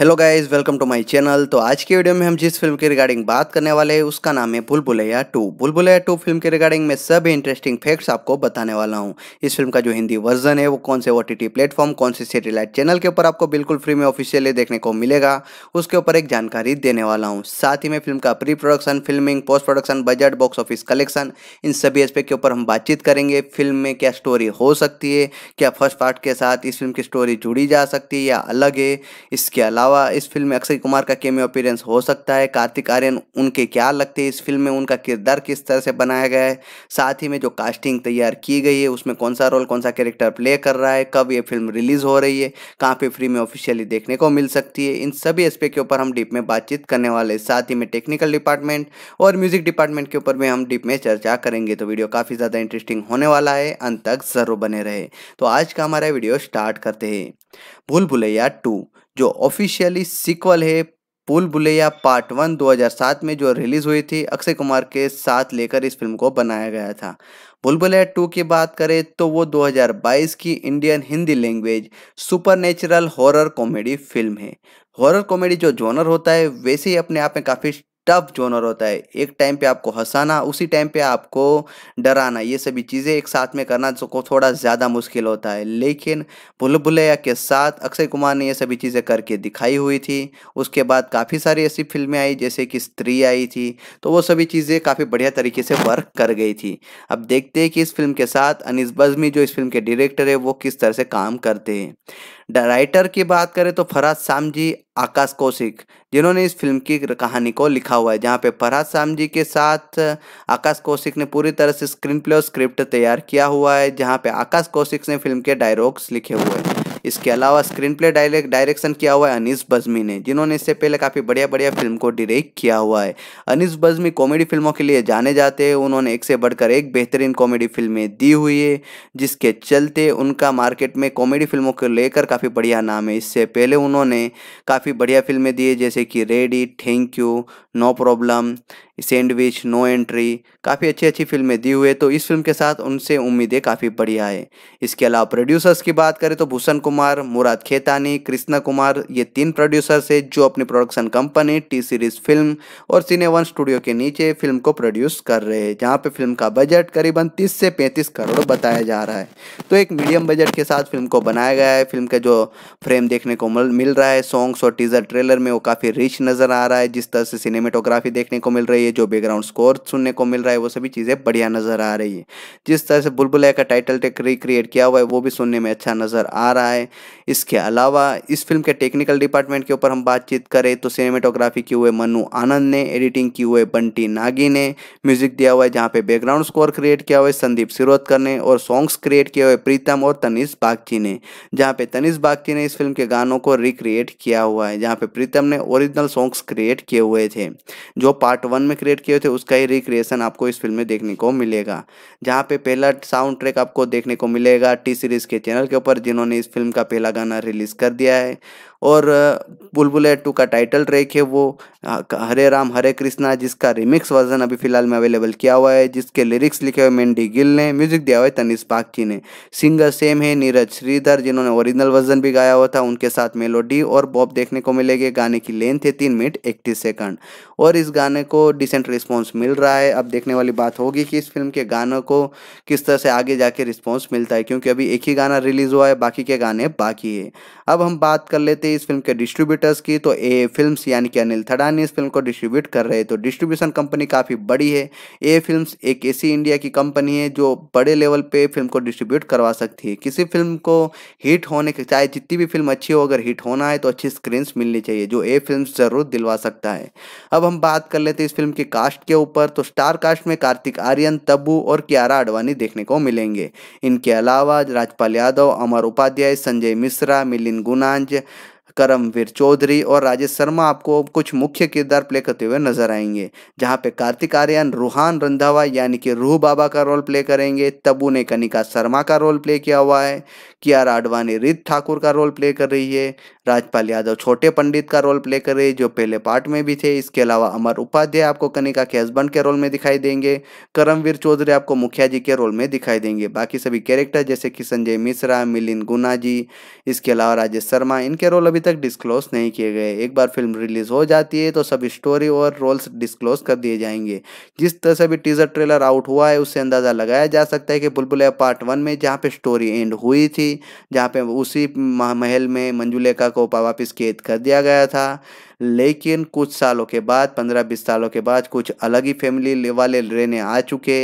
hello guys welcome to my channel तो आज की वीडियो में हम जिस फिल्म के रिगार्डिंग बात करने वाले हैं उसका नाम है भूल Bhulaiyaa two Bhool Bhulaiyaa two film के रिगार्डिंग मैं सभी इंटरेस्टिंग फैक्ट्स आपको बताने वाला हूं इस फिल्म का जो हिंदी वर्जन है वो कौन से ओ टी टी प्लेटफॉर्म कौन से सेटेलाइट चैनल के ऊपर आपको बिल्कुल फ्री में ऑफिशियली देखने को मिलेगा उसके ऊपर एक जानकारी देने वाला हूँ साथ ही में फिल्म का pre production filming post production budget box office collection इन सभी एस्पेक्ट के ऊपर हम बातचीत करेंगे फिल्म में क्या स्टोरी हो सकती है क्या फर्स्ट पार्ट के साथ इस फिल्म की स्टोरी जुड़ी जा सकती है या अलग है इसके अलावा अलावा इस फिल्म में अक्षय कुमार का केमियो अपीयरेंस हो सकता है कार्तिक आर्यन उनके क्या लगते हैं इस फिल्म में उनका किरदार किस तरह से बनाया गया है साथ ही में जो कास्टिंग तैयार की गई है उसमें कौन सा रोल कौन सा कैरेक्टर प्ले कर रहा है कब ये फिल्म रिलीज़ हो रही है कहाँ पर फ्री में ऑफिशियली देखने को मिल सकती है इन सभी एस्पेक्ट के ऊपर हम डीप में बातचीत करने वाले हैं साथ ही में टेक्निकल डिपार्टमेंट और म्यूजिक डिपार्टमेंट के ऊपर भी हम डीप में चर्चा करेंगे तो वीडियो काफ़ी ज़्यादा इंटरेस्टिंग होने वाला है अंत तक ज़रूर बने रहे तो आज का हमारा वीडियो स्टार्ट करते हैं भूल भुलैया टू जो ऑफिशियली सिक्वल है पुल बुलेया पार्ट वन 2007 में जो रिलीज हुई थी अक्षय कुमार के साथ लेकर इस फिल्म को बनाया गया था बुलबुलेया टू की बात करें तो वो 2022 की Indian Hindi language supernatural horror comedy film है हॉरर कॉमेडी जो जोनर होता है वैसे ही अपने आप में काफ़ी टफ जोनर होता है एक टाइम पे आपको हंसाना उसी टाइम पे आपको डराना ये सभी चीज़ें एक साथ में करना को थोड़ा ज़्यादा मुश्किल होता है लेकिन भुल भुलैया के साथ अक्षय कुमार ने ये सभी चीज़ें करके दिखाई हुई थी उसके बाद काफ़ी सारी ऐसी फिल्में आई जैसे कि स्त्री आई थी तो वो सभी चीज़ें काफ़ी बढ़िया तरीके से वर्क कर गई थी अब देखते हैं कि इस फिल्म के साथ अनिस बजमी जो इस फिल्म के डायरेक्टर है वो किस तरह से काम करते हैं डायराइटर की बात करें तो फराज शाम जी आकाश कौशिक जिन्होंने इस फिल्म की कहानी को लिखा हुआ है जहाँ पे फराज शाम जी के साथ आकाश कौशिक ने पूरी तरह से स्क्रीन प्ले और स्क्रिप्ट तैयार किया हुआ है जहाँ पे आकाश कौशिक ने फिल्म के डायलॉग्स लिखे हुए हैं इसके अलावा स्क्रीन प्ले डायरेक्ट डायरेक्शन किया हुआ है अनिस बजमी ने जिन्होंने इससे पहले काफ़ी बढ़िया बढ़िया फिल्म को डिरेक्ट किया हुआ है अनिस बजमी कॉमेडी फिल्मों के लिए जाने जाते हैं उन्होंने एक से बढ़कर एक बेहतरीन कॉमेडी फिल्में दी हुई है जिसके चलते उनका मार्केट में कॉमेडी फिल्मों को लेकर काफ़ी बढ़िया नाम है इससे पहले उन्होंने काफ़ी बढ़िया फिल्में दी है जैसे कि ready thank you no problem sandwich no entry काफ़ी अच्छी अच्छी फिल्में दी हुई है तो इस फिल्म के साथ उनसे उम्मीदें काफ़ी बढ़िया है इसके अलावा प्रोड्यूसर्स की बात करें तो भूषण कुमार मुराद खेतानी कृष्णा कुमार ये तीन प्रोड्यूसर्स है जो अपनी production company T series film और सिने वन स्टूडियो के नीचे फिल्म को प्रोड्यूस कर रहे हैं जहाँ पे फिल्म का बजट करीबन तीस से पैंतीस करोड़ बताया जा रहा है तो एक मीडियम बजट के साथ फिल्म को बनाया गया है फिल्म का जो फ्रेम देखने को मिल रहा है सॉन्ग्स और टीजर ट्रेलर में वो काफ़ी रिच नज़र आ रहा है जिस तरह से सिनेमेटोग्राफी देखने को मिल रही है ये जो बैकग्राउंड स्कोर सुनने को मिल रहा है वो सभी चीज़ें बढ़िया नज़र आ रही है जिस तरह से बुलबुल का टाइटल टेक रिक्रिएट किया हुआ है वो भी सुनने में अच्छा नज़र आ रहा है इसके अलावा इस फिल्म के टेक्निकल डिपार्टमेंट के ऊपर हम बातचीत करें तो सिनेमेटोग्राफी की हुए मनु आनंद ने एडिटिंग की हुए बंटी नागी ने म्यूजिक दिया हुआ है जहाँ पे बैकग्राउंड स्कोर क्रिएट किया हुआ है संदीप सिरोदकर ने और सॉन्ग्स क्रिएट किए हुए प्रीतम और तनिष बागची ने जहाँ पे तनिष बागची ने इस फिल्म के गानों को रिक्रिएट किया हुआ है जहाँ पे प्रीतम ने ओरिजिनल सॉन्ग्स क्रिएट किए हुए थे जो पार्ट वन में क्रिएट किए थे उसका ही रिक्रिएशन आपको इस फिल्म में देखने को मिलेगा जहाँ पे पहला साउंड ट्रैक आपको देखने को मिलेगा टी सीरीज़ के चैनल के ऊपर जिन्होंने इस फिल्म का पहला गाना रिलीज़ कर दिया है और बुलबुल टू का टाइटल ट्रैक है वो हरे राम हरे कृष्णा जिसका रिमिक्स वर्जन अभी फिलहाल में अवेलेबल किया हुआ है जिसके लिरिक्स लिखे हुए मेंडी गिल ने म्यूजिक दिया हुआ है तनिष पाकची ने सिंगर सेम है नीरज श्रीधर जिन्होंने ओरिजिनल वर्जन भी गाया हुआ था उनके साथ मेलोडी और बॉब देखने को मिलेगी गाने की लेंथ है तीन मिनट इकतीस सेकंड और इस गाने को डिसेंट रिस्पॉन्स मिल रहा है अब देखने वाली बात होगी कि इस फिल्म के गानों को किस तरह से आगे जाके रिस्पॉन्स मिलता है क्योंकि अभी एक ही गाना रिलीज हुआ है बाकी के गाने बाकी है अब हम बात कर लेते थी इस फिल्म के डिस्ट्रीब्यूटर्स की तो ए फिल्म यानी कि अनिल थड़ानी इस फिल्म को डिस्ट्रीब्यूट कर रहे तो डिस्ट्रीब्यूशन कंपनी काफ़ी बड़ी है ए फिल्म एक ऐसी इंडिया की कंपनी है जो बड़े लेवल पे फिल्म को डिस्ट्रीब्यूट करवा सकती है किसी फिल्म को हिट होने के चाहे जितनी भी फिल्म अच्छी हो अगर हिट होना है तो अच्छी स्क्रीन मिलनी चाहिए जो ए फिल्म ज़रूर दिलवा सकता है अब हम बात कर लेते हैं इस फिल्म की कास्ट के ऊपर तो स्टार कास्ट में कार्तिक आर्यन तब्बू और कियारा आडवाणी देखने को मिलेंगे इनके अलावा राजपाल यादव अमर उपाध्याय संजय मिश्रा मिलिन गुनांज करमवीर चौधरी और राजेश शर्मा आपको कुछ मुख्य किरदार प्ले करते हुए नजर आएंगे जहां पे कार्तिक आर्यन रूहान रंधावा यानी कि रूह बाबा का रोल प्ले करेंगे तबू ने कनिका शर्मा का रोल प्ले किया हुआ है कियारा आडवाणी रित ठाकुर का रोल प्ले कर रही है राजपाल यादव छोटे पंडित का रोल प्ले कर रहे जो पहले पार्ट में भी थे इसके अलावा अमर उपाध्याय आपको कनिका के हस्बैंड के रोल में दिखाई देंगे करमवीर चौधरी आपको मुखिया जी के रोल में दिखाई देंगे बाकी सभी कैरेक्टर जैसे कि संजय मिश्रा मिलिंद गुना जी इसके अलावा राजेश शर्मा इनके रोल अभी तक डिस्क्लोज नहीं किए गए एक बार फिल्म रिलीज हो जाती है तो सभी स्टोरी और रोल्स डिस्क्लोज कर दिए जाएंगे जिस तरह से भी टीजर ट्रेलर आउट हुआ है उससे अंदाज़ा लगाया जा सकता है कि बुलबुलिया पार्ट वन में जहाँ पे स्टोरी एंड हुई थी जहाँ पे उसी महल में मंजुले का को वापस कैद कर दिया गया था लेकिन कुछ सालों के बाद पंद्रह बीस सालों के बाद कुछ अलग ही फैमिली वाले रहने आ चुके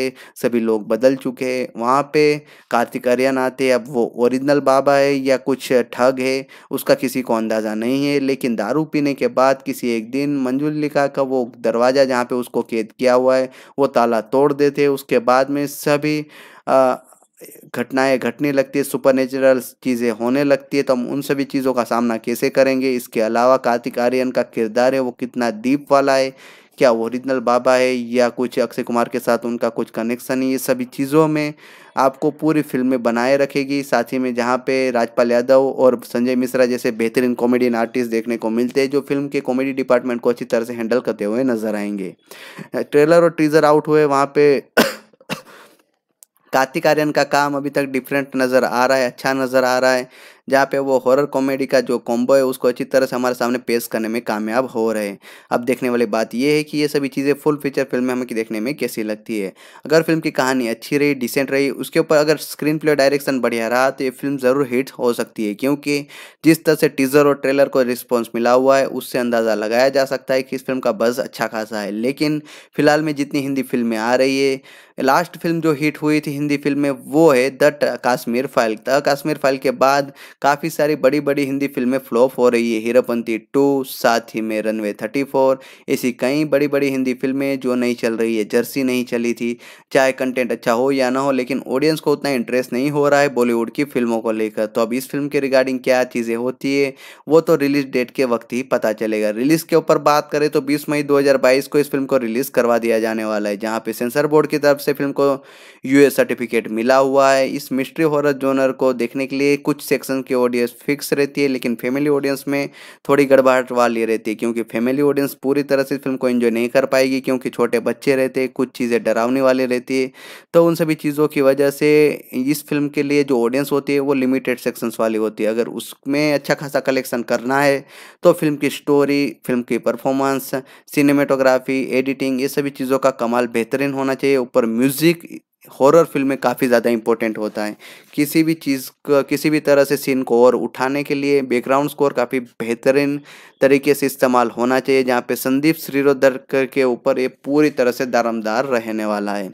सभी लोग बदल चुके वहाँ पे कार्तिक आर्यन आते अब वो ओरिजिनल बाबा है या कुछ ठग है उसका किसी को अंदाज़ा नहीं है लेकिन दारू पीने के बाद किसी एक दिन मंजुलिका का वो दरवाज़ा जहाँ पे उसको कैद किया हुआ है वो ताला तोड़ देते उसके बाद में सभी घटनाएं घटने लगती है सुपर नेचुरल चीज़ें होने लगती है तो हम उन सभी चीज़ों का सामना कैसे करेंगे इसके अलावा कार्तिक आर्यन का किरदार है वो कितना दीप वाला है क्या वो ओरिजिनल बाबा है या कुछ अक्षय कुमार के साथ उनका कुछ कनेक्शन है ये सभी चीज़ों में आपको पूरी फिल्म में बनाए रखेगी साथ ही में जहाँ पे राजपाल यादव और संजय मिश्रा जैसे बेहतरीन कॉमेडियन आर्टिस्ट देखने को मिलते हैं जो फिल्म के कॉमेडी डिपार्टमेंट को अच्छी तरह से हैंडल करते हुए नजर आएंगे ट्रेलर और टीज़र आउट हुए वहाँ पर कार्तिक आर्यन का काम अभी तक डिफरेंट नज़र आ रहा है अच्छा नज़र आ रहा है जहाँ पे वो हॉरर कॉमेडी का जो कॉम्बो है उसको अच्छी तरह से हमारे सामने पेश करने में कामयाब हो रहे हैं अब देखने वाली बात यह है कि ये सभी चीज़ें फुल फीचर फिल्म में हमें देखने में कैसी लगती है अगर फिल्म की कहानी अच्छी रही डिसेंट रही उसके ऊपर अगर स्क्रीन प्ले डायरेक्शन बढ़िया रहा तो ये फिल्म ज़रूर हिट हो सकती है क्योंकि जिस तरह से टीजर और ट्रेलर को रिस्पॉन्स मिला हुआ है उससे अंदाज़ा लगाया जा सकता है कि इस फिल्म का बज़ अच्छा खासा है लेकिन फिलहाल में जितनी हिंदी फिल्में आ रही है लास्ट फिल्म जो हिट हुई थी हिंदी फिल्म में वो है the Kashmir file the Kashmir file के बाद काफ़ी सारी बड़ी बड़ी हिंदी फिल्में फ्लॉप हो रही है हीरोपंथी टू साथ ही में रनवे थर्टी फोर ऐसी कई बड़ी बड़ी हिंदी फिल्में जो नहीं चल रही है जर्सी नहीं चली थी चाहे कंटेंट अच्छा हो या ना हो लेकिन ऑडियंस को उतना इंटरेस्ट नहीं हो रहा है बॉलीवुड की फिल्मों को लेकर तो अब इस फिल्म के रिगार्डिंग क्या चीज़ें होती है वो तो रिलीज डेट के वक्त ही पता चलेगा रिलीज के ऊपर बात करें तो बीस मई दो को इस फिल्म को रिलीज करवा दिया जाने वाला है जहाँ पे सेंसर बोर्ड की तरफ से फिल्म को यूएस सर्टिफिकेट मिला हुआ है इस मिस्ट्री हॉरर जोनर को देखने के लिए कुछ सेक्शन की ऑडियंस फिक्स रहती है लेकिन फैमिली ऑडियंस में थोड़ी गड़बड़ाहट वाली रहती है क्योंकि फैमिली ऑडियंस पूरी तरह से फिल्म को एंजॉय नहीं कर पाएगी क्योंकि छोटे बच्चे रहते हैं कुछ चीज़ें डरावने वाली रहती है तो उन सभी चीज़ों की वजह से इस फिल्म के लिए जो ऑडियंस होती है वो लिमिटेड सेक्शंस वाली होती है अगर उसमें अच्छा खासा कलेक्शन करना है तो फिल्म की स्टोरी फिल्म की परफॉर्मेंस सिनेमेटोग्राफी एडिटिंग ये सभी चीज़ों का कमाल बेहतरीन होना चाहिए ऊपर म्यूज़िक हॉरर फिल्म में काफ़ी ज़्यादा इंपॉर्टेंट होता है किसी भी चीज़ का किसी भी तरह से सीन को और उठाने के लिए बैकग्राउंड स्कोर काफ़ी बेहतरीन तरीके से इस्तेमाल होना चाहिए जहाँ पे संदीप श्रीरोधर के ऊपर ये पूरी तरह से दारमदार रहने वाला है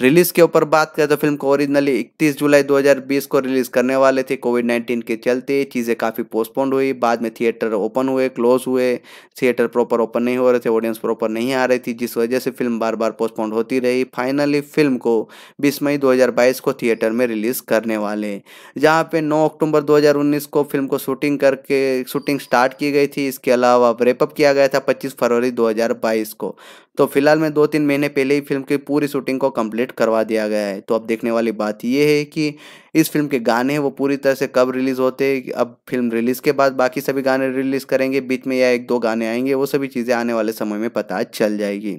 रिलीज के ऊपर बात करें तो फिल्म को ओरिजिनली 31 जुलाई 2020 को रिलीज करने वाले थे कोविड 19 के चलते चीज़ें काफ़ी पोस्टपोन्ड हुई बाद में थिएटर ओपन हुए क्लोज हुए थिएटर प्रॉपर ओपन नहीं हो रहे थे ऑडियंस प्रॉपर नहीं आ रही थी जिस वजह से फिल्म बार बार पोस्टपोन्ड होती रही फाइनली फिल्म को बीस मई 2022 को थिएटर में रिलीज करने वाले जहाँ पे 9 अक्टूबर 2019 को फिल्म को शूटिंग करके शूटिंग स्टार्ट की गई थी इसके अलावा रेपअप किया गया था 25 फरवरी 2022 को तो फिलहाल में दो तीन महीने पहले ही फिल्म की पूरी शूटिंग को कंप्लीट करवा दिया गया है तो अब देखने वाली बात यह है कि इस फिल्म के गाने वो पूरी तरह से कब रिलीज़ होते अब फिल्म रिलीज़ के बाद बाकी सभी गाने रिलीज़ करेंगे बीच में या एक दो गाने आएंगे वो सभी चीज़ें आने वाले समय में पता चल जाएगी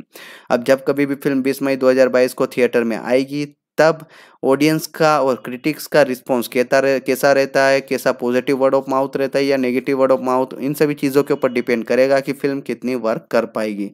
अब जब कभी भी फिल्म बीस मई दो को थिएटर में आएगी तब ऑडियंस का और क्रिटिक्स का रिस्पॉन्स कहता रह, कैसा रहता है कैसा पॉजिटिव वर्ड ऑफ माउथ रहता है या नेगेटिव वर्ड ऑफ माउथ इन सभी चीज़ों के ऊपर डिपेंड करेगा कि फिल्म कितनी वर्क कर पाएगी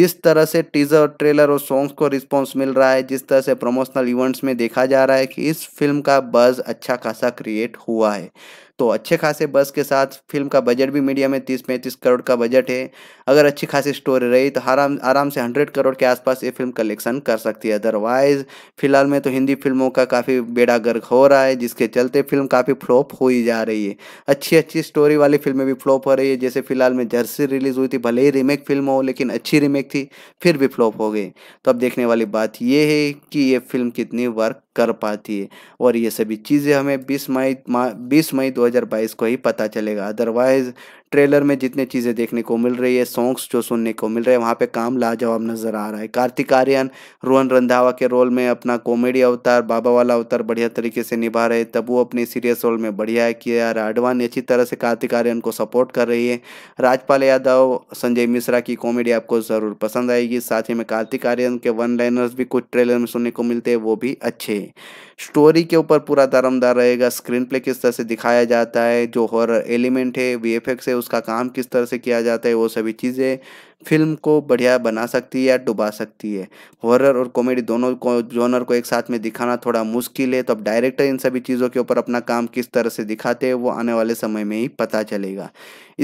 जिस तरह से टीजर ट्रेलर और सॉन्ग्स को रिस्पॉन्स मिल रहा है जिस तरह से प्रमोशनल इवेंट्स में देखा जा रहा है कि इस फिल्म का बज़ अच्छा खासा क्रिएट हुआ है तो अच्छे खासे बस के साथ फिल्म का बजट भी मीडिया में तीस पैंतीस करोड़ का बजट है अगर अच्छी खासी स्टोरी रही तो आराम आराम से हंड्रेड करोड़ के आसपास ये फिल्म कलेक्शन कर सकती है अदरवाइज़ फिलहाल में तो हिंदी फिल्मों का काफ़ी बेड़ा गर्क हो रहा है जिसके चलते फिल्म काफ़ी फ्लॉप हो ही जा रही है अच्छी अच्छी स्टोरी वाली फिल्में भी फ्लॉप हो रही है जैसे फिलहाल में जर्सी रिलीज़ हुई थी भले ही रीमेक फिल्म हो लेकिन अच्छी रीमेक थी फिर भी फ्लॉप हो गई तो अब देखने वाली बात यह है कि ये फिल्म कितनी वर्क कर पाती है और ये सभी चीज़ें हमें 20 मई 20 मई 2022 को ही पता चलेगा अदरवाइज़ ट्रेलर में जितने चीज़ें देखने को मिल रही है सॉन्ग्स जो सुनने को मिल रहे हैं वहाँ पे काम लाजवाब नज़र आ रहा है कार्तिक आर्यन रोहन रंधावा के रोल में अपना कॉमेडी अवतार बाबा वाला अवतार बढ़िया तरीके से निभा रहे तब वो अपने सीरियस रोल में बढ़िया है कि यार आडवाणी अच्छी तरह से कार्तिक आर्यन को सपोर्ट कर रही है राजपाल यादव संजय मिश्रा की कॉमेडी आपको ज़रूर पसंद आएगी साथ ही में कार्तिक आर्यन के वन लाइनर्स भी कुछ ट्रेलर में सुनने को मिलते हैं वो भी अच्छे हैं स्टोरी के ऊपर पूरा दारमदार रहेगा स्क्रीन प्ले किस तरह से दिखाया जाता है जो हॉरर एलिमेंट है वी है उसका काम किस तरह से किया जाता है वो सभी चीज़ें फिल्म को बढ़िया बना सकती है या डुबा सकती है हॉरर और कॉमेडी दोनों को जोनर को एक साथ में दिखाना थोड़ा मुश्किल है तो अब डायरेक्टर इन सभी चीज़ों के ऊपर अपना काम किस तरह से दिखाते हैं वो आने वाले समय में ही पता चलेगा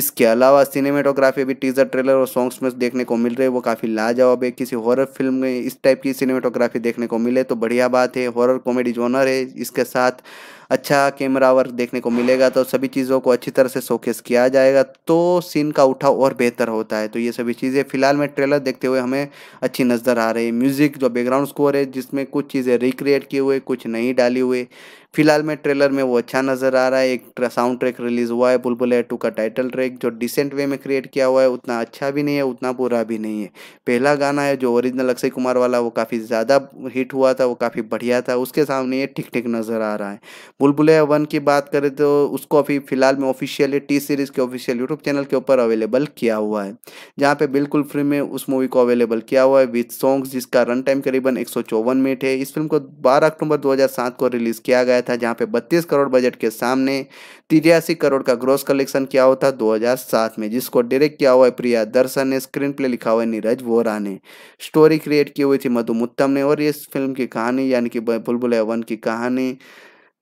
इसके अलावा सिनेमेटोग्राफी भी टीजर ट्रेलर और सॉन्ग्स में देखने को मिल रही है वो काफ़ी लाजवाब है किसी हॉरर फिल्म में इस टाइप की सिनेमेटोग्राफी देखने को मिले तो बढ़िया बात है हॉरर कॉमेडी जोनर है इसके साथ अच्छा कैमरा वर्क देखने को मिलेगा तो सभी चीज़ों को अच्छी तरह से शोकेस किया जाएगा तो सीन का उठाव और बेहतर होता है तो ये सभी चीज़ें फिलहाल में ट्रेलर देखते हुए हमें अच्छी नज़र आ रही है म्यूज़िक जो बैकग्राउंड स्कोर है जिसमें कुछ चीज़ें रिक्रिएट किए हुए कुछ नहीं डाली हुए फिलहाल में ट्रेलर में वो अच्छा नज़र आ रहा है एक साउंड ट्रैक रिलीज हुआ है बुलबुल टू का टाइटल ट्रैक जो डिसेंट वे में क्रिएट किया हुआ है उतना अच्छा भी नहीं है उतना बुरा भी नहीं है पहला गाना है जो ओरिजिनल अक्षय कुमार वाला वो काफ़ी ज़्यादा हिट हुआ था वो काफ़ी बढ़िया था उसके सामने ये ठीक ठीक नज़र आ रहा है बुलबुल वन की बात करें तो उसको अभी फिलहाल में ऑफिशियली टी सीरीज़ के ऑफिशियल यूट्यूब चैनल के ऊपर अवेलेबल किया हुआ है जहाँ पे बिल्कुल फ्री में उस मूवी को अवेलेबल किया हुआ है विथ सॉन्ग्स जिसका रन टाइम करीबन एक मिनट है इस फिल्म को बारह अक्टूबर दो को रिलीज़ किया गया गया था जहां पे 32 करोड़ बजट के सामने तिरासी करोड़ का ग्रोस कलेक्शन किया हुआ था 2007 में जिसको डायरेक्ट किया हुआ है प्रिया दर्शन ने स्क्रीन प्ले लिखा हुआ है नीरज वोरा ने स्टोरी क्रिएट की हुई थी मधु मुत्तम ने और इस फिल्म की कहानी यानी कि बुलबुल वन की कहानी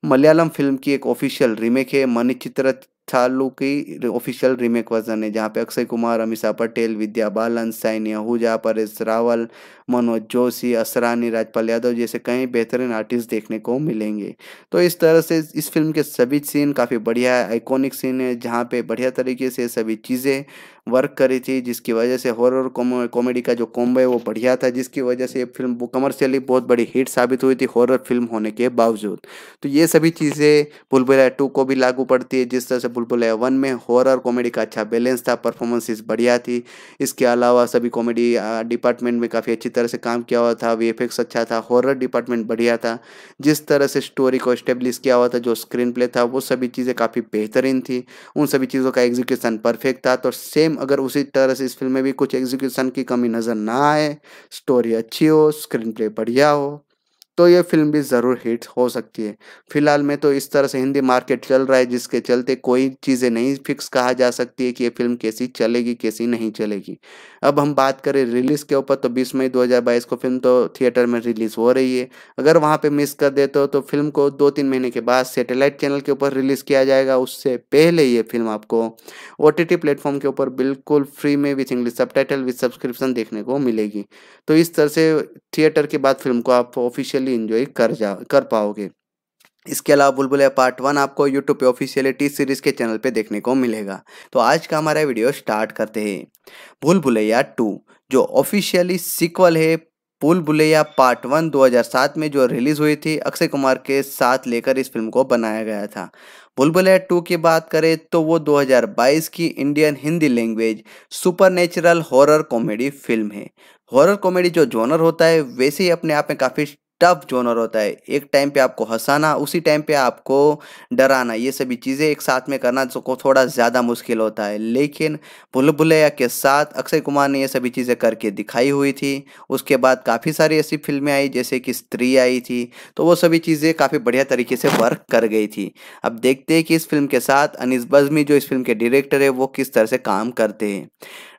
मलयालम फिल्म की एक ऑफिशियल रीमेक है मनी चित्र थालू की ऑफिशियल रीमेक वर्जन है जहाँ पे अक्षय कुमार अमिशा पटेल विद्या बालन सैनी आहूजा परेश रावल मनोज जोशी असरानी राजपाल यादव जैसे कई बेहतरीन आर्टिस्ट देखने को मिलेंगे तो इस तरह से इस फिल्म के सभी सीन काफ़ी बढ़िया है आइकॉनिक सीन है जहाँ पे बढ़िया तरीके से सभी चीज़ें वर्क करी थी जिसकी वजह से हॉरर कॉमेडी का जो कॉम्बो है वो बढ़िया था जिसकी वजह से ये फिल्म कमर्शियली बहुत बड़ी हिट साबित हुई थी हॉरर फिल्म होने के बावजूद तो ये सभी चीज़ें बुलबुला टू को भी लागू पड़ती है जिस तरह से बुलबुला वन में हॉरर कॉमेडी का अच्छा बैलेंस था परफॉर्मेंसेस बढ़िया थी इसके अलावा सभी कॉमेडी डिपार्टमेंट में काफ़ी अच्छी तरह से काम किया हुआ था वी अच्छा था हॉरर डिपार्टमेंट बढ़िया था जिस तरह से स्टोरी को इस्टेब्लिश किया हुआ था जो स्क्रीन प्ले था वो सभी चीज़ें काफ़ी बेहतरीन थी उन सभी चीज़ों का एग्जीक्यूशन परफेक्ट था तो सेम सेम अगर उसी तरह से इस फिल्म में भी कुछ एग्जीक्यूशन की कमी नज़र ना आए स्टोरी अच्छी हो स्क्रीन प्ले बढ़िया हो तो ये फिल्म भी ज़रूर हिट हो सकती है फिलहाल में तो इस तरह से हिंदी मार्केट चल रहा है जिसके चलते कोई चीज़ें नहीं फिक्स कहा जा सकती है कि ये फिल्म कैसी चलेगी कैसी नहीं चलेगी अब हम बात करें रिलीज़ के ऊपर तो बीस मई 2022 को फिल्म तो थिएटर में रिलीज़ हो रही है अगर वहाँ पे मिस कर देते हो तो फिल्म को दो तीन महीने के बाद सेटेलाइट चैनल के ऊपर रिलीज़ किया जाएगा उससे पहले ये फिल्म आपको ओ टी प्लेटफॉर्म के ऊपर बिल्कुल फ्री में with English subtitle with subscription देखने को मिलेगी तो इस तरह से थिएटर के बाद फिल्म को आप ऑफिशियली इन्जॉय कर जा कर पाओगे इसके अलावा बुलबुल पार्ट वन आपको यूट्यूब पे ऑफिशियली टी सीरीज के चैनल पे देखने को मिलेगा तो आज का हमारा वीडियो स्टार्ट करते हैं भूल भुलैया टू जो ऑफिशियली सिक्वल है पुल बुलैया पार्ट वन 2007 में जो रिलीज हुई थी अक्षय कुमार के साथ लेकर इस फिल्म को बनाया गया था बुल बुलैया टू की बात करें तो वो 2022 की Indian Hindi language supernatural horror comedy film है हॉरर कॉमेडी जो जोनर होता है वैसे ही अपने आप में काफ़ी टफ जोनर होता है एक टाइम पे आपको हंसाना उसी टाइम पे आपको डराना ये सभी चीज़ें एक साथ में करना को थोड़ा ज़्यादा मुश्किल होता है लेकिन भुल भुलैया के साथ अक्षय कुमार ने ये सभी चीज़ें करके दिखाई हुई थी उसके बाद काफ़ी सारी ऐसी फिल्में आई जैसे कि स्त्री आई थी तो वो सभी चीज़ें काफ़ी बढ़िया तरीके से वर्क कर गई थी अब देखते हैं कि इस फिल्म के साथ अनिस बजमी जो इस फिल्म के डायरेक्टर है वो किस तरह से काम करते हैं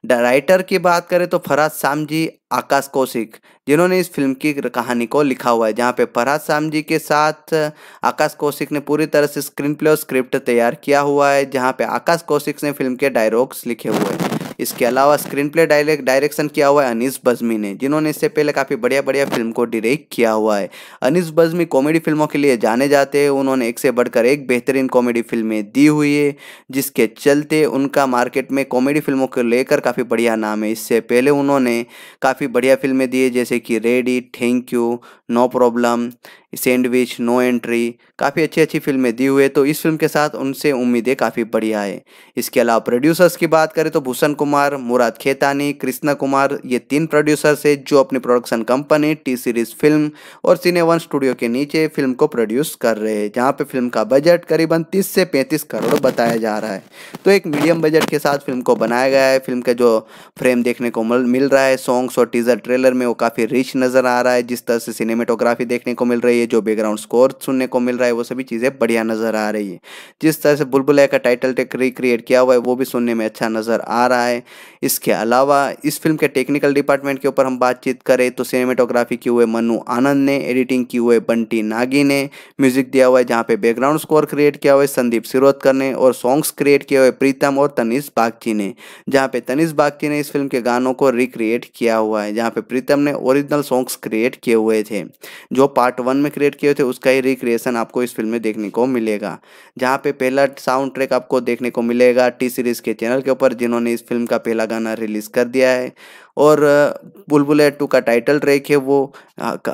डायरेक्टर की बात करें तो फराज शाम जी आकाश कौशिक जिन्होंने इस फिल्म की कहानी को लिखा हुआ है जहाँ पे फराज शाम जी के साथ आकाश कौशिक ने पूरी तरह से स्क्रीन प्ले और स्क्रिप्ट तैयार किया हुआ है जहाँ पे आकाश कौशिक ने फिल्म के डायलॉग्स लिखे हुए हैं इसके अलावा स्क्रीन प्ले डायरेक्ट डायरेक्शन किया हुआ है अनिस बजमी ने जिन्होंने इससे पहले काफ़ी बढ़िया बढ़िया फिल्म को डिरेक्ट किया हुआ है अनिस बजमी कॉमेडी फिल्मों के लिए जाने जाते हैं उन्होंने एक से बढ़कर एक बेहतरीन कॉमेडी फिल्में दी हुई है जिसके चलते उनका मार्केट में कॉमेडी फिल्मों को लेकर काफ़ी बढ़िया नाम है इससे पहले उन्होंने काफ़ी बढ़िया फिल्में दी है जैसे कि ready thank you no problem sandwich no entry काफ़ी अच्छी अच्छी फिल्में दी हुई है तो इस फिल्म के साथ उनसे उम्मीदें काफ़ी बढ़िया है इसके अलावा प्रोड्यूसर्स की बात करें तो भूषण कुमार मुराद खेतानी कृष्णा कुमार ये तीन प्रोड्यूसर्स है जो अपनी production company T series film और सिने वन स्टूडियो के नीचे फिल्म को प्रोड्यूस कर रहे हैं जहाँ पे फिल्म का बजट करीबन तीस से पैंतीस करोड़ बताया जा रहा है तो एक मीडियम बजट के साथ फिल्म को बनाया गया है फिल्म के जो फ्रेम देखने को मिल रहा है सॉन्ग्स और टीजर ट्रेलर में वो काफ़ी रिच नज़र आ रहा है जिस तरह से सिनेमेटोग्राफी देखने को मिल रही है है जो बैकग्राउंड स्कोर सुनने को मिल रहा है वो सभी चीज़ें बढ़िया नज़र आ रही है जिस तरह से बुलबुल का टाइटल टेक रिक्रिएट किया हुआ है वो भी सुनने में अच्छा नज़र आ रहा है इसके अलावा इस फिल्म के टेक्निकल डिपार्टमेंट के ऊपर हम बातचीत करें तो सिनेमेटोग्राफी की हुए मनु आनंद ने एडिटिंग की हुए बंटी नागी ने म्यूजिक दिया हुआ है जहाँ पे बैकग्राउंड स्कोर क्रिएट किया हुआ है संदीप सिरोदकर ने और सॉन्ग्स क्रिएट किए हुए प्रीतम और तनिष बागची ने जहाँ पे तनिष बागची ने इस फिल्म के गानों को रिक्रिएट किया हुआ है जहाँ पे प्रीतम ने ओरिजिनल सॉन्ग्स क्रिएट किए हुए थे जो पार्ट वन में क्रिएट किए थे उसका ही रिक्रिएशन आपको इस फिल्म में देखने को मिलेगा जहाँ पे पहला साउंड ट्रैक आपको देखने को मिलेगा टी सीरीज़ के चैनल के ऊपर जिन्होंने इस फिल्म का पहला गाना रिलीज़ कर दिया है और बुलबुल टू का टाइटल ट्रैक है वो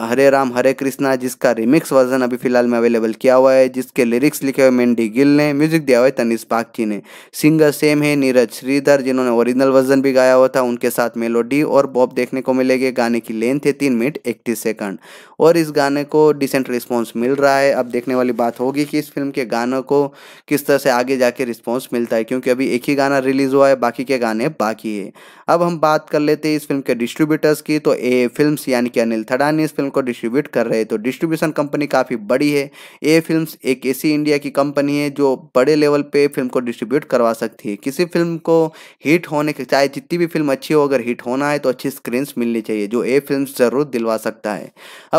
हरे राम हरे कृष्णा जिसका रिमिक्स वर्जन अभी फिलहाल में अवेलेबल किया हुआ है जिसके लिरिक्स लिखे हुए मेंडी गिल ने म्यूजिक दिया हुआ है तनिष पाकची ने सिंगर सेम है नीरज श्रीधर जिन्होंने ओरिजिनल वर्जन भी गाया हुआ था उनके साथ मेलोडी और बॉब देखने को मिलेगी गाने की लेंथ है तीन मिनट इकतीस सेकंड और इस गाने को डिसेंट रिस्पॉन्स मिल रहा है अब देखने वाली बात होगी कि इस फिल्म के गानों को किस तरह से आगे जाके रिस्पॉन्स मिलता है क्योंकि अभी एक ही गाना रिलीज हुआ है बाकी के गाने बाकी है अब हम बात कर लेते थे इस फिल्म के डिस्ट्रीब्यूटर्स की तो ए फिल्म यानी कि अनिल थड़ानी इस फिल्म को डिस्ट्रीब्यूट कर रहे तो डिस्ट्रीब्यूशन कंपनी काफ़ी बड़ी है ए फिल्म एक ऐसी इंडिया की कंपनी है जो बड़े लेवल पे फिल्म को डिस्ट्रीब्यूट करवा सकती है किसी फिल्म को हिट होने के चाहे जितनी भी फिल्म अच्छी हो अगर हिट होना है तो अच्छी स्क्रीन मिलनी चाहिए जो ए फिल्म ज़रूर दिलवा सकता है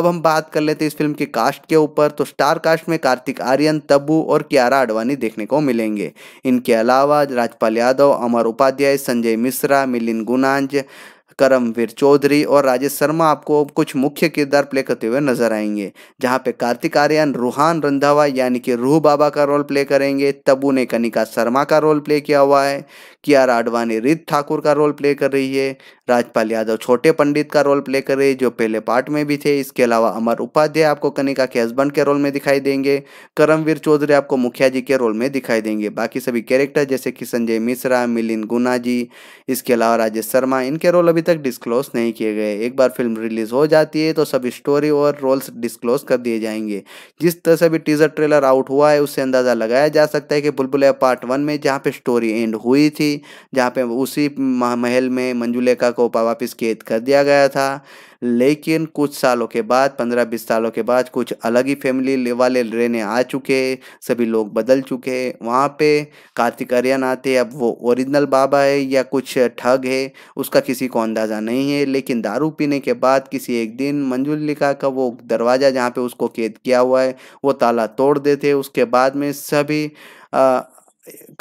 अब हम बात कर लेते इस फिल्म की कास्ट के ऊपर तो स्टार कास्ट में कार्तिक आर्यन तब्बू और क्यारा आडवाणी देखने को मिलेंगे इनके अलावा राजपाल यादव अमर उपाध्याय संजय मिश्रा मिलिन गुनांज करमवीर चौधरी और राजेश शर्मा आपको कुछ मुख्य किरदार प्ले करते हुए नजर आएंगे जहां पे कार्तिक आर्यन रूहान रंधावा यानी कि रूह बाबा का रोल प्ले करेंगे तबू ने कनिका शर्मा का रोल प्ले किया हुआ है किया आडवाणी रित ठाकुर का रोल प्ले कर रही है राजपाल यादव छोटे पंडित का रोल प्ले कर रही है जो पहले पार्ट में भी थे इसके अलावा अमर उपाध्याय आपको कनिका के हस्बैंड के रोल में दिखाई देंगे करमवीर चौधरी आपको मुखिया जी के रोल में दिखाई देंगे बाकी सभी कैरेक्टर जैसे कि संजय मिश्रा मिलिंद गुना जी इसके अलावा राजेश शर्मा इनके रोल अभी तक डिस्क्लोज नहीं किए गए एक बार फिल्म रिलीज हो जाती है तो सभी स्टोरी और रोल्स डिस्क्लोज कर दिए जाएंगे जिस तरह से भी टीजर ट्रेलर आउट हुआ है उससे अंदाजा लगाया जा सकता है कि बुलबुल पार्ट वन में जहाँ पे स्टोरी एंड हुई थी थी जहाँ पे उसी महल में मंजुलेखा को वापस कैद कर दिया गया था लेकिन कुछ सालों के बाद पंद्रह बीस सालों के बाद कुछ अलग ही फैमिली वाले रहने आ चुके सभी लोग बदल चुके वहाँ पे कार्तिक आर्यन आते अब वो ओरिजिनल बाबा है या कुछ ठग है उसका किसी को अंदाज़ा नहीं है लेकिन दारू पीने के बाद किसी एक दिन मंजुलिका का वो दरवाज़ा जहाँ पे उसको कैद किया हुआ है वो ताला तोड़ देते उसके बाद में सभी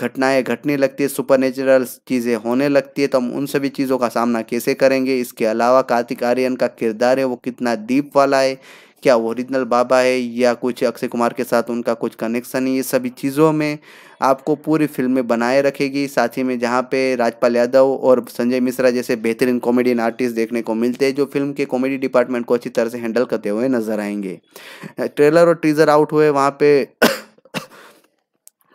घटनाएं घटने लगती है सुपर नेचुरल चीज़ें होने लगती है तो हम उन सभी चीज़ों का सामना कैसे करेंगे इसके अलावा कार्तिक आर्यन का किरदार है वो कितना दीप वाला है क्या वो ओरिजिनल बाबा है या कुछ अक्षय कुमार के साथ उनका कुछ कनेक्शन है ये सभी चीज़ों में आपको पूरी फिल्म में बनाए रखेगी साथ ही में जहाँ पे राजपाल यादव और संजय मिश्रा जैसे बेहतरीन कॉमेडियन आर्टिस्ट देखने को मिलते हैं जो फिल्म के कॉमेडी डिपार्टमेंट को अच्छी तरह से हैंडल करते हुए नजर आएंगे ट्रेलर और टीज़र आउट हुए वहाँ पर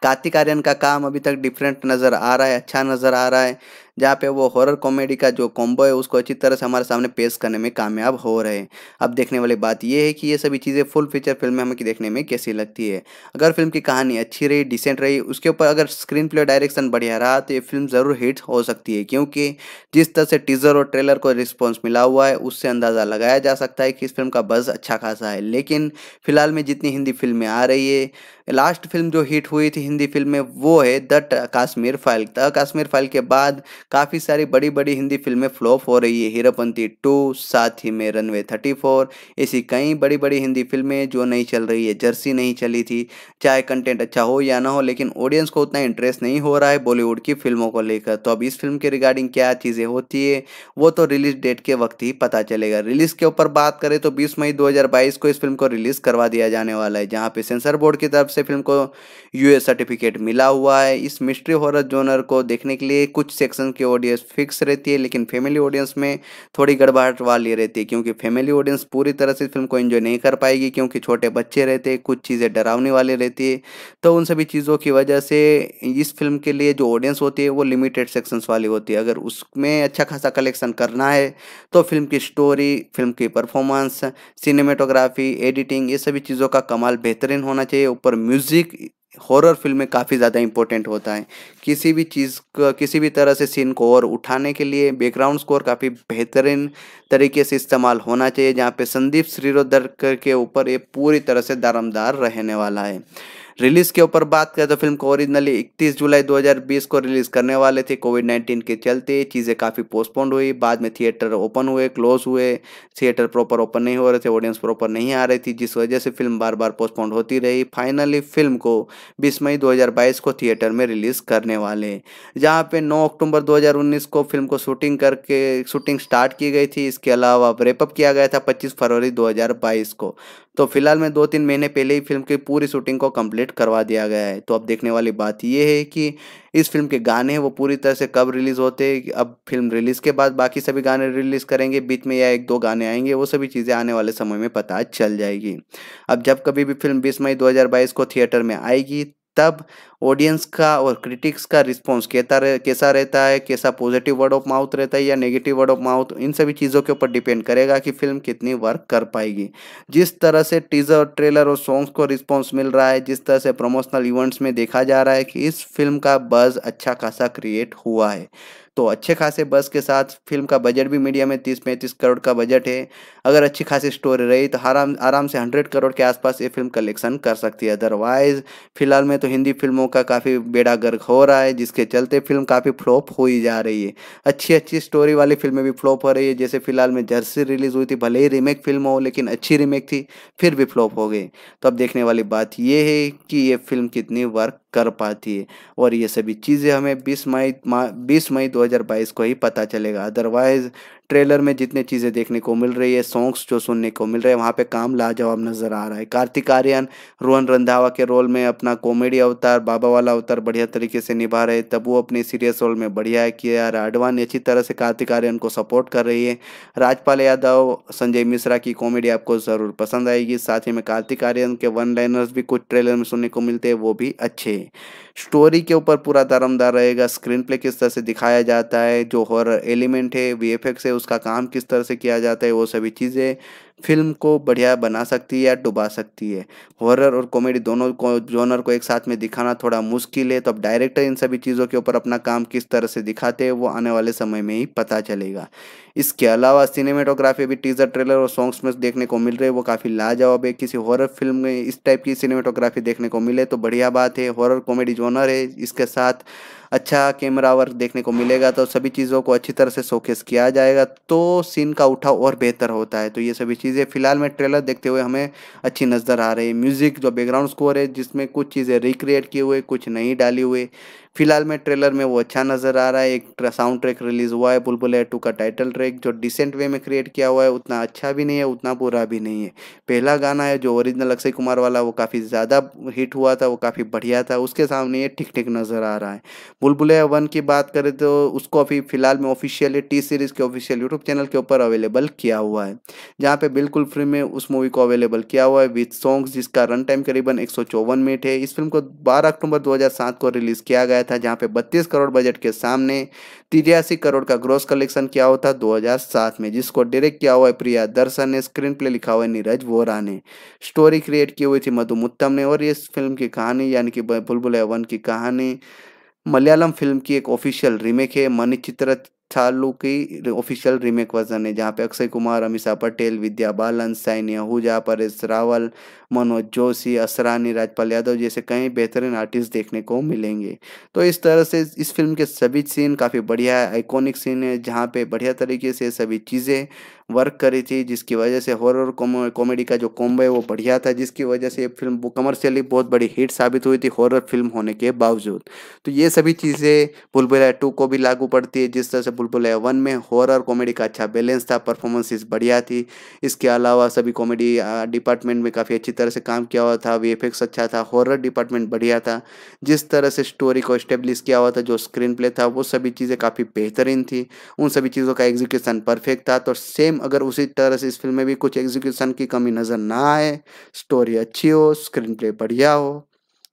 कार्तिक आर्यन का काम अभी तक डिफरेंट नज़र आ रहा है अच्छा नज़र आ रहा है जहाँ पे वो हॉरर कॉमेडी का जो कॉम्बो है उसको अच्छी तरह से हमारे सामने पेश करने में कामयाब हो रहे हैं अब देखने वाली बात यह है कि ये सभी चीज़ें फुल फीचर फिल्म में हमें देखने में कैसी लगती है अगर फिल्म की कहानी अच्छी रही डिसेंट रही उसके ऊपर अगर स्क्रीन प्ले डायरेक्शन बढ़िया रहा तो ये फिल्म ज़रूर हिट हो सकती है क्योंकि जिस तरह से टीजर और ट्रेलर को रिस्पॉन्स मिला हुआ है उससे अंदाज़ा लगाया जा सकता है कि इस फिल्म का बज़ अच्छा खासा है लेकिन फिलहाल में जितनी हिंदी फिल्में आ रही है लास्ट फिल्म जो हिट हुई थी हिंदी फिल्म में वो है the Kashmir file the Kashmir file के बाद काफ़ी सारी बड़ी बड़ी हिंदी फिल्में फ्लॉप हो रही है हीरोपंती टू साथ ही में रनवे थर्टी फोर ऐसी कई बड़ी बड़ी हिंदी फिल्में जो नहीं चल रही है जर्सी नहीं चली थी चाहे कंटेंट अच्छा हो या ना हो लेकिन ऑडियंस को उतना इंटरेस्ट नहीं हो रहा है बॉलीवुड की फिल्मों को लेकर तो अब इस फिल्म के रिगार्डिंग क्या चीज़ें होती है वो तो रिलीज डेट के वक्त ही पता चलेगा रिलीज के ऊपर बात करें तो बीस मई दो को इस फिल्म को रिलीज करवा दिया जाने वाला है जहाँ पे सेंसर बोर्ड की तरफ से फिल्म को यूएस सर्टिफिकेट मिला हुआ है इस मिस्ट्री हॉरर जोनर को देखने के लिए कुछ सेक्शन के ऑडियंस फिक्स रहती है लेकिन फैमिली ऑडियंस में थोड़ी गड़बड़ाहट वाली रहती है क्योंकि फैमिली ऑडियंस पूरी तरह से फिल्म को एंजॉय नहीं कर पाएगी क्योंकि छोटे बच्चे रहते हैं कुछ चीज़ें डरावने वाली रहती है तो उन सभी चीज़ों की वजह से इस फिल्म के लिए जो ऑडियंस होती है वो लिमिटेड सेक्शंस वाली होती है अगर उसमें अच्छा खासा कलेक्शन करना है तो फिल्म की स्टोरी फिल्म की परफॉर्मेंस सिनेमेटोग्राफी एडिटिंग ये सभी चीज़ों का कमाल बेहतरीन होना चाहिए ऊपर म्यूज़िक हॉरर फिल्म में काफ़ी ज़्यादा इंपॉर्टेंट होता है किसी भी चीज़ का किसी भी तरह से सीन को और उठाने के लिए बैकग्राउंड स्कोर काफ़ी बेहतरीन तरीके से इस्तेमाल होना चाहिए जहाँ पे संदीप श्रीरोधर के ऊपर ये पूरी तरह से दारमदार रहने वाला है रिलीज के ऊपर बात करें तो फिल्म को ओरिजिनली 31 जुलाई 2020 को रिलीज करने वाले थे कोविड 19 के चलते चीज़ें काफ़ी पोस्टपोन्ड हुई बाद में थिएटर ओपन हुए क्लोज हुए थिएटर प्रॉपर ओपन नहीं हो रहे थे ऑडियंस प्रॉपर नहीं आ रही थी जिस वजह से फिल्म बार बार पोस्टपोन्ड होती रही फाइनली फिल्म को बीस मई 2022 को थिएटर में रिलीज करने वाले जहाँ पे 9 अक्टूबर 2019 को फिल्म को शूटिंग करके शूटिंग स्टार्ट की गई थी इसके अलावा रेपअप किया गया था 25 फरवरी 2022 को तो फिलहाल में दो तीन महीने पहले ही फिल्म की पूरी शूटिंग को कंप्लीट करवा दिया गया है तो अब देखने वाली बात यह है कि इस फिल्म के गाने वो पूरी तरह से कब रिलीज़ होते अब फिल्म रिलीज़ के बाद बाकी सभी गाने रिलीज़ करेंगे बीच में या एक दो गाने आएंगे वो सभी चीज़ें आने वाले समय में पता चल जाएगी अब जब कभी भी फिल्म बीस मई दो को थिएटर में आएगी तब ऑडियंस का और क्रिटिक्स का रिस्पॉन्स कैसा रह, कैसा रहता है कैसा पॉजिटिव वर्ड ऑफ माउथ रहता है या नेगेटिव वर्ड ऑफ माउथ इन सभी चीज़ों के ऊपर डिपेंड करेगा कि फिल्म कितनी वर्क कर पाएगी जिस तरह से टीजर ट्रेलर और सॉन्ग्स को रिस्पॉन्स मिल रहा है जिस तरह से प्रमोशनल इवेंट्स में देखा जा रहा है कि इस फिल्म का बज़ अच्छा खासा क्रिएट हुआ है तो अच्छे खासे बस के साथ फिल्म का बजट भी मीडिया में तीस पैंतीस करोड़ का बजट है अगर अच्छी खासी स्टोरी रही तो आराम आराम से हंड्रेड करोड़ के आसपास ये फिल्म कलेक्शन कर सकती है अदरवाइज फिलहाल में तो हिंदी फिल्मों का काफ़ी बेड़ा गर्क हो रहा है जिसके चलते फिल्म काफ़ी फ्लॉप हो ही जा रही है अच्छी अच्छी स्टोरी वाली फिल्में भी फ्लॉप हो रही है जैसे फिलहाल में जर्सी रिलीज़ हुई थी भले ही रीमेक फिल्म हो लेकिन अच्छी रीमेक थी फिर भी फ्लॉप हो गई तो अब देखने वाली बात यह है कि ये फिल्म कितनी वर्क कर पाती है और ये सभी चीज़ें हमें 20 मई 20 मई 2022 को ही पता चलेगा अदरवाइज ट्रेलर में जितने चीज़ें देखने को मिल रही है सॉन्ग्स जो सुनने को मिल रहे हैं वहाँ पे काम लाजवाब नज़र आ रहा है कार्तिक आर्यन रोहन रंधावा के रोल में अपना कॉमेडी अवतार बाबा वाला अवतार बढ़िया तरीके से निभा रहे तब वो अपने सीरियस रोल में बढ़िया है कि यार आडवाणी अच्छी तरह से कार्तिक आर्यन को सपोर्ट कर रही है राजपाल यादव संजय मिश्रा की कॉमेडी आपको ज़रूर पसंद आएगी साथ ही में कार्तिक आर्यन के वन लाइनर्स भी कुछ ट्रेलर में सुनने को मिलते हैं वो भी अच्छे हैं स्टोरी के ऊपर पूरा दारमदार रहेगा स्क्रीन प्ले किस तरह से दिखाया जाता है जो हॉरर एलिमेंट है वी है उसका काम किस तरह से किया जाता है वो सभी चीज़ें फिल्म को बढ़िया बना सकती है या डुबा सकती है हॉरर और कॉमेडी दोनों को जोनर को एक साथ में दिखाना थोड़ा मुश्किल है तो अब डायरेक्टर इन सभी चीज़ों के ऊपर अपना काम किस तरह से दिखाते हैं वो आने वाले समय में ही पता चलेगा इसके अलावा सिनेमेटोग्राफी भी टीजर ट्रेलर और सॉन्ग्स में देखने को मिल रही है वो काफ़ी लाजवाब है किसी हॉरर फिल्म में इस टाइप की सिनेमेटोग्राफी देखने को मिले तो बढ़िया बात है हॉरर कॉमेडी जोनर है इसके साथ अच्छा कैमरा वर्क देखने को मिलेगा तो सभी चीज़ों को अच्छी तरह से शोकेस किया जाएगा तो सीन का उठाव और बेहतर होता है तो ये सभी चीज़ें फिलहाल में ट्रेलर देखते हुए हमें अच्छी नज़र आ रही है म्यूज़िक जो बैकग्राउंड स्कोर है जिसमें कुछ चीज़ें रिक्रिएट किए हुए कुछ नहीं डाली हुए फिलहाल में ट्रेलर में वो अच्छा नज़र आ रहा है एक साउंड ट्रैक रिलीज हुआ है बुलबुल टू का टाइटल ट्रैक जो डिसेंट वे में क्रिएट किया हुआ है उतना अच्छा भी नहीं है उतना बुरा भी नहीं है पहला गाना है जो ओरिजिनल अक्षय कुमार वाला वो काफ़ी ज़्यादा हिट हुआ था वो काफ़ी बढ़िया था उसके सामने ये ठीक ठीक नज़र आ रहा है बुलबुल वन की बात करें तो उसको अभी फिलहाल में ऑफिशियली टी सीरीज़ के ऑफिशियल यूट्यूब चैनल के ऊपर अवेलेबल किया हुआ है जहाँ पे बिल्कुल फ्री में उस मूवी को अवेलेबल किया हुआ है विथ सॉन्ग्स जिसका रन टाइम करीबन एक मिनट है इस फिल्म को बारह अक्टूबर दो को रिलीज़ किया गया गया था जहां पे 32 करोड़ बजट के सामने तिरासी करोड़ का ग्रोस कलेक्शन किया हुआ था 2007 में जिसको डायरेक्ट किया हुआ है प्रिया दर्शन ने स्क्रीन प्ले लिखा हुआ है नीरज वोरा ने स्टोरी क्रिएट की हुई थी मधु मुत्तम ने और इस फिल्म की कहानी यानी कि बुलबुल वन की कहानी मलयालम फिल्म की एक ऑफिशियल रीमेक है मनी मणिचित्र थालू की ऑफिशियल रीमेक वर्जन है जहाँ पे अक्षय कुमार अमिशा पटेल विद्या बालन साइन आहूजा परेश रावल मनोज जोशी असरानी राजपाल यादव जैसे कई बेहतरीन आर्टिस्ट देखने को मिलेंगे तो इस तरह से इस फिल्म के सभी सीन काफ़ी बढ़िया आइकॉनिक सीन है जहाँ पे बढ़िया तरीके से सभी चीज़ें वर्क करी थी जिसकी वजह से हॉरर कॉमेडी का जो कॉम्बो है वो बढ़िया था जिसकी वजह से ये फिल्म कमर्शियली बहुत बड़ी हिट साबित हुई थी हॉरर फिल्म होने के बावजूद तो ये सभी चीज़ें बुलबुलया टू को भी लागू पड़ती है जिस तरह से बुलबुलया वन में हॉरर कॉमेडी का अच्छा बैलेंस था परफॉर्मेंसेस बढ़िया थी इसके अलावा सभी कॉमेडी डिपार्टमेंट में काफ़ी अच्छी तरह से काम किया हुआ था वी अच्छा था हॉरर डिपार्टमेंट बढ़िया था जिस तरह से स्टोरी को स्टेब्लिश किया हुआ था जो स्क्रीन प्ले था वो सभी चीज़ें काफ़ी बेहतरीन थी उन सभी चीज़ों का एग्जीक्यूशन परफेक्ट था तो सेम सेम अगर उसी तरह से इस फिल्म में भी कुछ एग्जीक्यूशन की कमी नज़र ना आए स्टोरी अच्छी हो स्क्रीन प्ले बढ़िया हो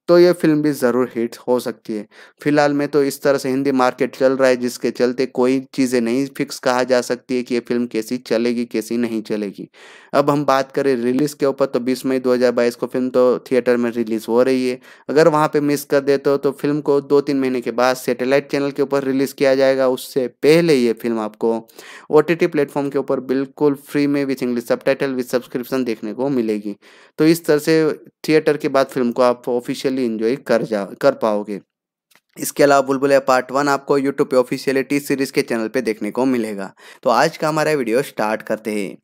तो ये फिल्म भी ज़रूर हिट हो सकती है फिलहाल में तो इस तरह से हिंदी मार्केट चल रहा है जिसके चलते कोई चीज़ें नहीं फिक्स कहा जा सकती है कि ये फिल्म कैसी चलेगी कैसी नहीं चलेगी अब हम बात करें रिलीज़ के ऊपर तो 20 मई 2022 को फिल्म तो थिएटर में रिलीज़ हो रही है अगर वहाँ पे मिस कर देते हो तो फिल्म को दो तीन महीने के बाद सेटेलाइट चैनल के ऊपर रिलीज़ किया जाएगा उससे पहले ये फिल्म आपको ओ टी प्लेटफॉर्म के ऊपर बिल्कुल फ्री में with English subtitle with subscription देखने को मिलेगी तो इस तरह से थिएटर के बाद फिल्म को आप ऑफिशियल रियली इन्जॉय कर जा कर पाओगे इसके अलावा बुलबुल पार्ट वन आपको यूट्यूब पे ऑफिशियलिटी सीरीज़ के चैनल पे देखने को मिलेगा तो आज का हमारा वीडियो स्टार्ट करते हैं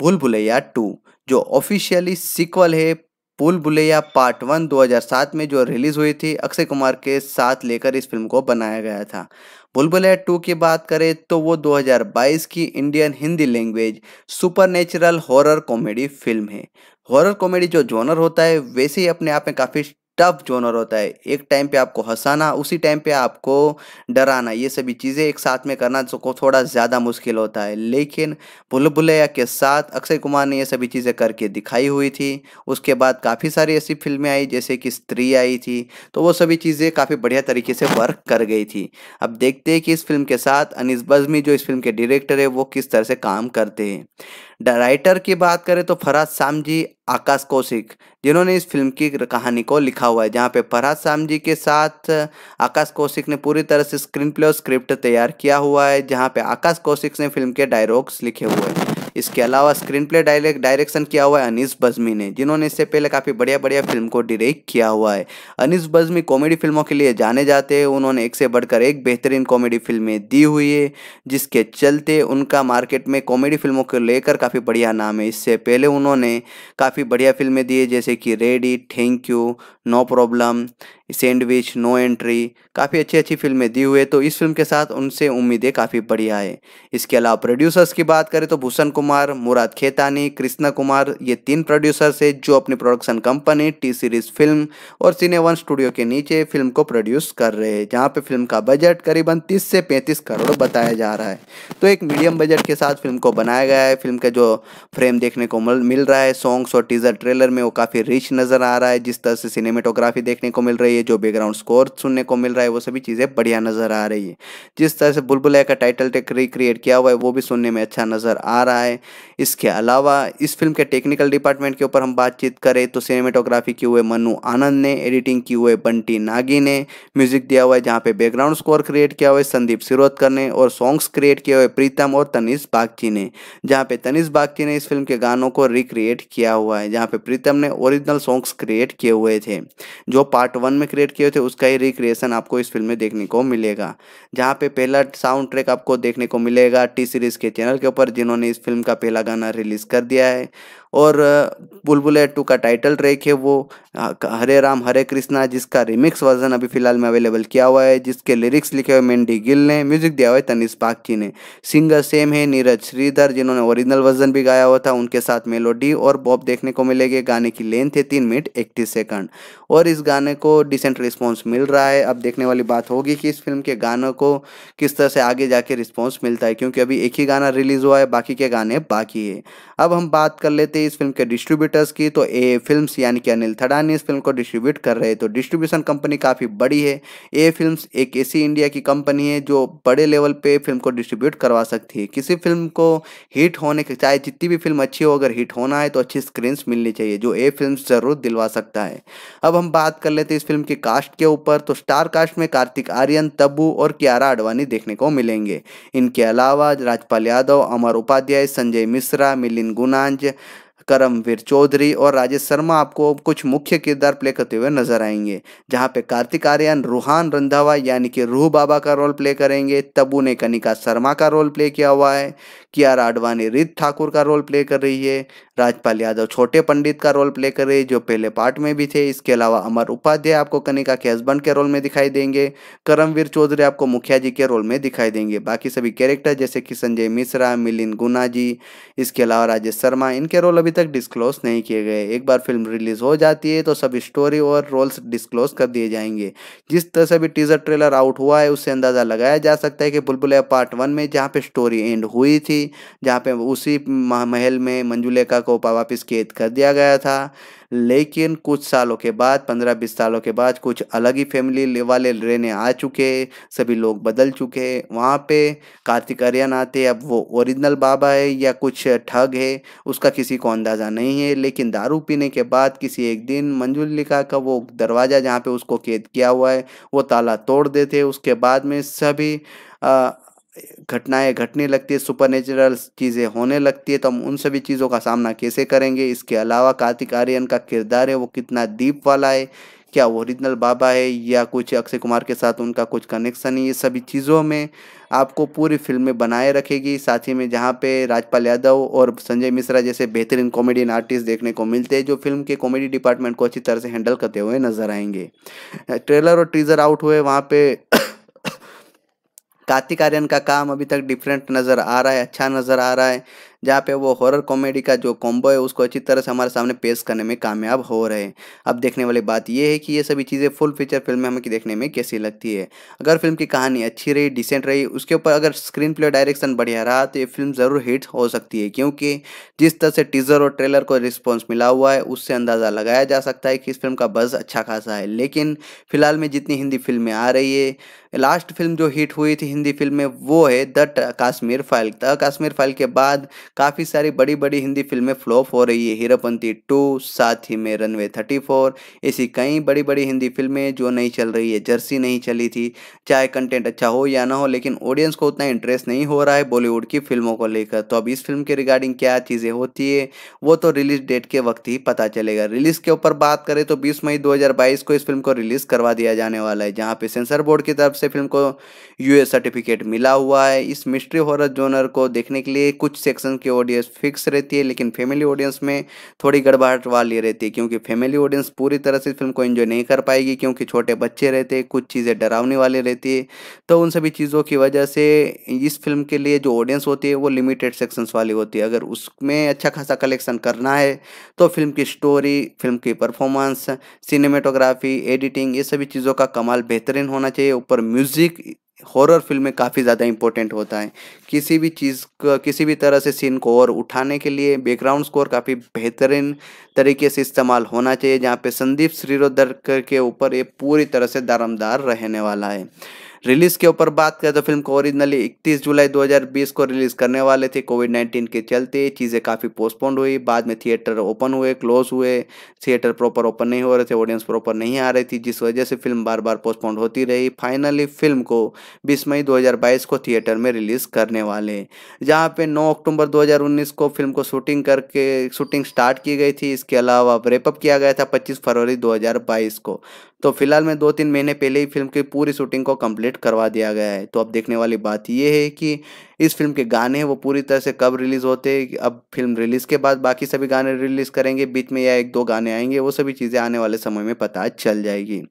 भूल भुलैया टू जो ऑफिशियली सिक्वल है पुल बुलैया पार्ट वन 2007 में जो रिलीज़ हुई थी अक्षय कुमार के साथ लेकर इस फिल्म को बनाया गया था बुलबुलैया टू की बात करें तो वो 2022 की Indian Hindi language supernatural horror comedy film है हॉरर कॉमेडी जो जोनर होता है वैसे ही अपने आप में काफ़ी टफ जोनर होता है एक टाइम पे आपको हंसाना उसी टाइम पे आपको डराना ये सभी चीज़ें एक साथ में करना को थोड़ा ज़्यादा मुश्किल होता है लेकिन भुल भुलैया के साथ अक्षय कुमार ने ये सभी चीज़ें करके दिखाई हुई थी उसके बाद काफ़ी सारी ऐसी फिल्में आई जैसे कि स्त्री आई थी तो वो सभी चीज़ें काफ़ी बढ़िया तरीके से वर्क कर गई थी अब देखते हैं कि इस फिल्म के साथ अनिस बजमी जो इस फिल्म के डायरेक्टर है वो किस तरह से काम करते हैं डायरेक्टर की बात करें तो शाम जी आकाश कौशिक जिन्होंने इस फिल्म की कहानी को लिखा हुआ है जहाँ पे श्याम जी के साथ आकाश कौशिक ने पूरी तरह से स्क्रीन प्ले और स्क्रिप्ट तैयार किया हुआ है जहाँ पे आकाश कौशिक ने फिल्म के डायलॉग्स लिखे हुए हैं इसके अलावा स्क्रीन प्ले डायरेक्ट डायरेक्शन किया हुआ है अनिस बजमी ने जिन्होंने इससे पहले काफ़ी बढ़िया बढ़िया फिल्म को डायरेक्ट किया हुआ है अनिस बजमी कॉमेडी फिल्मों के लिए जाने जाते हैं उन्होंने एक से बढ़कर एक बेहतरीन कॉमेडी फिल्में दी हुई है जिसके चलते उनका मार्केट में कॉमेडी फिल्मों को लेकर काफ़ी बढ़िया नाम है इससे पहले उन्होंने काफ़ी बढ़िया फिल्में दी है जैसे कि ready thank you no problem sandwich no entry काफ़ी अच्छी अच्छी फिल्में दी हुई है तो इस फिल्म के साथ उनसे उम्मीदें काफ़ी बढ़िया है इसके अलावा प्रोड्यूसर्स की बात करें तो भूषण कुमार मुराद खेतानी कृष्णा कुमार ये तीन प्रोड्यूसर्स है जो अपनी production company T series film और सिने वन स्टूडियो के नीचे फिल्म को प्रोड्यूस कर रहे हैं जहाँ पे फिल्म का बजट करीबन तीस से पैंतीस करोड़ बताया जा रहा है तो एक मीडियम बजट के साथ फिल्म को बनाया गया है फिल्म का जो फ्रेम देखने को मिल रहा है सॉन्ग्स और टीजर ट्रेलर में वो काफ़ी रिच नज़र आ रहा है जिस तरह से सिनेमेटोग्राफी देखने को मिल रही है है जो बैकग्राउंड स्कोर सुनने को मिल रहा है वो सभी चीज़ें बढ़िया नज़र आ रही है जिस तरह से बुलबुल का टाइटल टेक रिक्रिएट किया हुआ है वो भी सुनने में अच्छा नज़र आ रहा है इसके अलावा इस फिल्म के टेक्निकल डिपार्टमेंट के ऊपर हम बातचीत करें तो सिनेमेटोग्राफी की हुए मनु आनंद ने एडिटिंग की हुए बंटी नागी ने म्यूजिक दिया हुआ है जहाँ पे बैकग्राउंड स्कोर क्रिएट किया हुआ है संदीप सिरोदकर ने और सॉन्ग्स क्रिएट किए हुए प्रीतम और तनिष बागची ने जहाँ पे तनिष बागची ने इस फिल्म के गानों को रिक्रिएट किया हुआ है जहाँ पे प्रीतम ने ओरिजिनल सॉन्ग्स क्रिएट किए हुए थे जो पार्ट वन में क्रिएट किए थे उसका ही रिक्रिएशन आपको इस फिल्म में देखने को मिलेगा जहाँ पे पहला साउंड ट्रैक आपको देखने को मिलेगा टी सीरीज़ के चैनल के ऊपर जिन्होंने इस फिल्म का पहला गाना रिलीज़ कर दिया है और बुलबुल टू का टाइटल ट्रैक है वो हरे राम हरे कृष्णा जिसका रिमिक्स वर्जन अभी फिलहाल में अवेलेबल किया हुआ है जिसके लिरिक्स लिखे हुए मेंडी गिल ने म्यूजिक दिया हुआ है तनिष पाकची ने सिंगर सेम है नीरज श्रीधर जिन्होंने ओरिजिनल वर्जन भी गाया हुआ था उनके साथ मेलोडी और बॉब देखने को मिलेगी गाने की लेंथ है तीन मिनट इकतीस सेकंड और इस गाने को डिसेंट रिस्पॉन्स मिल रहा है अब देखने वाली बात होगी कि इस फिल्म के गानों को किस तरह से आगे जाके रिस्पॉन्स मिलता है क्योंकि अभी एक ही गाना रिलीज हुआ है बाकी के गाने बाकी है अब हम बात कर लेते थे इस फिल्म के डिस्ट्रीब्यूटर्स की तो ए फिल्म्स यानी कि अनिल थड़ानी इस फिल्म को डिस्ट्रीब्यूट कर रहे तो डिस्ट्रीब्यूशन कंपनी काफ़ी बड़ी है ए फिल्म्स एक ऐसी इंडिया की कंपनी है जो बड़े लेवल पे फिल्म को डिस्ट्रीब्यूट करवा सकती है किसी फिल्म को हिट होने के चाहे जितनी भी फिल्म अच्छी हो अगर हिट होना है तो अच्छी स्क्रीन मिलनी चाहिए जो ए फिल्म ज़रूर दिलवा सकता है अब हम बात कर लेते हैं इस फिल्म की कास्ट के ऊपर तो स्टार कास्ट में कार्तिक आर्यन तब्बू और कियारा आडवाणी देखने को मिलेंगे इनके अलावा राजपाल यादव अमर उपाध्याय संजय मिश्रा मिलिन गुनांज करमवीर चौधरी और राजेश शर्मा आपको कुछ मुख्य किरदार प्ले करते हुए नजर आएंगे जहां पे कार्तिक आर्यन रूहान रंधावा यानी कि रूह बाबा का रोल प्ले करेंगे तबू ने कनिका शर्मा का रोल प्ले किया हुआ है कियारा आडवाणी रित ठाकुर का रोल प्ले कर रही है राजपाल यादव छोटे पंडित का रोल प्ले कर रही है जो पहले पार्ट में भी थे इसके अलावा अमर उपाध्याय आपको कनिका के हस्बैंड के रोल में दिखाई देंगे करमवीर चौधरी आपको मुखिया जी के रोल में दिखाई देंगे बाकी सभी कैरेक्टर जैसे कि संजय मिश्रा मिलिंद गुना जी इसके अलावा राजेश शर्मा इनके रोल अभी तक तक डिस्क्लोज नहीं किए गए एक बार फिल्म रिलीज हो जाती है तो सब स्टोरी और रोल्स डिस्क्लोज कर दिए जाएंगे जिस तरह से भी टीजर ट्रेलर आउट हुआ है उससे अंदाज़ा लगाया जा सकता है कि बुलबुल पार्ट वन में जहाँ पे स्टोरी एंड हुई थी जहाँ पे उसी महल में मंजुलेखा को वापस कैद कर दिया गया था लेकिन कुछ सालों के बाद पंद्रह बीस सालों के बाद कुछ अलग ही फैमिली वाले रहने आ चुके सभी लोग बदल चुके हैं वहाँ पे कार्तिक आर्यन आते अब वो ओरिजिनल बाबा है या कुछ ठग है उसका किसी को अंदाज़ा नहीं है लेकिन दारू पीने के बाद किसी एक दिन मंजुलिका का वो दरवाज़ा जहाँ पे उसको कैद किया हुआ है वो ताला तोड़ देते उसके बाद में सभी घटनाएं घटने लगती है सुपर चीज़ें होने लगती है तो हम उन सभी चीज़ों का सामना कैसे करेंगे इसके अलावा कार्तिक आर्यन का किरदार है वो कितना दीप वाला है क्या ओरिजिनल बाबा है या कुछ अक्षय कुमार के साथ उनका कुछ कनेक्शन है ये सभी चीज़ों में आपको पूरी फिल्म में बनाए रखेगी साथ ही में जहाँ पे राजपाल यादव और संजय मिश्रा जैसे बेहतरीन कॉमेडियन आर्टिस्ट देखने को मिलते हैं जो फिल्म के कॉमेडी डिपार्टमेंट को अच्छी तरह से हैंडल करते हुए नजर आएंगे ट्रेलर और टीज़र आउट हुए वहाँ पर कार्तिक आर्यन का काम अभी तक डिफरेंट नज़र आ रहा है अच्छा नज़र आ रहा है जहाँ पे वो हॉरर कॉमेडी का जो कॉम्बो है उसको अच्छी तरह से हमारे सामने पेश करने में कामयाब हो रहे हैं अब देखने वाली बात यह है कि ये सभी चीज़ें फुल फीचर फिल्म में हमें देखने में कैसी लगती है अगर फिल्म की कहानी अच्छी रही डिसेंट रही उसके ऊपर अगर स्क्रीन प्ले डायरेक्शन बढ़िया रहा तो ये फिल्म ज़रूर हिट हो सकती है क्योंकि जिस तरह से टीजर और ट्रेलर को रिस्पॉन्स मिला हुआ है उससे अंदाज़ा लगाया जा सकता है कि इस फिल्म का बज़ अच्छा खासा है लेकिन फिलहाल में जितनी हिंदी फिल्में आ रही है लास्ट फिल्म जो हिट हुई थी हिंदी फिल्म में वो है the Kashmir file the Kashmir file के बाद काफ़ी सारी बड़ी बड़ी हिंदी फिल्में फ्लॉप हो रही है हीरोपंथी टू साथ ही में रनवे थर्टी फोर ऐसी कई बड़ी बड़ी हिंदी फिल्में जो नहीं चल रही है जर्सी नहीं चली थी चाहे कंटेंट अच्छा हो या ना हो लेकिन ऑडियंस को उतना इंटरेस्ट नहीं हो रहा है बॉलीवुड की फिल्मों को लेकर तो अब इस फिल्म के रिगार्डिंग क्या चीज़ें होती है वो तो रिलीज डेट के वक्त ही पता चलेगा रिलीज के ऊपर बात करें तो बीस मई दो को इस फिल्म को रिलीज करवा दिया जाने वाला है जहाँ पे सेंसर बोर्ड की तरफ से फिल्म को यूएस सर्टिफिकेट मिला हुआ है इस मिस्ट्री हॉरर जोनर को देखने के लिए कुछ सेक्शन की ऑडियंस फिक्स रहती है लेकिन फैमिली ऑडियंस में थोड़ी गड़बड़ाहट वाली रहती है क्योंकि फैमिली ऑडियंस पूरी तरह से फिल्म को एंजॉय नहीं कर पाएगी क्योंकि छोटे बच्चे रहते हैं कुछ चीज़ें डरावने वाली रहती है तो उन सभी चीज़ों की वजह से इस फिल्म के लिए जो ऑडियंस होती है वो लिमिटेड सेक्शंस वाली होती है अगर उसमें अच्छा खासा कलेक्शन करना है तो फिल्म की स्टोरी फिल्म की परफॉर्मेंस सिनेमेटोग्राफी एडिटिंग ये सभी चीज़ों का कमाल बेहतरीन होना चाहिए ऊपर म्यूज़िक हॉरर फिल्म में काफ़ी ज़्यादा इंपॉर्टेंट होता है किसी भी चीज़ का किसी भी तरह से सीन को और उठाने के लिए बैकग्राउंड स्कोर काफ़ी बेहतरीन तरीके से इस्तेमाल होना चाहिए जहाँ पे संदीप श्रीरोधर के ऊपर ये पूरी तरह से दारमदार रहने वाला है रिलीज के ऊपर बात करें तो फिल्म को ओरिजिनली 31 जुलाई 2020 को रिलीज करने वाले थे कोविड 19 के चलते चीज़ें काफ़ी पोस्टपोन्ड हुई बाद में थिएटर ओपन हुए क्लोज हुए थिएटर प्रॉपर ओपन नहीं हो रहे थे ऑडियंस प्रॉपर नहीं आ रही थी जिस वजह से फिल्म बार बार पोस्टपोन्ड होती रही फाइनली फिल्म को बीस मई 2022 को थिएटर में रिलीज करने वाले जहाँ पे 9 अक्टूबर 2019 को फिल्म को शूटिंग करके शूटिंग स्टार्ट की गई थी इसके अलावा रेपअप किया गया था 25 फरवरी 2022 को तो फिलहाल में दो तीन महीने पहले ही फिल्म की पूरी शूटिंग को कंप्लीट करवा दिया गया है तो अब देखने वाली बात यह है कि इस फिल्म के गाने वो पूरी तरह से कब रिलीज़ होते हैं अब फिल्म रिलीज़ के बाद बाकी सभी गाने रिलीज़ करेंगे बीच में या एक दो गाने आएंगे वो सभी चीज़ें आने वाले समय में पता चल जाएगी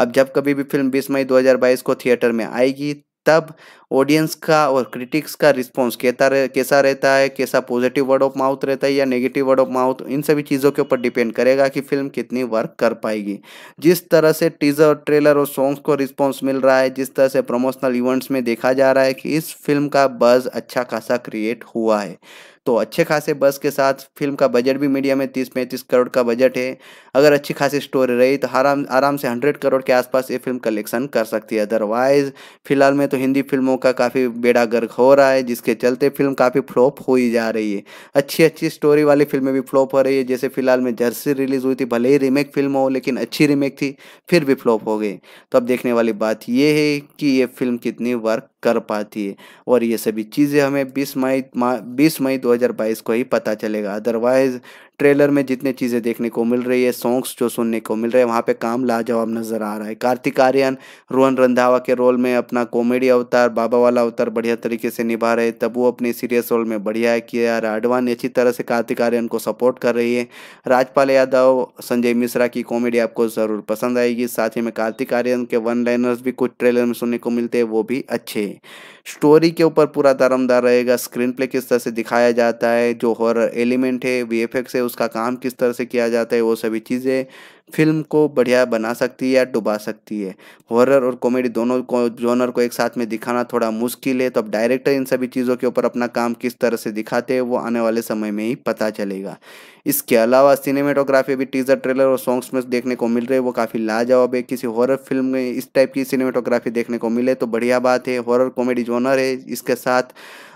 अब जब कभी भी फिल्म बीस मई दो को थिएटर में आएगी तब ऑडियंस का और क्रिटिक्स का रिस्पॉन्स कैसा रह, कैसा रहता है कैसा पॉजिटिव वर्ड ऑफ माउथ रहता है या नेगेटिव वर्ड ऑफ माउथ इन सभी चीज़ों के ऊपर डिपेंड करेगा कि फिल्म कितनी वर्क कर पाएगी जिस तरह से टीजर ट्रेलर और सॉन्ग्स को रिस्पॉन्स मिल रहा है जिस तरह से प्रमोशनल इवेंट्स में देखा जा रहा है कि इस फिल्म का बज़ अच्छा खासा क्रिएट हुआ है तो अच्छे खासे बस के साथ फिल्म का बजट भी मीडिया में तीस पैंतीस करोड़ का बजट है अगर अच्छी खासी स्टोरी रही तो आराम आराम से हंड्रेड करोड़ के आसपास ये फिल्म कलेक्शन कर सकती है अदरवाइज फिलहाल में तो हिंदी फिल्मों का काफ़ी बेड़ा गर्क हो रहा है जिसके चलते फिल्म काफ़ी फ्लॉप हो ही जा रही है अच्छी अच्छी स्टोरी वाली फिल्में भी फ्लॉप हो रही है जैसे फिलहाल में जर्सी रिलीज़ हुई थी भले ही रीमेक फिल्म हो लेकिन अच्छी रीमेक थी फिर भी फ्लॉप हो गई तो अब देखने वाली बात यह है कि ये फिल्म कितनी वर्क कर पाती है और ये सभी चीज़ें हमें बीस मई बीस मई 2022 को ही पता चलेगा अदरवाइज़ ट्रेलर में जितने चीज़ें देखने को मिल रही है सॉन्ग्स जो सुनने को मिल रहे हैं वहाँ पे काम लाजवाब नज़र आ रहा है कार्तिक आर्यन रोहन रंधावा के रोल में अपना कॉमेडी अवतार बाबा वाला अवतार बढ़िया तरीके से निभा रहे तब वो अपने सीरियस रोल में बढ़िया है किया यार आडवाणी अच्छी तरह से कार्तिक आर्यन को सपोर्ट कर रही है राजपाल यादव संजय मिश्रा की कॉमेडी आपको ज़रूर पसंद आएगी साथ ही में कार्तिक आर्यन के वन लाइनर्स भी कुछ ट्रेलर में सुनने को मिलते हैं वो भी अच्छे हैं स्टोरी के ऊपर पूरा दरमदार रहेगा स्क्रीन प्ले किस तरह से दिखाया जाता है जो हॉरर एलिमेंट है वी है उसका काम किस तरह से किया जाता है वो सभी चीज़ें फिल्म को बढ़िया बना सकती है या डुबा सकती है हॉरर और कॉमेडी दोनों को जोनर को एक साथ में दिखाना थोड़ा मुश्किल है तो अब डायरेक्टर इन सभी चीज़ों के ऊपर अपना काम किस तरह से दिखाते हैं वो आने वाले समय में ही पता चलेगा इसके अलावा सिनेमेटोग्राफी भी टीजर ट्रेलर और सॉन्ग्स में देखने को मिल रही है वो काफ़ी लाजवाब है किसी हॉरर फिल्म में इस टाइप की सिनेमेटोग्राफी देखने को मिले तो बढ़िया बात है हॉरर कॉमेडी जोनर है इसके साथ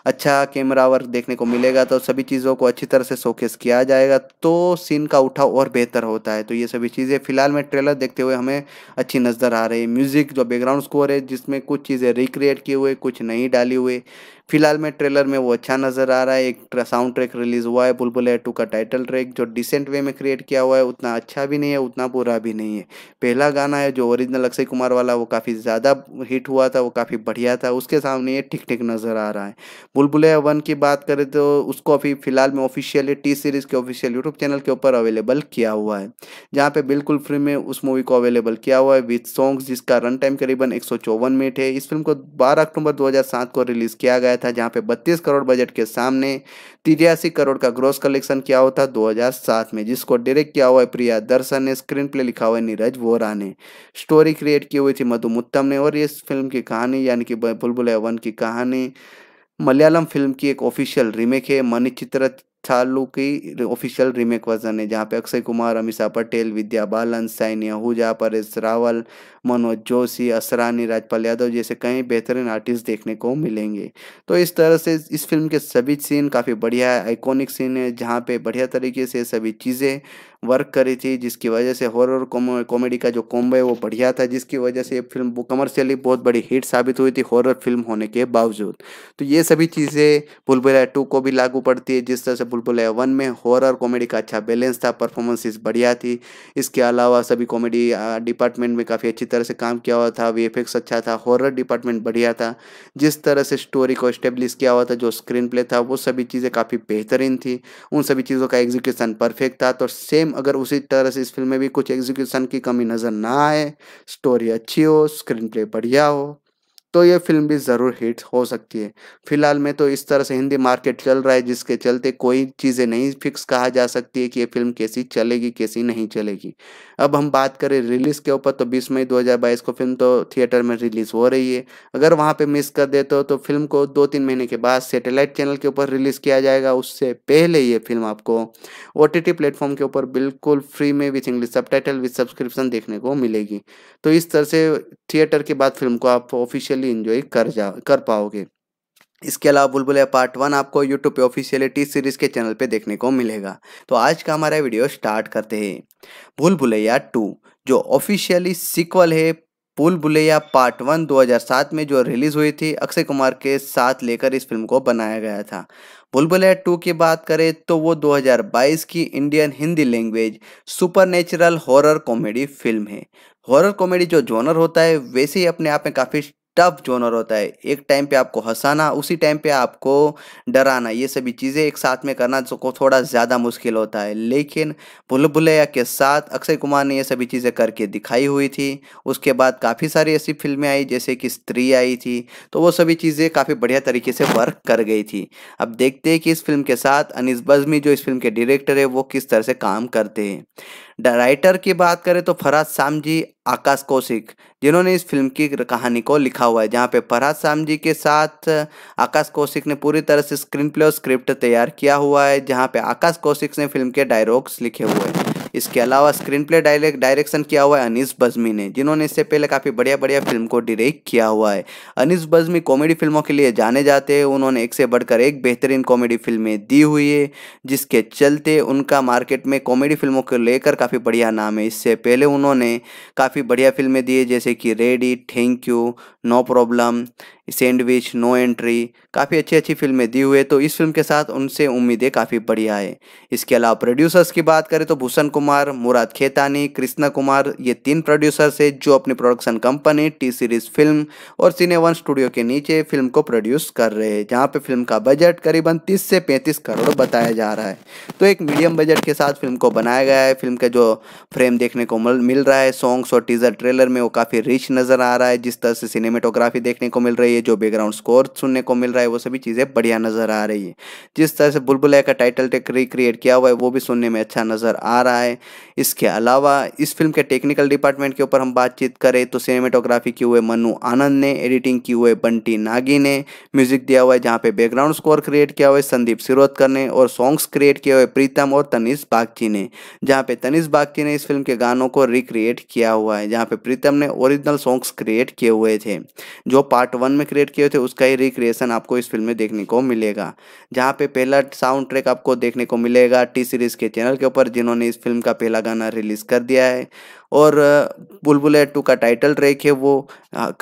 अच्छा कैमरा वर्क देखने को मिलेगा तो सभी चीज़ों को अच्छी तरह से शोकेस किया जाएगा तो सीन का उठाव और बेहतर होता है तो ये सभी चीज़ें फिलहाल में ट्रेलर देखते हुए हमें अच्छी नज़र आ रही है म्यूज़िक जो बैकग्राउंड स्कोर है जिसमें कुछ चीज़ें रिक्रिएट किए हुए कुछ नहीं डाली हुए फिलहाल में ट्रेलर में वो अच्छा नज़र आ रहा है एक साउंड ट्रैक रिलीज़ हुआ है बुलबुल टू का टाइटल ट्रैक जो डिसेंट वे में क्रिएट किया हुआ है उतना अच्छा भी नहीं है उतना बुरा भी नहीं है पहला गाना है जो ओरिजिनल अक्षय कुमार वाला वो काफ़ी ज़्यादा हिट हुआ था वो काफ़ी बढ़िया था उसके सामने ये ठीक ठीक नज़र आ रहा है बुलबुल वन की बात करें तो उसको अभी फिलहाल में ऑफिशियली टी सीरीज़ के ऑफिशियल यूट्यूब चैनल के ऊपर अवेलेबल किया हुआ है जहाँ पे बिल्कुल फ्री में उस मूवी को अवेलेबल किया हुआ है विद सॉन्ग्स जिसका रन टाइम करीबन एक मिनट है इस फिल्म को बारह अक्टूबर दो को रिलीज़ किया गया आया था जहाँ पे 32 करोड़ बजट के सामने तिरासी करोड़ का ग्रोस कलेक्शन किया हुआ था 2007 में जिसको डायरेक्ट किया हुआ है प्रिया दर्शन ने स्क्रीन प्ले लिखा हुआ है नीरज वोरा ने स्टोरी क्रिएट की हुई थी मधु मुत्तम ने और इस फिल्म की कहानी यानी कि बुलबुल वन की कहानी मलयालम फिल्म की एक ऑफिशियल रीमेक है मणिचित्र थालू की ऑफिशियल रीमेक वर्जन है जहाँ पे अक्षय कुमार अमिशा पटेल विद्या बालन साइनिया आहूजा परेश रावल मनोज जोशी असरानी राजपाल यादव जैसे कई बेहतरीन आर्टिस्ट देखने को मिलेंगे तो इस तरह से इस फिल्म के सभी सीन काफ़ी बढ़िया है आइकॉनिक सीन है जहाँ पे बढ़िया तरीके से सभी चीज़ें वर्क करी थी जिसकी वजह से हॉरर कॉमेडी का जो कॉम्बो है वो बढ़िया था जिसकी वजह से ये फिल्म कमर्शियली बहुत बड़ी हिट साबित हुई थी हॉरर फिल्म होने के बावजूद तो ये सभी चीज़ें बुलबुलाया टू को भी लागू पड़ती है जिस तरह से बुलबुलैया वन में हॉरर कॉमेडी का अच्छा बैलेंस था परफॉर्मेंसेस बढ़िया थी इसके अलावा सभी कॉमेडी डिपार्टमेंट में काफ़ी अच्छी तरह से काम किया हुआ था वी अच्छा था हॉरर डिपार्टमेंट बढ़िया था जिस तरह से स्टोरी को स्टेब्लिश किया हुआ था जो स्क्रीन प्ले था वो सभी चीज़ें काफ़ी बेहतरीन थी उन सभी चीज़ों का एग्जीक्यूशन परफेक्ट था तो सेम सेम अगर उसी तरह से इस फिल्म में भी कुछ एग्जीक्यूशन की कमी नज़र ना आए स्टोरी अच्छी हो स्क्रीन प्ले बढ़िया हो तो ये फिल्म भी ज़रूर हिट हो सकती है फिलहाल में तो इस तरह से हिंदी मार्केट चल रहा है जिसके चलते कोई चीज़ें नहीं फिक्स कहा जा सकती है कि ये फिल्म कैसी चलेगी कैसी नहीं चलेगी अब हम बात करें रिलीज़ के ऊपर तो 20 मई 2022 को फिल्म तो थिएटर में रिलीज़ हो रही है अगर वहाँ पे मिस कर दे तो, तो फिल्म को दो तीन महीने के बाद सेटेलाइट चैनल के ऊपर रिलीज़ किया जाएगा उससे पहले ये फिल्म आपको ओ टी प्लेटफॉर्म के ऊपर बिल्कुल फ्री में with English subtitle with subscription देखने को मिलेगी तो इस तरह से थिएटर के बाद फिल्म को आप ऑफिशियली फुली इंजॉय कर जा कर पाओगे इसके अलावा बुलबुल पार्ट वन आपको यूट्यूब पे ऑफिशियलिटी सीरीज के चैनल पे देखने को मिलेगा तो आज का हमारा वीडियो स्टार्ट करते हैं भूल भुलैया टू जो ऑफिशियली सिक्वल है पुल बुलैया पार्ट वन 2007 में जो रिलीज हुई थी अक्षय कुमार के साथ लेकर इस फिल्म को बनाया गया था बुलबुलैया टू की बात करें तो वो 2022 की Indian Hindi language supernatural horror comedy film है हॉरर कॉमेडी जो जोनर होता है वैसे ही अपने आप में काफ़ी टफ जोनर होता है एक टाइम पे आपको हंसाना उसी टाइम पे आपको डराना ये सभी चीज़ें एक साथ में करना को थोड़ा ज़्यादा मुश्किल होता है लेकिन भुल भुलैया के साथ अक्षय कुमार ने ये सभी चीज़ें करके दिखाई हुई थी उसके बाद काफ़ी सारी ऐसी फिल्में आई जैसे कि स्त्री आई थी तो वो सभी चीज़ें काफ़ी बढ़िया तरीके से वर्क कर गई थी अब देखते हैं कि इस फिल्म के साथ अनिस बजमी जो इस फिल्म के डायरेक्टर है वो किस तरह से काम करते हैं राइटर की बात करें तो फराज सामजी आकाश कौशिक जिन्होंने इस फिल्म की कहानी को लिखा हुआ है जहाँ पे फरहाद साम जी के साथ आकाश कौशिक ने पूरी तरह से स्क्रीन प्ले और स्क्रिप्ट तैयार किया हुआ है जहाँ पे आकाश कौशिक ने फिल्म के डायलॉग्स लिखे हुए हैं इसके अलावा स्क्रीन प्ले डायरेक्शन किया हुआ है अनिस बजमी ने जिन्होंने इससे पहले काफ़ी बढ़िया बढ़िया फिल्म को डिरेक्ट किया हुआ है अनिस बजमी कॉमेडी फिल्मों के लिए जाने जाते हैं उन्होंने एक से बढ़कर एक बेहतरीन कॉमेडी फिल्में दी हुई है जिसके चलते उनका मार्केट में कॉमेडी फिल्मों को लेकर काफ़ी बढ़िया नाम है इससे पहले उन्होंने काफ़ी बढ़िया फिल्में दी है जैसे कि ready thank you no problem sandwich no entry काफ़ी अच्छी अच्छी फिल्में दी हुई है तो इस फिल्म के साथ उनसे उम्मीदें काफ़ी बढ़िया है इसके अलावा प्रोड्यूसर्स की बात करें तो भूषण कुमार मुराद खेतानी कृष्णा कुमार ये तीन प्रोड्यूसर्स है जो अपनी production company T series film और सिनेवन स्टूडियो के नीचे फिल्म को प्रोड्यूस कर रहे हैं जहाँ पर फिल्म का बजट करीबन तीस से पैंतीस करोड़ बताया जा रहा है तो एक मीडियम बजट के साथ फिल्म को बनाया गया है फिल्म का जो फ्रेम देखने को मिल रहा है सॉन्ग्स और टीजर ट्रेलर में वो काफ़ी रिच नज़र आ रहा है जिस तरह से सिनेमेटोग्राफी देखने को मिल रही है है जो बैकग्राउंड स्कोर सुनने को मिल रहा है वो सभी चीज़ें बढ़िया नज़र आ रही है जिस तरह से बुलबुल का टाइटल टेक रिक्रिएट किया हुआ है वो भी सुनने में अच्छा नज़र आ रहा है इसके अलावा इस फिल्म के टेक्निकल डिपार्टमेंट के ऊपर हम बातचीत करें तो सिनेमेटोग्राफी की हुए मनु आनंद ने एडिटिंग की हुए बंटी नागी ने म्यूजिक दिया हुआ है जहाँ पे बैकग्राउंड स्कोर क्रिएट किया हुआ है संदीप सिरोदकर ने और सॉन्ग्स क्रिएट किए हुए प्रीतम और तनिष बागची ने जहाँ पे तनिष बागची ने इस फिल्म के गानों को रिक्रिएट किया हुआ है जहाँ पे प्रीतम ने ओरिजिनल सॉन्ग्स क्रिएट किए हुए थे जो पार्ट वन में क्रिएट किए थे उसका ही रिक्रिएशन आपको इस फिल्म में देखने को मिलेगा जहाँ पे पहला साउंड ट्रैक आपको देखने को मिलेगा टी सीरीज़ के चैनल के ऊपर जिन्होंने इस फिल्म का पहला गाना रिलीज़ कर दिया है और बुलबुले टू का टाइटल ट्रैक है वो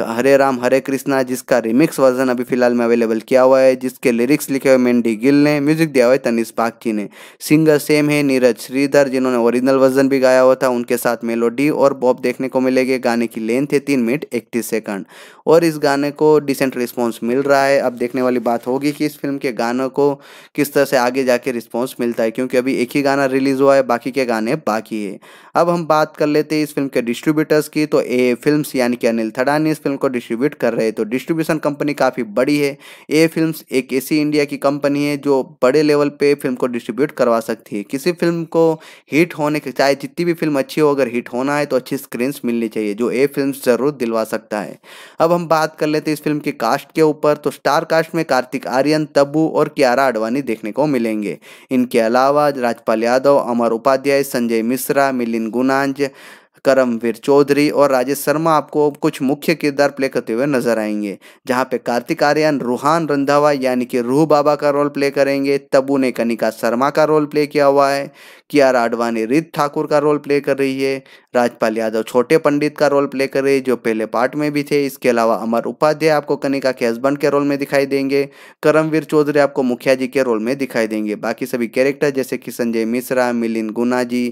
हरे राम हरे कृष्णा जिसका रिमिक्स वर्जन अभी फिलहाल में अवेलेबल किया हुआ है जिसके लिरिक्स लिखे हुए मेंडी गिल ने म्यूजिक दिया हुआ है तनिष जी ने सिंगर सेम है नीरज श्रीधर जिन्होंने ओरिजिनल वर्जन भी गाया हुआ था उनके साथ मेलोडी और बॉब देखने को मिलेगी गाने की लेंथ है तीन मिनट इकतीस सेकंड और इस गाने को डिसेंट रिस्पॉन्स मिल रहा है अब देखने वाली बात होगी कि इस फिल्म के गानों को किस तरह से आगे जाके रिस्पॉन्स मिलता है क्योंकि अभी एक ही गाना रिलीज हुआ है बाकी के गाने बाकी है अब हम बात कर लेते थे इस फिल्म के डिस्ट्रीब्यूटर्स की तो ए फिल्म्स यानी कि अनिल थड़ानी इस फिल्म को डिस्ट्रीब्यूट कर रहे तो डिस्ट्रीब्यूशन कंपनी काफ़ी बड़ी है ए फिल्म्स एक ऐसी इंडिया की कंपनी है जो बड़े लेवल पे फिल्म को डिस्ट्रीब्यूट करवा सकती है किसी फिल्म को हिट होने के चाहे जितनी भी फिल्म अच्छी हो अगर हिट होना है तो अच्छी स्क्रीन मिलनी चाहिए जो ए फिल्म ज़रूर दिलवा सकता है अब हम बात कर लेते हैं इस फिल्म के कास्ट के ऊपर तो स्टार कास्ट में कार्तिक आर्यन तब्बू और कियारा आडवाणी देखने को मिलेंगे इनके अलावा राजपाल यादव अमर उपाध्याय संजय मिश्रा मिलिन गुनांज करमवीर चौधरी और राजेश शर्मा आपको कुछ मुख्य किरदार प्ले करते हुए नजर आएंगे जहां पे कार्तिक आर्यन रूहान रंधावा यानी कि रूह बाबा का रोल प्ले करेंगे तबू ने कनिका शर्मा का रोल प्ले किया हुआ है किया आर आडवाणी रित ठाकुर का रोल प्ले कर रही है राजपाल यादव छोटे पंडित का रोल प्ले कर रही है जो पहले पार्ट में भी थे इसके अलावा अमर उपाध्याय आपको कनिका के हस्बैंड के रोल में दिखाई देंगे करमवीर चौधरी आपको मुखिया जी के रोल में दिखाई देंगे बाकी सभी कैरेक्टर जैसे कि संजय मिश्रा मिलिंद गुना जी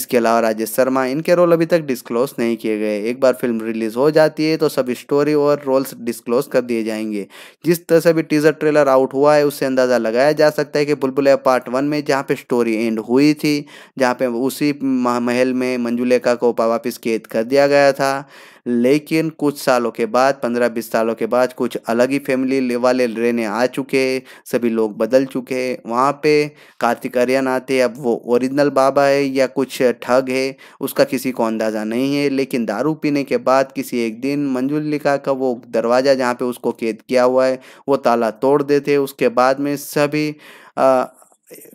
इसके अलावा राजेश शर्मा इनके रोल अभी तक डिस्क्लोज नहीं किए गए एक बार फिल्म रिलीज हो जाती है तो सभी स्टोरी और रोल्स डिस्क्लोज कर दिए जाएंगे जिस तरह से भी टीजर ट्रेलर आउट हुआ है उससे अंदाजा लगाया जा सकता है कि बुलबुल पार्ट वन में जहाँ पे स्टोरी एंड हुई थी थी जहाँ पे उसी महल में मंजुलेखा को वापस कैद कर दिया गया था लेकिन कुछ सालों के बाद पंद्रह बीस सालों के बाद कुछ अलग ही फैमिली वाले रहने आ चुके सभी लोग बदल चुके वहाँ पे कार्तिक आर्यन आते अब वो ओरिजिनल बाबा है या कुछ ठग है उसका किसी को अंदाज़ा नहीं है लेकिन दारू पीने के बाद किसी एक दिन मंजुलिका का वो दरवाज़ा जहाँ पे उसको कैद किया हुआ है वो ताला तोड़ देते उसके बाद में सभी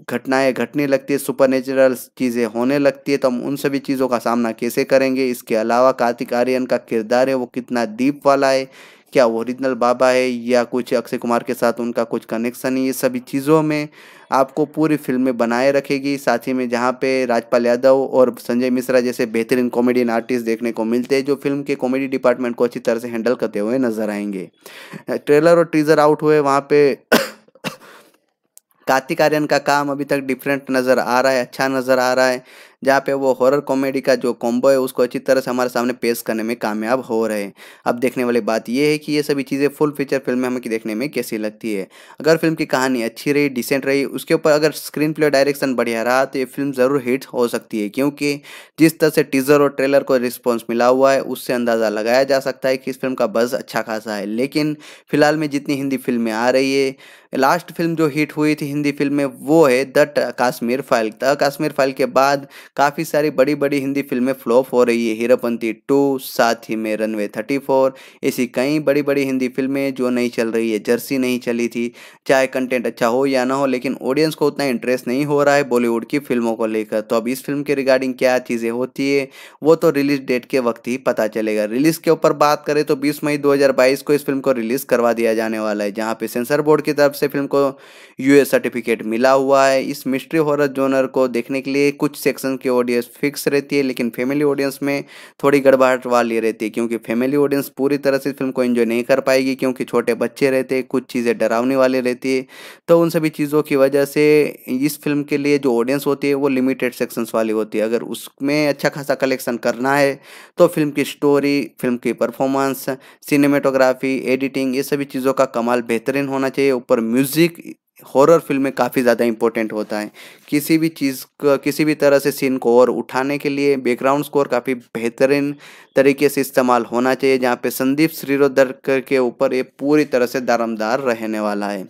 घटनाएं घटने लगती है सुपर नेचुरल चीज़ें होने लगती है तो हम उन सभी चीज़ों का सामना कैसे करेंगे इसके अलावा कार्तिक आर्यन का किरदार है वो कितना दीप वाला है क्या ओरिजिनल बाबा है या कुछ अक्षय कुमार के साथ उनका कुछ कनेक्शन है ये सभी चीज़ों में आपको पूरी फिल्म में बनाए रखेगी साथ ही में जहाँ पे राजपाल यादव और संजय मिश्रा जैसे बेहतरीन कॉमेडियन आर्टिस्ट देखने को मिलते हैं जो फिल्म के कॉमेडी डिपार्टमेंट को अच्छी तरह से हैंडल करते हुए नजर आएंगे ट्रेलर और टीज़र आउट हुए वहाँ पे कार्तिक आर्यन का काम अभी तक डिफरेंट नज़र आ रहा है अच्छा नज़र आ रहा है जहाँ पे वो हॉरर कॉमेडी का जो कॉम्बो है उसको अच्छी तरह से हमारे सामने पेश करने में कामयाब हो रहे हैं अब देखने वाली बात यह है कि ये सभी चीज़ें फुल फीचर फिल्म में हमें देखने में कैसी लगती है अगर फिल्म की कहानी अच्छी रही डिसेंट रही उसके ऊपर अगर स्क्रीन प्ले डायरेक्शन बढ़िया रहा तो ये फिल्म ज़रूर हिट हो सकती है क्योंकि जिस तरह से टीजर और ट्रेलर को रिस्पॉन्स मिला हुआ है उससे अंदाज़ा लगाया जा सकता है कि इस फिल्म का बज़ अच्छा खासा है लेकिन फिलहाल में जितनी हिंदी फिल्में आ रही है लास्ट फिल्म जो हिट हुई थी हिंदी फिल्म में वो है the Kashmir file the Kashmir file के बाद काफ़ी सारी बड़ी बड़ी हिंदी फिल्में फ्लॉप हो रही है हीरोपंती टू साथ ही में रनवे थर्टी फोर ऐसी कई बड़ी बड़ी हिंदी फिल्में जो नहीं चल रही है जर्सी नहीं चली थी चाहे कंटेंट अच्छा हो या ना हो लेकिन ऑडियंस को उतना इंटरेस्ट नहीं हो रहा है बॉलीवुड की फिल्मों को लेकर तो अब इस फिल्म के रिगार्डिंग क्या चीज़ें होती है वो तो रिलीज डेट के वक्त ही पता चलेगा रिलीज के ऊपर बात करें तो बीस मई दो को इस फिल्म को रिलीज करवा दिया जाने वाला है जहाँ पे सेंसर बोर्ड की तरफ से फिल्म को यूएस सर्टिफिकेट मिला हुआ है इस मिस्ट्री हॉरर जोनर को देखने के लिए कुछ सेक्शन के की ऑडियंस फिक्स रहती है लेकिन फैमिली ऑडियंस में थोड़ी गड़बड़ाहट वाली रहती है क्योंकि फैमिली ऑडियंस पूरी तरह से फिल्म को एंजॉय नहीं कर पाएगी क्योंकि छोटे बच्चे रहते हैं कुछ चीज़ें डरावने वाली रहती है तो उन सभी चीज़ों की वजह से इस फिल्म के लिए जो ऑडियंस होती है वो लिमिटेड सेक्शंस वाली होती है अगर उसमें अच्छा खासा कलेक्शन करना है तो फिल्म की स्टोरी फिल्म की परफॉर्मेंस सिनेमेटोग्राफी एडिटिंग ये सभी चीज़ों का कमाल बेहतरीन होना चाहिए ऊपर म्यूज़िक हॉरर फिल्म में काफ़ी ज़्यादा इंपॉर्टेंट होता है किसी भी चीज़ का किसी भी तरह से सीन को और उठाने के लिए बैकग्राउंड स्कोर काफ़ी बेहतरीन तरीके से इस्तेमाल होना चाहिए जहाँ पे संदीप श्रीरोधर के ऊपर ये पूरी तरह से दारमदार रहने वाला है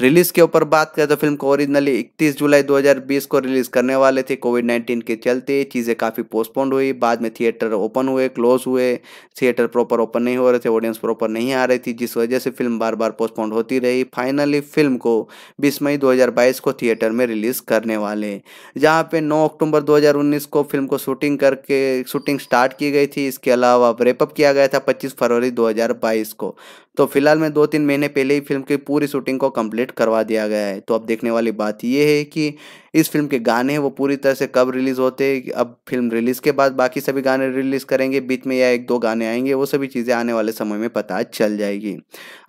रिलीज के ऊपर बात करें तो फिल्म को ओरिजिनली 31 जुलाई 2020 को रिलीज करने वाले थे कोविड 19 के चलते चीज़ें काफ़ी पोस्टपोन्ड हुई बाद में थिएटर ओपन हुए क्लोज हुए थिएटर प्रॉपर ओपन नहीं हो रहे थे ऑडियंस प्रॉपर नहीं आ रही थी जिस वजह से फिल्म बार बार पोस्टपोन्ड होती रही फाइनली फिल्म को बीस मई 2022 को थिएटर में रिलीज करने वाले जहाँ पे 9 अक्टूबर 2019 को फिल्म को शूटिंग करके शूटिंग स्टार्ट की गई थी इसके अलावा रेपअप किया गया था 25 फरवरी 2022 को तो फिलहाल में दो तीन महीने पहले ही फिल्म की पूरी शूटिंग को कंप्लीट करवा दिया गया है तो अब देखने वाली बात यह है कि इस फिल्म के गाने वो पूरी तरह से कब रिलीज़ होते अब फिल्म रिलीज़ के बाद बाकी सभी गाने रिलीज़ करेंगे बीच में या एक दो गाने आएंगे वो सभी चीज़ें आने वाले समय में पता चल जाएगी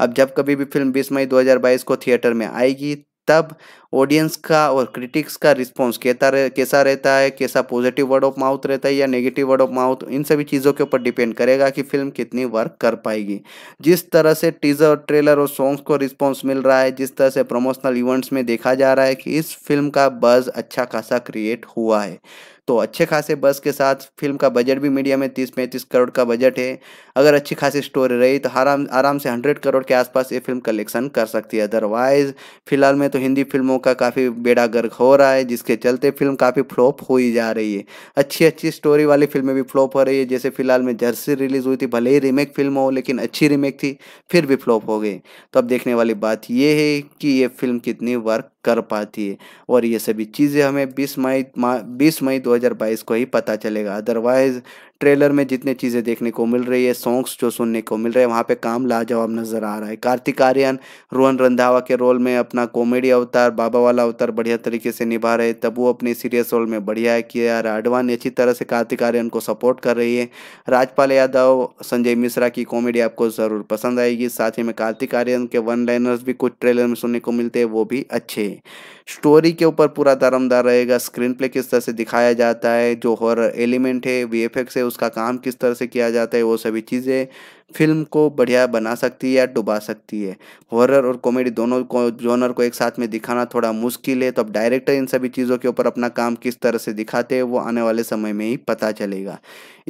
अब जब कभी भी फिल्म बीस मई दो को थिएटर में आएगी तब ऑडियंस का और क्रिटिक्स का रिस्पॉन्स कहता रह, कैसा रहता है कैसा पॉजिटिव वर्ड ऑफ माउथ रहता है या नेगेटिव वर्ड ऑफ माउथ इन सभी चीज़ों के ऊपर डिपेंड करेगा कि फिल्म कितनी वर्क कर पाएगी जिस तरह से टीजर ट्रेलर और सॉन्ग्स को रिस्पॉन्स मिल रहा है जिस तरह से प्रमोशनल इवेंट्स में देखा जा रहा है कि इस फिल्म का बज़ अच्छा खासा क्रिएट हुआ है तो अच्छे खासे बस के साथ फिल्म का बजट भी मीडिया में तीस पैंतीस करोड़ का बजट है अगर अच्छी खासी स्टोरी रही तो आराम आराम से हंड्रेड करोड़ के आसपास ये फिल्म कलेक्शन कर सकती है अदरवाइज फिलहाल में तो हिंदी फिल्मों का काफ़ी बेड़ा गर्क हो रहा है जिसके चलते फिल्म काफ़ी फ्लॉप हो ही जा रही है अच्छी अच्छी स्टोरी वाली फिल्में भी फ्लॉप हो रही है जैसे फिलहाल में जर्सी रिलीज़ हुई थी भले ही रीमेक फिल्म हो लेकिन अच्छी रीमेक थी फिर भी फ्लॉप हो गई तो अब देखने वाली बात यह है कि ये फिल्म कितनी वर्क कर पाती है और ये सभी चीज़ें हमें 20 मई 20 मई 2022 को ही पता चलेगा अदरवाइज़ ट्रेलर में जितने चीज़ें देखने को मिल रही है सॉन्ग्स जो सुनने को मिल रहे हैं वहाँ पे काम लाजवाब नज़र आ रहा है कार्तिक आर्यन रोहन रंधावा के रोल में अपना कॉमेडी अवतार बाबा वाला अवतार बढ़िया तरीके से निभा रहे तब वो अपने सीरियस रोल में बढ़िया है कि यार आडवाणी अच्छी तरह से कार्तिक आर्यन को सपोर्ट कर रही है राजपाल यादव संजय मिश्रा की कॉमेडी आपको ज़रूर पसंद आएगी साथ ही में कार्तिक आर्यन के वन लाइनर्स भी कुछ ट्रेलर में सुनने को मिलते हैं वो भी अच्छे हैं स्टोरी के ऊपर पूरा दारमदार रहेगा स्क्रीन प्ले किस तरह से दिखाया जाता है जो हॉरर एलिमेंट है वी है उसका काम किस तरह से किया जाता है वो सभी चीज़ें फिल्म को बढ़िया बना सकती है या डुबा सकती है हॉरर और कॉमेडी दोनों को जोनर को एक साथ में दिखाना थोड़ा मुश्किल है तो अब डायरेक्टर इन सभी चीज़ों के ऊपर अपना काम किस तरह से दिखाते हैं वो आने वाले समय में ही पता चलेगा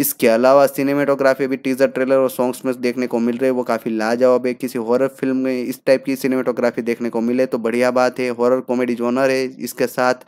इसके अलावा सिनेमेटोग्राफी भी टीजर ट्रेलर और सॉन्ग्स में देखने को मिल रहे वो काफ़ी लाजवाब है किसी हॉरर फिल्म में इस टाइप की सिनेमेटोग्राफी देखने को मिले तो बढ़िया बात है हॉरर कॉमेडी जोनर है इसके साथ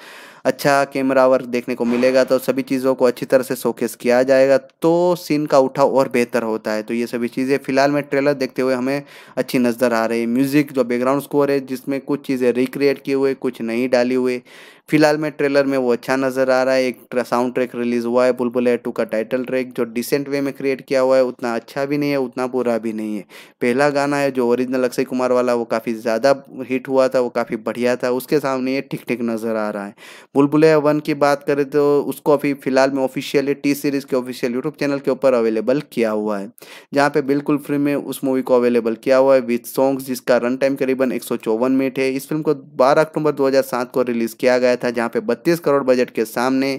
अच्छा कैमरा वर्क देखने को मिलेगा तो सभी चीज़ों को अच्छी तरह से शोकेस किया जाएगा तो सीन का उठाव और बेहतर होता है तो ये सभी चीज़ें फिलहाल में ट्रेलर देखते हुए हमें अच्छी नज़र आ रही है म्यूज़िक जो बैकग्राउंड स्कोर है जिसमें कुछ चीज़ें रिक्रिएट किए हुए कुछ नहीं डाली हुए फिलहाल में ट्रेलर में वो अच्छा नज़र आ रहा है एक साउंड ट्रैक रिलीज़ हुआ है बुलबुल टू का टाइटल ट्रैक जो डिसेंट वे में क्रिएट किया हुआ है उतना अच्छा भी नहीं है उतना बुरा भी नहीं है पहला गाना है जो ओरिजिनल अक्षय कुमार वाला वो काफ़ी ज़्यादा हिट हुआ था वो काफ़ी बढ़िया था उसके सामने ये ठीक ठीक नज़र आ रहा है बुलबुल वन की बात करें तो उसको अभी फिलहाल में ऑफिशियली टी सीरीज़ के ऑफिशियल यूट्यूब चैनल के ऊपर अवेलेबल किया हुआ है जहाँ पे बिल्कुल फ्री में उस मूवी को अवेलेबल किया हुआ है विद सॉन्ग्स जिसका रन टाइम करीबन एक मिनट है इस फिल्म को बारह अक्टूबर दो को रिलीज़ किया गया था जहां पे 32 करोड़ बजट के सामने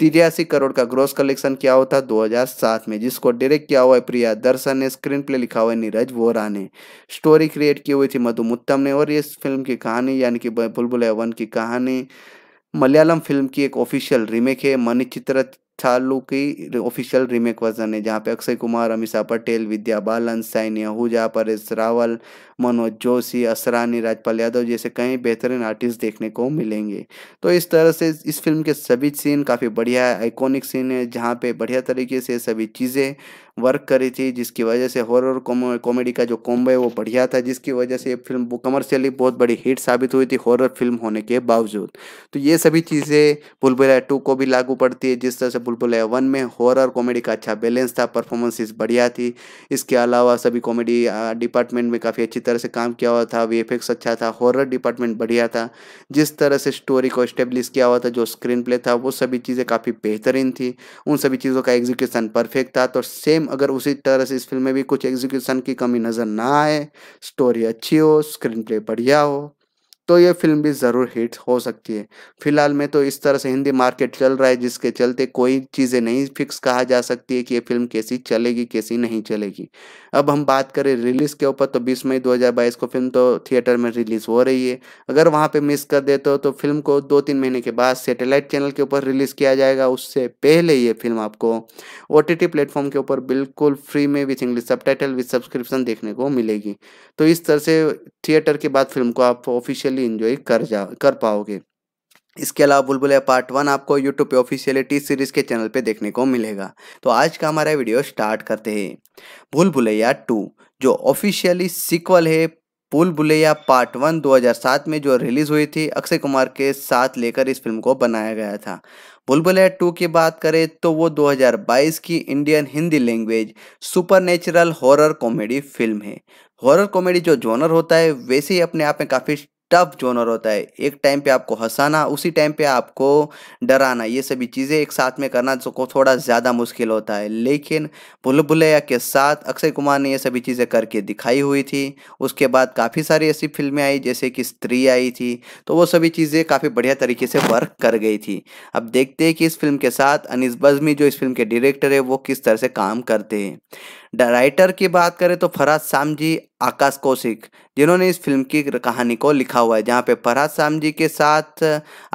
तिरासी करोड़ का ग्रोस कलेक्शन किया हुआ था 2007 में जिसको डायरेक्ट किया हुआ है प्रिया दर्शन ने स्क्रीन प्ले लिखा हुआ है नीरज वोरा ने स्टोरी क्रिएट की हुई थी मधु मुत्तम ने और इस फिल्म की कहानी यानी कि बुलबुल वन की कहानी मलयालम फिल्म की एक ऑफिशियल रीमेक है मनी मणिचित्र छालू की ऑफिशियल रीमेक वर्जन है जहाँ पे अक्षय कुमार अमिशा पटेल विद्या बालन साइनिया आहूजा परेश रावल मनोज जोशी असरानी राजपाल यादव जैसे कई बेहतरीन आर्टिस्ट देखने को मिलेंगे तो इस तरह से इस फिल्म के सभी सीन काफ़ी बढ़िया है आइकॉनिक सीन है जहाँ पे बढ़िया तरीके से सभी चीज़ें वर्क करी थी जिसकी वजह से हॉरर कॉमेडी का जो कॉम्बो है वो बढ़िया था जिसकी वजह से ये फिल्म कमर्शियली बहुत बड़ी हिट साबित हुई थी हॉरर फिल्म होने के बावजूद तो ये सभी चीज़ें बुलबुलैया टू को भी लागू पड़ती है जिस तरह से बुलबुलैया वन में हॉरर कॉमेडी का अच्छा बैलेंस था परफॉर्मेंसेस बढ़िया थी इसके अलावा सभी कॉमेडी डिपार्टमेंट में काफ़ी अच्छी तरह से काम किया हुआ था वी अच्छा था हॉरर डिपार्टमेंट बढ़िया था जिस तरह से स्टोरी को इस्टेब्लिश किया हुआ था जो स्क्रीन प्ले था वो सभी चीज़ें काफ़ी बेहतरीन थी उन सभी चीज़ों का एग्जीक्यूशन परफेक्ट था तो सेम सेम अगर उसी तरह से इस फिल्म में भी कुछ एग्जीक्यूशन की कमी नज़र ना आए स्टोरी अच्छी हो स्क्रीन प्ले बढ़िया हो तो ये फिल्म भी ज़रूर हिट हो सकती है फिलहाल में तो इस तरह से हिंदी मार्केट चल रहा है जिसके चलते कोई चीज़ें नहीं फिक्स कहा जा सकती है कि ये फिल्म कैसी चलेगी कैसी नहीं चलेगी अब हम बात करें रिलीज़ के ऊपर तो 20 मई 2022 को फिल्म तो थिएटर में रिलीज़ हो रही है अगर वहाँ पे मिस कर देते हो तो फिल्म को दो तीन महीने के बाद सेटेलाइट चैनल के ऊपर रिलीज़ किया जाएगा उससे पहले ये फिल्म आपको ओ टी प्लेटफॉर्म के ऊपर बिल्कुल फ्री में with English subtitle with subscription देखने को मिलेगी तो इस तरह से थिएटर के बाद फिल्म को आप ऑफिशियल ऑफिशियली इंजॉय कर जा कर पाओगे इसके अलावा बुलबुल पार्ट वन आपको यूट्यूब पे ऑफिशियली टी सीरीज के चैनल पे देखने को मिलेगा तो आज का हमारा वीडियो स्टार्ट करते हैं भूल भुलैया टू जो ऑफिशियली सिक्वल है पुल बुलैया पार्ट वन 2007 में जो रिलीज हुई थी अक्षय कुमार के साथ लेकर इस फिल्म को बनाया गया था बुलैया टू की बात करें तो वो 2022 की Indian Hindi language super horror comedy film है हॉरर कॉमेडी जो जोनर होता है वैसे ही अपने आप में काफ़ी टफ जोनर होता है एक टाइम पे आपको हंसाना उसी टाइम पे आपको डराना ये सभी चीज़ें एक साथ में करना को थोड़ा ज़्यादा मुश्किल होता है लेकिन भुल भुलैया के साथ अक्षय कुमार ने ये सभी चीज़ें करके दिखाई हुई थी उसके बाद काफ़ी सारी ऐसी फिल्में आई जैसे कि स्त्री आई थी तो वो सभी चीज़ें काफ़ी बढ़िया तरीके से वर्क कर गई थी अब देखते हैं कि इस फिल्म के साथ अनिस बजमी जो इस फिल्म के डायरेक्टर है वो किस तरह से काम करते हैं डायरेक्टर की बात करें तो फराज शाम जी आकाश कौशिक जिन्होंने इस फिल्म की कहानी को लिखा हुआ है जहाँ पे फराज शाम जी के साथ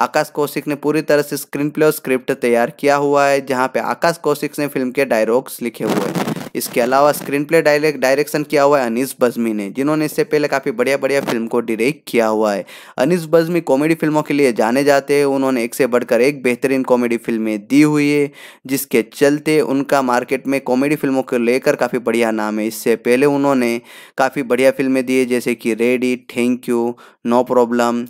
आकाश कौशिक ने पूरी तरह से स्क्रीन प्ले और स्क्रिप्ट तैयार किया हुआ है जहाँ पे आकाश कौशिक ने फिल्म के डायलॉग्स लिखे हुए हैं इसके अलावा स्क्रीन प्ले डायरेक्ट डायरेक्शन किया हुआ है अनिस बजमी ने जिन्होंने इससे पहले काफ़ी बढ़िया बढ़िया फिल्म को डिरेक्ट किया हुआ है अनिस बजमी कॉमेडी फिल्मों के लिए जाने जाते हैं उन्होंने एक से बढ़कर एक बेहतरीन कॉमेडी फिल्में दी हुई है जिसके चलते उनका मार्केट में कॉमेडी फिल्मों को लेकर काफ़ी बढ़िया नाम है इससे पहले उन्होंने काफ़ी बढ़िया फिल्में दी है जैसे कि ready thank you no problem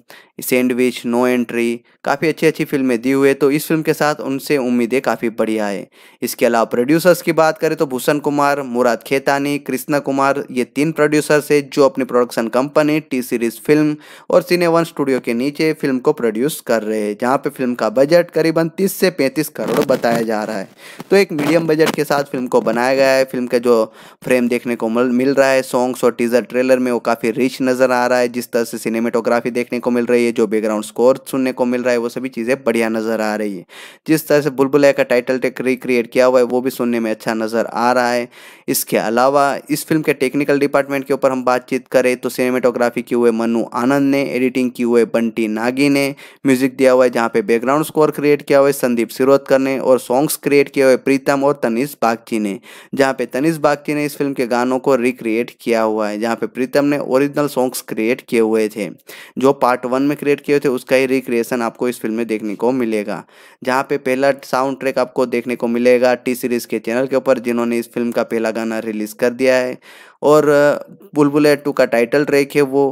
sandwich no entry काफ़ी अच्छी अच्छी फिल्में दी हुई है तो इस फिल्म के साथ उनसे उम्मीदें काफ़ी बढ़िया है इसके अलावा प्रोड्यूसर्स की बात करें तो भूषण कुमार मुराद खेतानी कृष्णा कुमार ये तीन प्रोड्यूसर्स है जो अपनी production company T series film और सिनेवन स्टूडियो के नीचे फिल्म को प्रोड्यूस कर रहे हैं जहाँ पर फिल्म का बजट करीबन तीस से पैंतीस करोड़ बताया जा रहा है तो एक मीडियम बजट के साथ फिल्म को बनाया गया है फिल्म के जो फ्रेम देखने को मिल रहा है सॉन्ग्स और टीजर ट्रेलर में वो काफ़ी रिच नज़र आ रहा है जिस तरह से सिनेमेटोग्राफी देखने को मिल रही है है जो बैकग्राउंड स्कोर सुनने को मिल रहा है वो सभी चीज़ें बढ़िया नज़र आ रही है जिस तरह से बुलबुल का टाइटल टेक रिक्रिएट किया हुआ है वो भी सुनने में अच्छा नज़र आ रहा है इसके अलावा इस फिल्म के टेक्निकल डिपार्टमेंट के ऊपर हम बातचीत करें तो सिनेमेटोग्राफी की हुए मनु आनंद ने एडिटिंग की हुए बंटी नागी ने म्यूजिक दिया हुआ है जहाँ पे बैकग्राउंड स्कोर क्रिएट किया हुआ है संदीप सिरोदकर ने और सॉन्ग्स क्रिएट किए हुए प्रीतम और तनिष बागची ने जहाँ पे तनिष बागची ने इस फिल्म के गानों को रिक्रिएट किया हुआ है जहाँ पे प्रीतम ने ओरिजिनल सॉन्ग्स क्रिएट किए हुए थे जो पार्ट वन में क्रिएट किए थे उसका ही रिक्रिएशन आपको इस फिल्म में देखने को मिलेगा जहाँ पे पहला साउंड ट्रैक आपको देखने को मिलेगा टी सीरीज़ के चैनल के ऊपर जिन्होंने इस फिल्म का पहला गाना रिलीज़ कर दिया है और बुलबुले टू का टाइटल ट्रैक है वो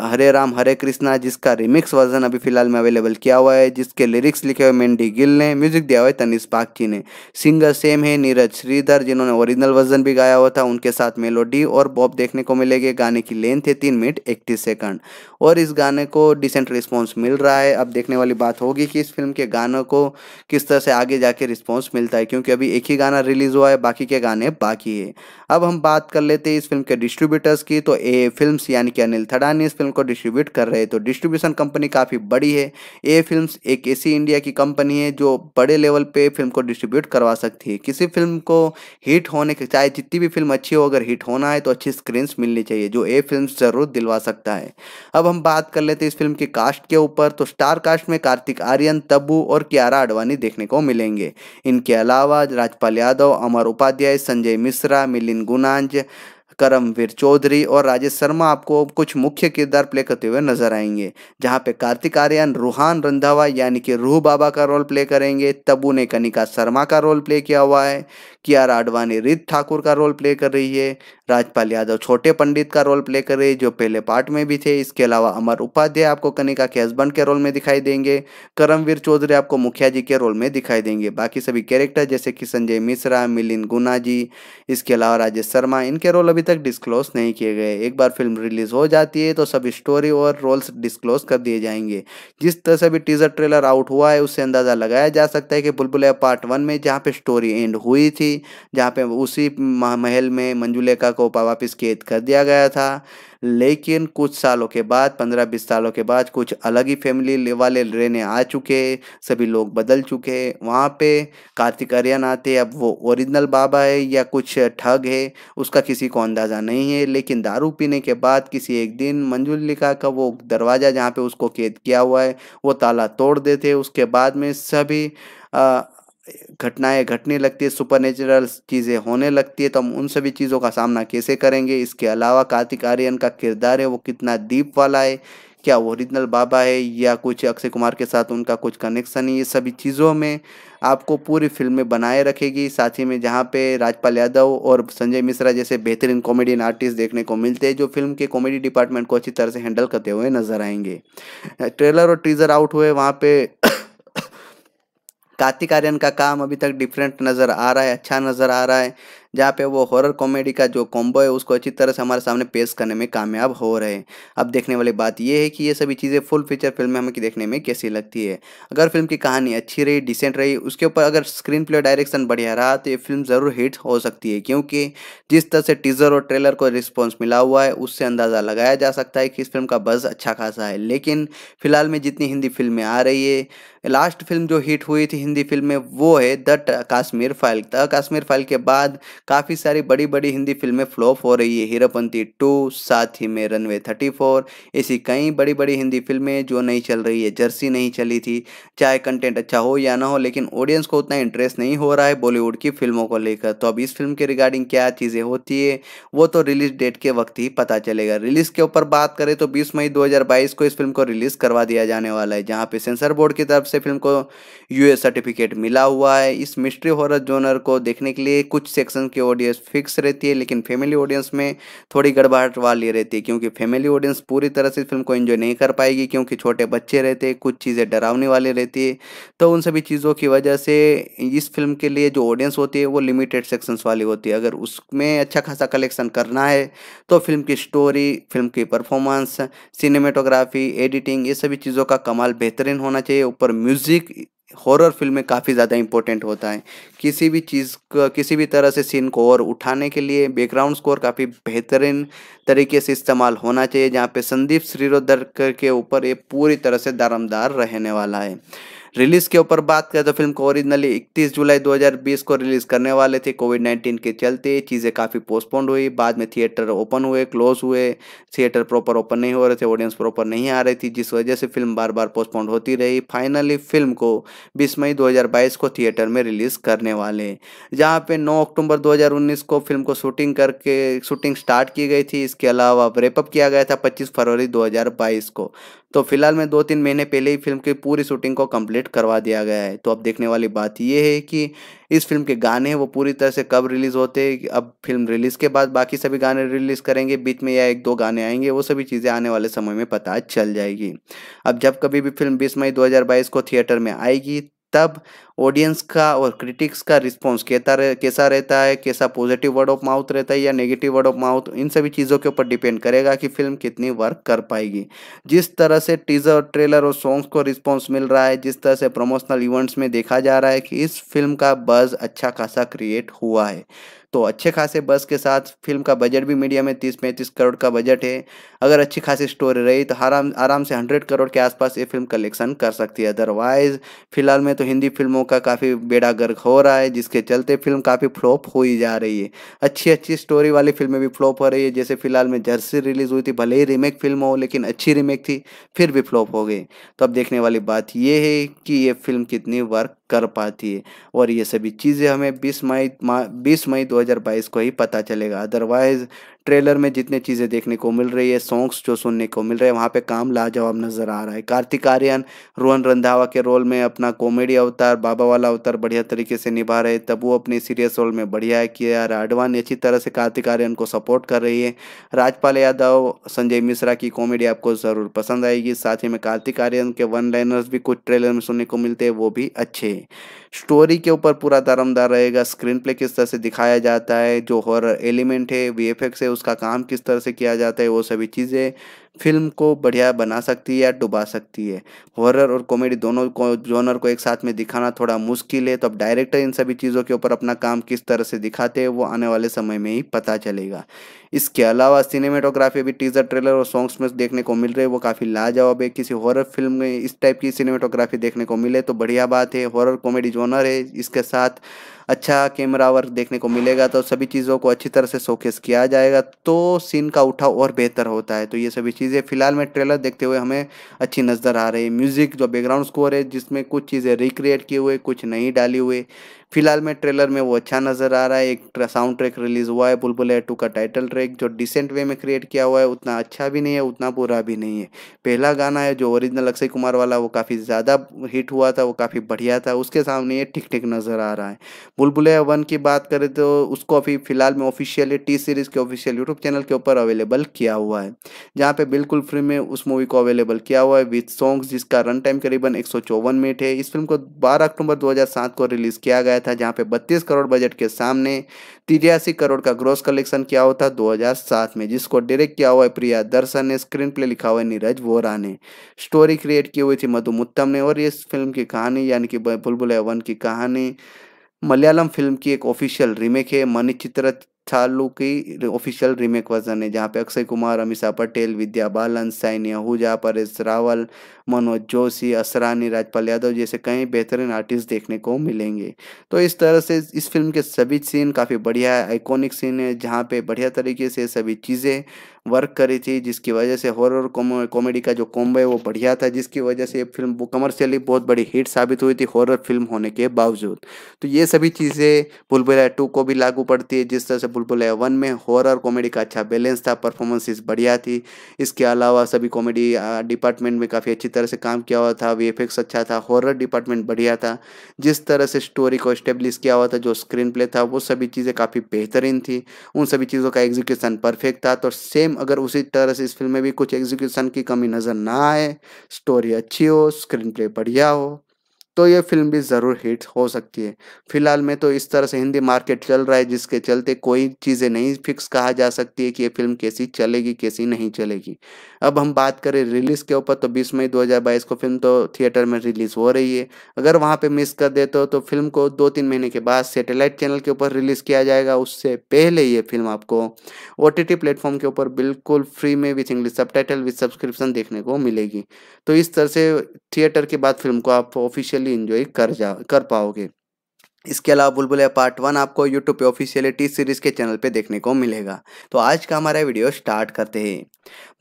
हरे राम हरे कृष्णा जिसका रिमिक्स वर्जन अभी फिलहाल में अवेलेबल किया हुआ है जिसके लिरिक्स लिखे हुए मेंडी गिल ने म्यूजिक दिया हुआ है तनिष बागची ने सिंगर सेम है नीरज श्रीधर जिन्होंने ओरिजिनल वर्जन भी गाया हुआ था उनके साथ मेलोडी और बॉब देखने को मिलेगी गाने की लेंथ है तीन मिनट इकतीस सेकंड और इस गाने को डिसेंट रिस्पॉन्स मिल रहा है अब देखने वाली बात होगी कि इस फिल्म के गानों को किस तरह से आगे जाके रिस्पॉन्स मिलता है क्योंकि अभी एक ही गाना रिलीज हुआ है बाकी के गाने बाकी है अब हम बात कर लेते थे इस फिल्म के डिस्ट्रीब्यूटर्स की तो ए फिल्म्स यानी कि अनिल थडानी इस फिल्म को डिस्ट्रीब्यूट कर रहे तो डिस्ट्रीब्यूशन कंपनी काफ़ी बड़ी है ए फिल्म्स एक ऐसी इंडिया की कंपनी है जो बड़े लेवल पे फिल्म को डिस्ट्रीब्यूट करवा सकती है किसी फिल्म को हिट होने के चाहे जितनी भी फिल्म अच्छी हो अगर हिट होना है तो अच्छी स्क्रीन मिलनी चाहिए जो ए फिल्म ज़रूर दिलवा सकता है अब हम बात कर लेते हैं इस फिल्म की कास्ट के ऊपर तो स्टार कास्ट में कार्तिक आर्यन तब्बू और कियारा आडवाणी देखने को मिलेंगे इनके अलावा राजपाल यादव अमर उपाध्याय संजय मिश्रा मिलिन गुनांज करमवीर चौधरी और राजेश शर्मा आपको कुछ मुख्य किरदार प्ले करते हुए नजर आएंगे जहां पे कार्तिक आर्यन रूहान रंधावा यानी कि रूह बाबा का रोल प्ले करेंगे तबू ने कनिका शर्मा का रोल प्ले किया हुआ है कियारा आडवाणी रित ठाकुर का रोल प्ले कर रही है राजपाल यादव छोटे पंडित का रोल प्ले कर रहे जो पहले पार्ट में भी थे इसके अलावा अमर उपाध्याय आपको कनिका के हस्बैंड के रोल में दिखाई देंगे करमवीर चौधरी आपको मुखिया जी के रोल में दिखाई देंगे बाकी सभी कैरेक्टर जैसे कि संजय मिश्रा मिलिंद गुना जी इसके अलावा राजेश शर्मा इनके रोल अभी तक डिस्क्लोज नहीं किए गए एक बार फिल्म रिलीज हो जाती है तो सभी स्टोरी और रोल्स डिस्क्लोज कर दिए जाएंगे जिस तरह से भी टीजर ट्रेलर आउट हुआ है उससे अंदाजा लगाया जा सकता है कि बुलबुल पार्ट वन में जहाँ पे स्टोरी एंड हुई थी जहाँ पे उसी महल में मंजुलेखा कोपा वापस कैद कर दिया गया था लेकिन कुछ सालों के बाद पंद्रह बीस सालों के बाद कुछ अलग ही फैमिली वाले रहने आ चुके सभी लोग बदल चुके वहाँ पे कार्तिक आर्यन आते अब वो ओरिजिनल बाबा है या कुछ ठग है उसका किसी को अंदाज़ा नहीं है लेकिन दारू पीने के बाद किसी एक दिन लिखा का वो दरवाज़ा जहाँ पे उसको कैद किया हुआ है वो ताला तोड़ देते उसके बाद में सभी घटनाएं घटने लगती है सुपर नेचुरल चीज़ें होने लगती है तो हम उन सभी चीज़ों का सामना कैसे करेंगे इसके अलावा कार्तिक आर्यन का किरदार है वो कितना दीप वाला है क्या ओरिजिनल बाबा है या कुछ अक्षय कुमार के साथ उनका कुछ कनेक्शन है ये सभी चीज़ों में आपको पूरी फिल्म में बनाए रखेगी साथ ही में जहाँ पे राजपाल यादव और संजय मिश्रा जैसे बेहतरीन कॉमेडियन आर्टिस्ट देखने को मिलते हैं जो फिल्म के कॉमेडी डिपार्टमेंट को अच्छी तरह से हैंडल करते हुए नजर आएंगे ट्रेलर और टीज़र आउट हुए वहाँ पे कार्तिक आर्यन का काम अभी तक डिफरेंट नज़र आ रहा है अच्छा नज़र आ रहा है जहाँ पे वो हॉरर कॉमेडी का जो कॉम्बो है उसको अच्छी तरह से हमारे सामने पेश करने में कामयाब हो रहे हैं अब देखने वाली बात यह है कि ये सभी चीज़ें फुल फीचर फिल्म हमें देखने में कैसी लगती है अगर फिल्म की कहानी अच्छी रही डिसेंट रही उसके ऊपर अगर स्क्रीन प्ले डायरेक्शन बढ़िया रहा तो ये फिल्म ज़रूर हिट हो सकती है क्योंकि जिस तरह से टीजर और ट्रेलर को रिस्पॉन्स मिला हुआ है उससे अंदाज़ा लगाया जा सकता है कि इस फिल्म का बज़ अच्छा खासा है लेकिन फिलहाल में जितनी हिंदी फिल्में आ रही है लास्ट फिल्म जो हिट हुई थी हिंदी फिल्म में वो है the Kashmir file the Kashmir file के बाद काफ़ी सारी बड़ी बड़ी हिंदी फिल्में फ्लॉप हो रही है हीरोपंथी टू साथ ही में रनवे थर्टी फोर ऐसी कई बड़ी बड़ी हिंदी फिल्में जो नहीं चल रही है जर्सी नहीं चली थी चाहे कंटेंट अच्छा हो या ना हो लेकिन ऑडियंस को उतना इंटरेस्ट नहीं हो रहा है बॉलीवुड की फिल्मों को लेकर तो अब इस फिल्म के रिगार्डिंग क्या चीज़ें होती है वो तो रिलीज डेट के वक्त ही पता चलेगा रिलीज़ के ऊपर बात करें तो बीस मई दो को इस फिल्म को रिलीज़ करवा दिया जाने वाला है जहाँ पे सेंसर बोर्ड की तरफ से फिल्म को यूएस सर्टिफिकेट मिला हुआ है इस मिस्ट्री हॉरर जोनर को देखने के लिए कुछ सेक्शन की ऑडियंस फिक्स रहती है लेकिन फैमिली ऑडियंस में थोड़ी गड़बड़ाहट वाली रहती है क्योंकि फैमिली ऑडियंस पूरी तरह से फिल्म को एंजॉय नहीं कर पाएगी क्योंकि छोटे बच्चे रहते हैं कुछ चीज़ें डरावने वाली रहती है तो उन सभी चीज़ों की वजह से इस फिल्म के लिए जो ऑडियंस होती है वो लिमिटेड सेक्शंस वाली होती है अगर उसमें अच्छा खासा कलेक्शन करना है तो फिल्म की स्टोरी फिल्म की परफॉर्मेंस सिनेमेटोग्राफी एडिटिंग ये सभी चीज़ों का कमाल बेहतरीन होना चाहिए ऊपर म्यूज़िक हॉरर फिल्म में काफ़ी ज़्यादा इंपॉर्टेंट होता है किसी भी चीज़ का किसी भी तरह से सीन को और उठाने के लिए बैकग्राउंड स्कोर काफ़ी बेहतरीन तरीके से इस्तेमाल होना चाहिए जहाँ पे संदीप श्रीरोधर के ऊपर ये पूरी तरह से दारमदार रहने वाला है रिलीज के ऊपर बात करें तो फिल्म को ओरिजिनली 31 जुलाई 2020 को रिलीज करने वाले थे कोविड 19 के चलते चीज़ें काफ़ी पोस्टपोन्ड हुई बाद में थिएटर ओपन हुए क्लोज हुए थिएटर प्रॉपर ओपन नहीं हो रहे थे ऑडियंस प्रॉपर नहीं आ रही थी जिस वजह से फिल्म बार बार पोस्टपोन्ड होती रही फाइनली फिल्म को बीस मई 2022 को थिएटर में रिलीज करने वाले जहाँ पे 9 अक्टूबर 2019 को फिल्म को शूटिंग करके शूटिंग स्टार्ट की गई थी इसके अलावा रेपअप किया गया था 25 फरवरी 2022 को तो फिलहाल में दो तीन महीने पहले ही फिल्म की पूरी शूटिंग को कंप्लीट करवा दिया गया है तो अब देखने वाली बात यह है कि इस फिल्म के गाने वो पूरी तरह से कब रिलीज़ होते अब फिल्म रिलीज़ के बाद बाकी सभी गाने रिलीज़ करेंगे बीच में या एक दो गाने आएंगे वो सभी चीज़ें आने वाले समय में पता चल जाएगी अब जब कभी भी फिल्म बीस मई दो को थिएटर में आएगी तब ऑडियंस का और क्रिटिक्स का रिस्पॉन्स कहता रह, कैसा रहता है कैसा पॉजिटिव वर्ड ऑफ माउथ रहता है या नेगेटिव वर्ड ऑफ माउथ इन सभी चीज़ों के ऊपर डिपेंड करेगा कि फिल्म कितनी वर्क कर पाएगी जिस तरह से टीजर ट्रेलर और सॉन्ग्स को रिस्पॉन्स मिल रहा है जिस तरह से प्रमोशनल इवेंट्स में देखा जा रहा है कि इस फिल्म का बज़ अच्छा खासा क्रिएट हुआ है तो अच्छे खासे बस के साथ फिल्म का बजट भी मीडिया में तीस पैंतीस करोड़ का बजट है अगर अच्छी खासी स्टोरी रही तो आराम आराम से हंड्रेड करोड़ के आसपास ये फिल्म कलेक्शन कर सकती है अदरवाइज फिलहाल में तो हिंदी फिल्मों का काफ़ी बेड़ा गर्क हो रहा है जिसके चलते फिल्म काफ़ी फ्लॉप हो ही जा रही है अच्छी अच्छी स्टोरी वाली फिल्में भी फ्लॉप हो रही है जैसे फिलहाल में जर्सी रिलीज़ हुई थी भले ही रीमेक फिल्म हो लेकिन अच्छी रीमेक थी फिर भी फ्लॉप हो गई तो अब देखने वाली बात यह है कि ये फिल्म कितनी वर्क कर पाती है और ये सभी चीज़ें हमें 20 मई 20 मई 2022 को ही पता चलेगा अदरवाइज़ ट्रेलर में जितने चीज़ें देखने को मिल रही है सॉन्ग्स जो सुनने को मिल रहे हैं वहाँ पे काम लाजवाब नज़र आ रहा है कार्तिक आर्यन रोहन रंधावा के रोल में अपना कॉमेडी अवतार बाबा वाला अवतार बढ़िया तरीके से निभा रहे तब वो अपने सीरियस रोल में बढ़िया है किया आडवाणी अच्छी तरह से कार्तिक आर्यन को सपोर्ट कर रही है राजपाल यादव संजय मिश्रा की कॉमेडी आपको ज़रूर पसंद आएगी साथ ही में कार्तिक आर्यन के वन लाइनर्स भी कुछ ट्रेलर में सुनने को मिलते हैं वो भी अच्छे हैं स्टोरी के ऊपर पूरा दारमदार रहेगा स्क्रीन प्ले किस तरह से दिखाया जाता है जो हॉरर एलिमेंट है वी है उसका काम किस तरह से किया जाता है वो सभी चीज़ें फिल्म को बढ़िया बना सकती है या डुबा सकती है हॉरर और कॉमेडी दोनों को जोनर को एक साथ में दिखाना थोड़ा मुश्किल है तो अब डायरेक्टर इन सभी चीज़ों के ऊपर अपना काम किस तरह से दिखाते हैं वो आने वाले समय में ही पता चलेगा इसके अलावा सिनेमेटोग्राफी अभी टीजर ट्रेलर और सॉन्ग्स में देखने को मिल रहे हैं वो काफ़ी लाजवाब है किसी हॉरर फिल्म में इस टाइप की सिनेमेटोग्राफी देखने को मिले तो बढ़िया बात है हॉरर कॉमेडी जोनर है इसके साथ अच्छा कैमरा वर्क देखने को मिलेगा तो सभी चीज़ों को अच्छी तरह से शोकेस किया जाएगा तो सीन का उठाव और बेहतर होता है तो ये सभी चीज़ें फिलहाल में ट्रेलर देखते हुए हमें अच्छी नज़र आ रही है म्यूज़िक जो बैकग्राउंड स्कोर है जिसमें कुछ चीज़ें रिक्रिएट किए हुए कुछ नहीं डाली हुई फिलहाल में ट्रेलर में वो अच्छा नज़र आ रहा है एक साउंड ट्रैक रिलीज हुआ है बुलबुल टू का टाइटल ट्रैक जो डिसेंट वे में क्रिएट किया हुआ है उतना अच्छा भी नहीं है उतना बुरा भी नहीं है पहला गाना है जो ओरिजिनल अक्षय कुमार वाला वो काफ़ी ज़्यादा हिट हुआ था वो काफ़ी बढ़िया था उसके सामने ये ठीक ठीक नज़र आ रहा है बुलबुल वन की बात करें तो उसको अभी फिलहाल में ऑफिशियली टी सीरीज़ के ऑफिशियल यूट्यूब चैनल के ऊपर अवेलेबल किया हुआ है जहाँ पे बिल्कुल फ्री में उस मूवी को अवेलेबल किया हुआ है विथ सॉन्ग्स जिसका रन टाइम करीबन एक मिनट है इस फिल्म को बारह अक्टूबर दो को रिलीज़ किया गया आया था जहां पे 32 करोड़ बजट के सामने तिरासी करोड़ का ग्रोस कलेक्शन किया हुआ था 2007 में जिसको डायरेक्ट किया हुआ है प्रिया दर्शन ने स्क्रीन प्ले लिखा हुआ है नीरज वोरा ने स्टोरी क्रिएट की हुई थी मधु मुत्तम ने और इस फिल्म की कहानी यानी कि बुलबुल वन की कहानी मलयालम फिल्म की एक ऑफिशियल रीमेक है मनी चित्र छालू की ऑफिशियल रीमेक वर्जन है जहाँ पे अक्षय कुमार अमिशा पटेल विद्या बालन साइनिया आहूजा परेश रावल मनोज जोशी असरानी राजपाल यादव जैसे कई बेहतरीन आर्टिस्ट देखने को मिलेंगे तो इस तरह से इस फिल्म के सभी सीन काफ़ी बढ़िया है आइकॉनिक सीन है जहाँ पे बढ़िया तरीके से सभी चीज़ें वर्क करी थी जिसकी वजह से हॉरर कॉमेडी का जो कॉम्बो है वो बढ़िया था जिसकी वजह से ये फिल्म कमर्शियली बहुत बड़ी हिट साबित हुई थी हॉरर फिल्म होने के बावजूद तो ये सभी चीज़ें बुलबुलैया टू को भी लागू पड़ती है जिस तरह से बुलबुलैया वन में हॉरर कॉमेडी का अच्छा बैलेंस था परफॉर्मेंसेस बढ़िया थी इसके अलावा सभी कॉमेडी डिपार्टमेंट में काफ़ी अच्छी तरह से काम किया हुआ था वी अच्छा था हॉरर डिपार्टमेंट बढ़िया था जिस तरह से स्टोरी को स्टेब्लिश किया हुआ था जो स्क्रीन प्ले था वो सभी चीज़ें काफ़ी बेहतरीन थी उन सभी चीज़ों का एग्जीक्यूशन परफेक्ट था तो सेम सेम अगर उसी तरह से इस फिल्म में भी कुछ एग्जीक्यूशन की कमी नज़र ना आए स्टोरी अच्छी हो स्क्रीन प्ले बढ़िया हो तो ये फिल्म भी ज़रूर हिट हो सकती है फिलहाल में तो इस तरह से हिंदी मार्केट चल रहा है जिसके चलते कोई चीज़ें नहीं फिक्स कहा जा सकती है कि ये फिल्म कैसी चलेगी कैसी नहीं चलेगी अब हम बात करें रिलीज़ के ऊपर तो 20 मई 2022 को फिल्म तो थिएटर में रिलीज़ हो रही है अगर वहाँ पे मिस कर देते हो तो फिल्म को दो तीन महीने के बाद सेटेलाइट चैनल के ऊपर रिलीज़ किया जाएगा उससे पहले ये फिल्म आपको ओ टी प्लेटफॉर्म के ऊपर बिल्कुल फ्री में with English subtitle with subscription देखने को मिलेगी तो इस तरह से थिएटर के बाद फिल्म को आप ऑफिशियली इंजॉय कर जा कर पाओगे इसके अलावा बुलबुल पार्ट वन आपको यूट्यूब पे ऑफिशियलिटी टी सीरीज़ के चैनल पे देखने को मिलेगा तो आज का हमारा वीडियो स्टार्ट करते हैं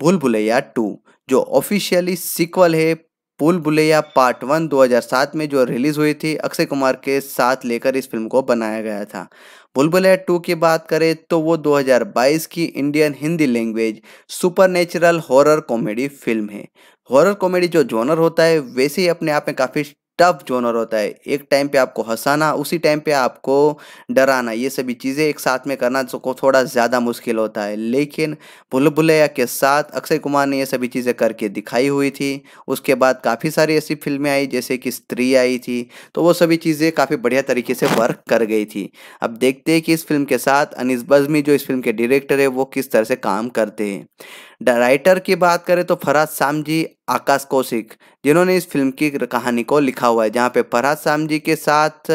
भूल भुलैया टू जो ऑफिशियली सिक्वल है पुल बुलैया पार्ट वन 2007 में जो रिलीज हुई थी अक्षय कुमार के साथ लेकर इस फिल्म को बनाया गया था बुलबुलैया टू की बात करें तो वो 2022 की Indian Hindi language supernatural horror comedy film है हॉरर कॉमेडी जो जोनर होता है वैसे ही अपने आप में काफ़ी टफ जोनर होता है एक टाइम पे आपको हंसाना उसी टाइम पे आपको डराना ये सभी चीज़ें एक साथ में करना को थोड़ा ज़्यादा मुश्किल होता है लेकिन भुल भुलैया के साथ अक्षय कुमार ने ये सभी चीज़ें करके दिखाई हुई थी उसके बाद काफ़ी सारी ऐसी फिल्में आई जैसे कि स्त्री आई थी तो वो सभी चीज़ें काफ़ी बढ़िया तरीके से वर्क कर गई थी अब देखते हैं कि इस फिल्म के साथ अनिस बजमी जो इस फिल्म के डायरेक्टर है वो किस तरह से काम करते हैं डायराइटर की बात करें तो फराज शाम जी आकाश कौशिक जिन्होंने इस फिल्म की कहानी को लिखा हुआ है जहाँ पे फराज शाम जी के साथ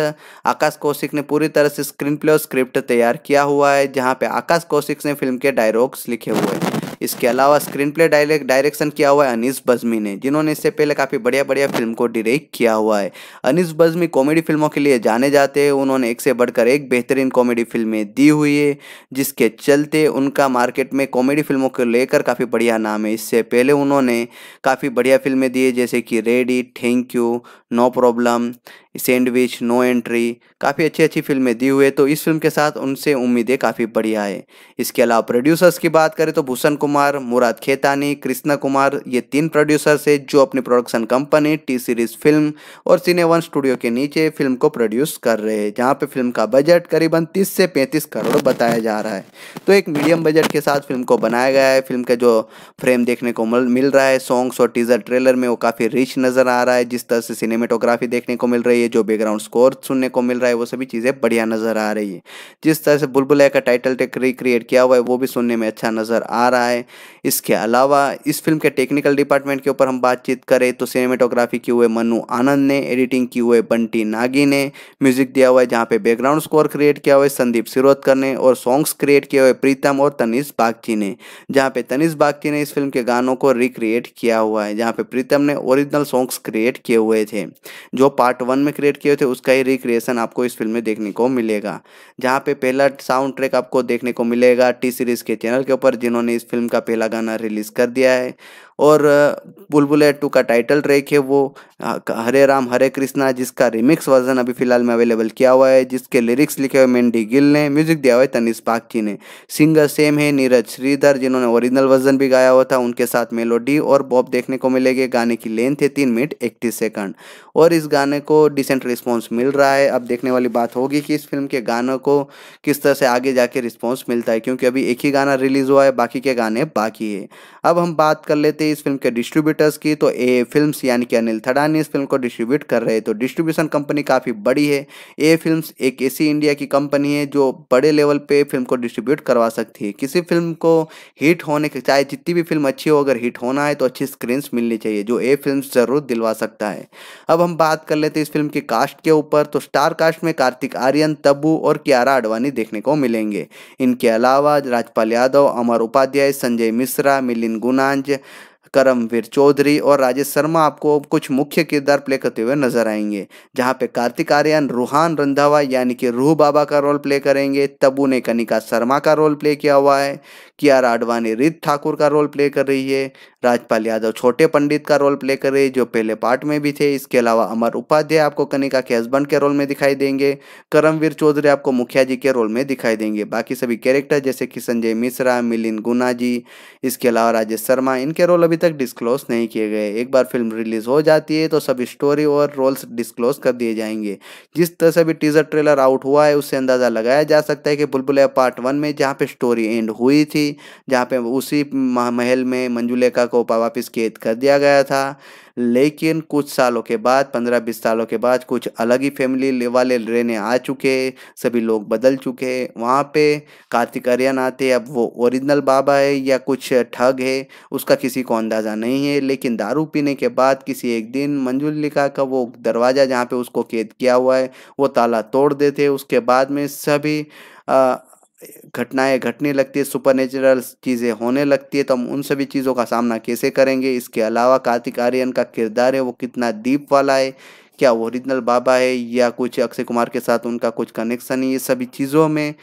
आकाश कौशिक ने पूरी तरह से स्क्रीन प्ले और स्क्रिप्ट तैयार किया हुआ है जहाँ पे आकाश कौशिक ने फिल्म के डायलॉग्स लिखे हुए हैं इसके अलावा स्क्रीन प्ले डायरेक्ट डायरेक्शन किया हुआ है अनिस बजमी ने जिन्होंने इससे पहले काफ़ी बढ़िया बढ़िया फिल्म को डिरेक्ट किया हुआ है अनिस बजमी कॉमेडी फिल्मों के लिए जाने जाते हैं उन्होंने एक से बढ़कर एक बेहतरीन कॉमेडी फिल्में दी हुई है जिसके चलते उनका मार्केट में कॉमेडी फिल्मों को लेकर काफ़ी बढ़िया नाम है इससे पहले उन्होंने काफ़ी बढ़िया फिल्में दी है जैसे कि ready thank you no problem sandwich no entry काफ़ी अच्छी अच्छी फिल्में दी हुई है तो इस फिल्म के साथ उनसे उम्मीदें काफ़ी बढ़िया है इसके अलावा प्रोड्यूसर्स की बात करें तो भूषण कुमार मुराद खेतानी कृष्णा कुमार ये तीन प्रोड्यूसर्स है जो अपनी production company T series film और सिने वन स्टूडियो के नीचे फिल्म को प्रोड्यूस कर रहे हैं जहाँ पर फिल्म का बजट करीबन तीस से पैंतीस करोड़ बताया जा रहा है तो एक मीडियम बजट के साथ फिल्म को बनाया गया है फिल्म का जो फ्रेम देखने को मिल रहा है सॉन्ग्स और टीजर ट्रेलर में वो काफ़ी रिच नज़र आ रहा है जिस तरह से सिनेमेटोग्राफी देखने को मिल रही है है जो बैकग्राउंड स्कोर सुनने को मिल रहा है वो सभी चीज़ें बढ़िया नज़र आ रही है जिस तरह से बुलबुल का टाइटल टेक रिक्रिएट किया हुआ है वो भी सुनने में अच्छा नज़र आ रहा है इसके अलावा इस फिल्म के टेक्निकल डिपार्टमेंट के ऊपर हम बातचीत करें तो सिनेमेटोग्राफी की हुए मनु आनंद ने एडिटिंग की हुए बंटी नागी ने म्यूजिक दिया हुआ है जहाँ पे बैकग्राउंड स्कोर क्रिएट किया हुआ है संदीप सिरोदकर ने और सॉन्ग्स क्रिएट किए हुए प्रीतम और तनिष बागची ने जहाँ पे तनिष बागची ने इस फिल्म के गानों को रिक्रिएट किया हुआ है जहाँ पे प्रीतम ने ओरिजिनल सॉन्ग्स क्रिएट किए हुए थे जो पार्ट वन में क्रिएट किए थे उसका ही रिक्रिएशन आपको इस फिल्म में देखने को मिलेगा जहाँ पे पहला साउंड ट्रैक आपको देखने को मिलेगा टी सीरीज़ के चैनल के ऊपर जिन्होंने इस फिल्म का पहला गाना रिलीज़ कर दिया है और बुलबुलेट टू का टाइटल ट्रैक है वो हरे राम हरे कृष्णा जिसका रिमिक्स वर्जन अभी फिलहाल में अवेलेबल किया हुआ है जिसके लिरिक्स लिखे हुए मेंडी गिल ने म्यूजिक दिया हुआ है तनिष बागची ने सिंगर सेम है नीरज श्रीधर जिन्होंने ओरिजिनल वर्जन भी गाया हुआ था उनके साथ मेलोडी और बॉब देखने को मिलेगी गाने की लेंथ है तीन मिनट इकतीस सेकंड और इस गाने को डिसेंट रिस्पॉन्स मिल रहा है अब देखने वाली बात होगी कि इस फिल्म के गानों को किस तरह से आगे जाके रिस्पॉन्स मिलता है क्योंकि अभी एक ही गाना रिलीज हुआ है बाकी के गाने बाकी है अब हम बात कर लेते हैं इस फिल्म के डिस्ट्रीब्यूटर्स की तो ए फिल्म्स यानी कि अनिल थड़ानी इस फिल्म को डिस्ट्रीब्यूट कर रहे तो डिस्ट्रीब्यूशन कंपनी काफ़ी बड़ी है ए फिल्म्स एक ऐसी इंडिया की कंपनी है जो बड़े लेवल पे फिल्म को डिस्ट्रीब्यूट करवा सकती है किसी फिल्म को हिट होने के चाहे जितनी भी फिल्म अच्छी हो अगर हिट होना है तो अच्छी स्क्रीन मिलनी चाहिए जो ए फिल्म ज़रूर दिलवा सकता है अब हम बात कर लेते हैं इस फिल्म की कास्ट के ऊपर तो स्टार कास्ट में कार्तिक आर्यन तब्बू और क्यारा आडवाणी देखने को मिलेंगे इनके अलावा राजपाल यादव अमर उपाध्याय संजय मिश्रा मिलिन एन गुनांज करमवीर चौधरी और राजेश शर्मा आपको कुछ मुख्य किरदार प्ले करते हुए नजर आएंगे जहां पे कार्तिक आर्यन रूहान रंधावा यानी कि रूह बाबा का रोल प्ले करेंगे तबू ने कनिका शर्मा का रोल प्ले किया हुआ है कियारा आडवाणी रीत ठाकुर का रोल प्ले कर रही है राजपाल यादव छोटे पंडित का रोल प्ले कर रहे जो पहले पार्ट में भी थे इसके अलावा अमर उपाध्याय आपको कनिका के हस्बैंड के रोल में दिखाई देंगे करमवीर चौधरी आपको मुखिया जी के रोल में दिखाई देंगे बाकी सभी कैरेक्टर जैसे कि संजय मिश्रा मिलिंद गुना जी इसके अलावा राजेश शर्मा इनके रोल अभी तक डिस्क्लोज नहीं किए गए एक बार फिल्म रिलीज हो जाती है तो सभी स्टोरी और रोल्स डिस्क्लोज कर दिए जाएंगे जिस तरह से भी टीजर ट्रेलर आउट हुआ है उससे अंदाजा लगाया जा सकता है कि बुलबुल पार्ट वन में जहाँ पे स्टोरी एंड हुई थी जहाँ पे उसी महल में मंजुलेखा को वापस कैद कर दिया गया था लेकिन कुछ सालों के बाद पंद्रह बीस सालों के बाद कुछ अलग ही फैमिली वाले रहने आ चुके सभी लोग बदल चुके वहाँ पे कार्तिक आर्यन आते अब वो ओरिजिनल बाबा है या कुछ ठग है उसका किसी को अंदाज़ा नहीं है लेकिन दारू पीने के बाद किसी एक दिन मंजुल्लिका का वो दरवाज़ा जहाँ पे उसको कैद किया हुआ है वो ताला तोड़ देते उसके बाद में सभी घटनाएं घटने लगती है सुपर नेचुरल चीज़ें होने लगती है तो हम उन सभी चीज़ों का सामना कैसे करेंगे इसके अलावा कार्तिक आर्यन का किरदार है वो कितना डीप वाला है क्या ओरिजिनल बाबा है या कुछ अक्षय कुमार के साथ उनका कुछ कनेक्शन है ये सभी चीज़ों में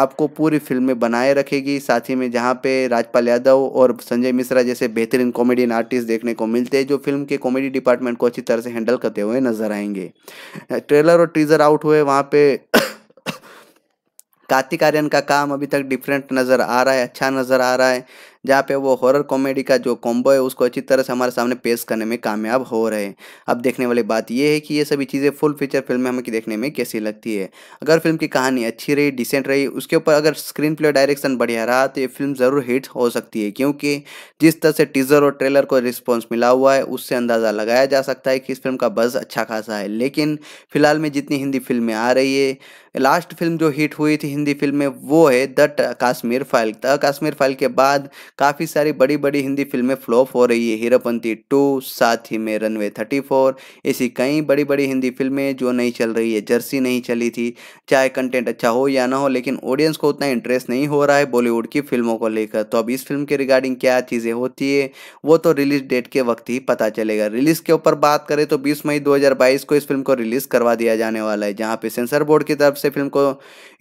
आपको पूरी फिल्में बनाए रखेगी साथ ही में जहाँ पे राजपाल यादव और संजय मिश्रा जैसे बेहतरीन कॉमेडियन आर्टिस्ट देखने को मिलते हैं जो फिल्म के कॉमेडी डिपार्टमेंट को अच्छी तरह से हैंडल करते हुए नजर आएंगे ट्रेलर और टीज़र आउट हुए वहाँ पर कार्तिक आर्यन का काम अभी तक डिफरेंट नज़र आ रहा है अच्छा नज़र आ रहा है जहाँ पे वो हॉरर कॉमेडी का जो कॉम्बो है उसको अच्छी तरह से हमारे सामने पेश करने में कामयाब हो रहे हैं अब देखने वाली बात यह है कि ये सभी चीज़ें फुल फीचर फिल्म हमें देखने में कैसी लगती है अगर फिल्म की कहानी अच्छी रही डिसेंट रही उसके ऊपर अगर स्क्रीन प्ले डायरेक्शन बढ़िया रहा तो ये फिल्म ज़रूर हिट हो सकती है क्योंकि जिस तरह से टीजर और ट्रेलर को रिस्पॉन्स मिला हुआ है उससे अंदाज़ा लगाया जा सकता है कि इस फिल्म का बज़ अच्छा खासा है लेकिन फिलहाल में जितनी हिंदी फिल्में आ रही है लास्ट फिल्म जो हिट हुई थी हिंदी फिल्म में वो है the Kashmir file the Kashmir file के बाद काफ़ी सारी बड़ी बड़ी हिंदी फिल्में फ्लॉप हो रही है हीरोपंथी टू साथ ही में रनवे थर्टी फोर ऐसी कई बड़ी बड़ी हिंदी फिल्में जो नहीं चल रही है जर्सी नहीं चली थी चाहे कंटेंट अच्छा हो या ना हो लेकिन ऑडियंस को उतना इंटरेस्ट नहीं हो रहा है बॉलीवुड की फिल्मों को लेकर तो अब इस फिल्म के रिगार्डिंग क्या चीज़ें होती है वो तो रिलीज डेट के वक्त ही पता चलेगा रिलीज के ऊपर बात करें तो बीस मई दो को इस फिल्म को रिलीज करवा दिया जाने वाला है जहाँ पे सेंसर बोर्ड की तरफ से फिल्म को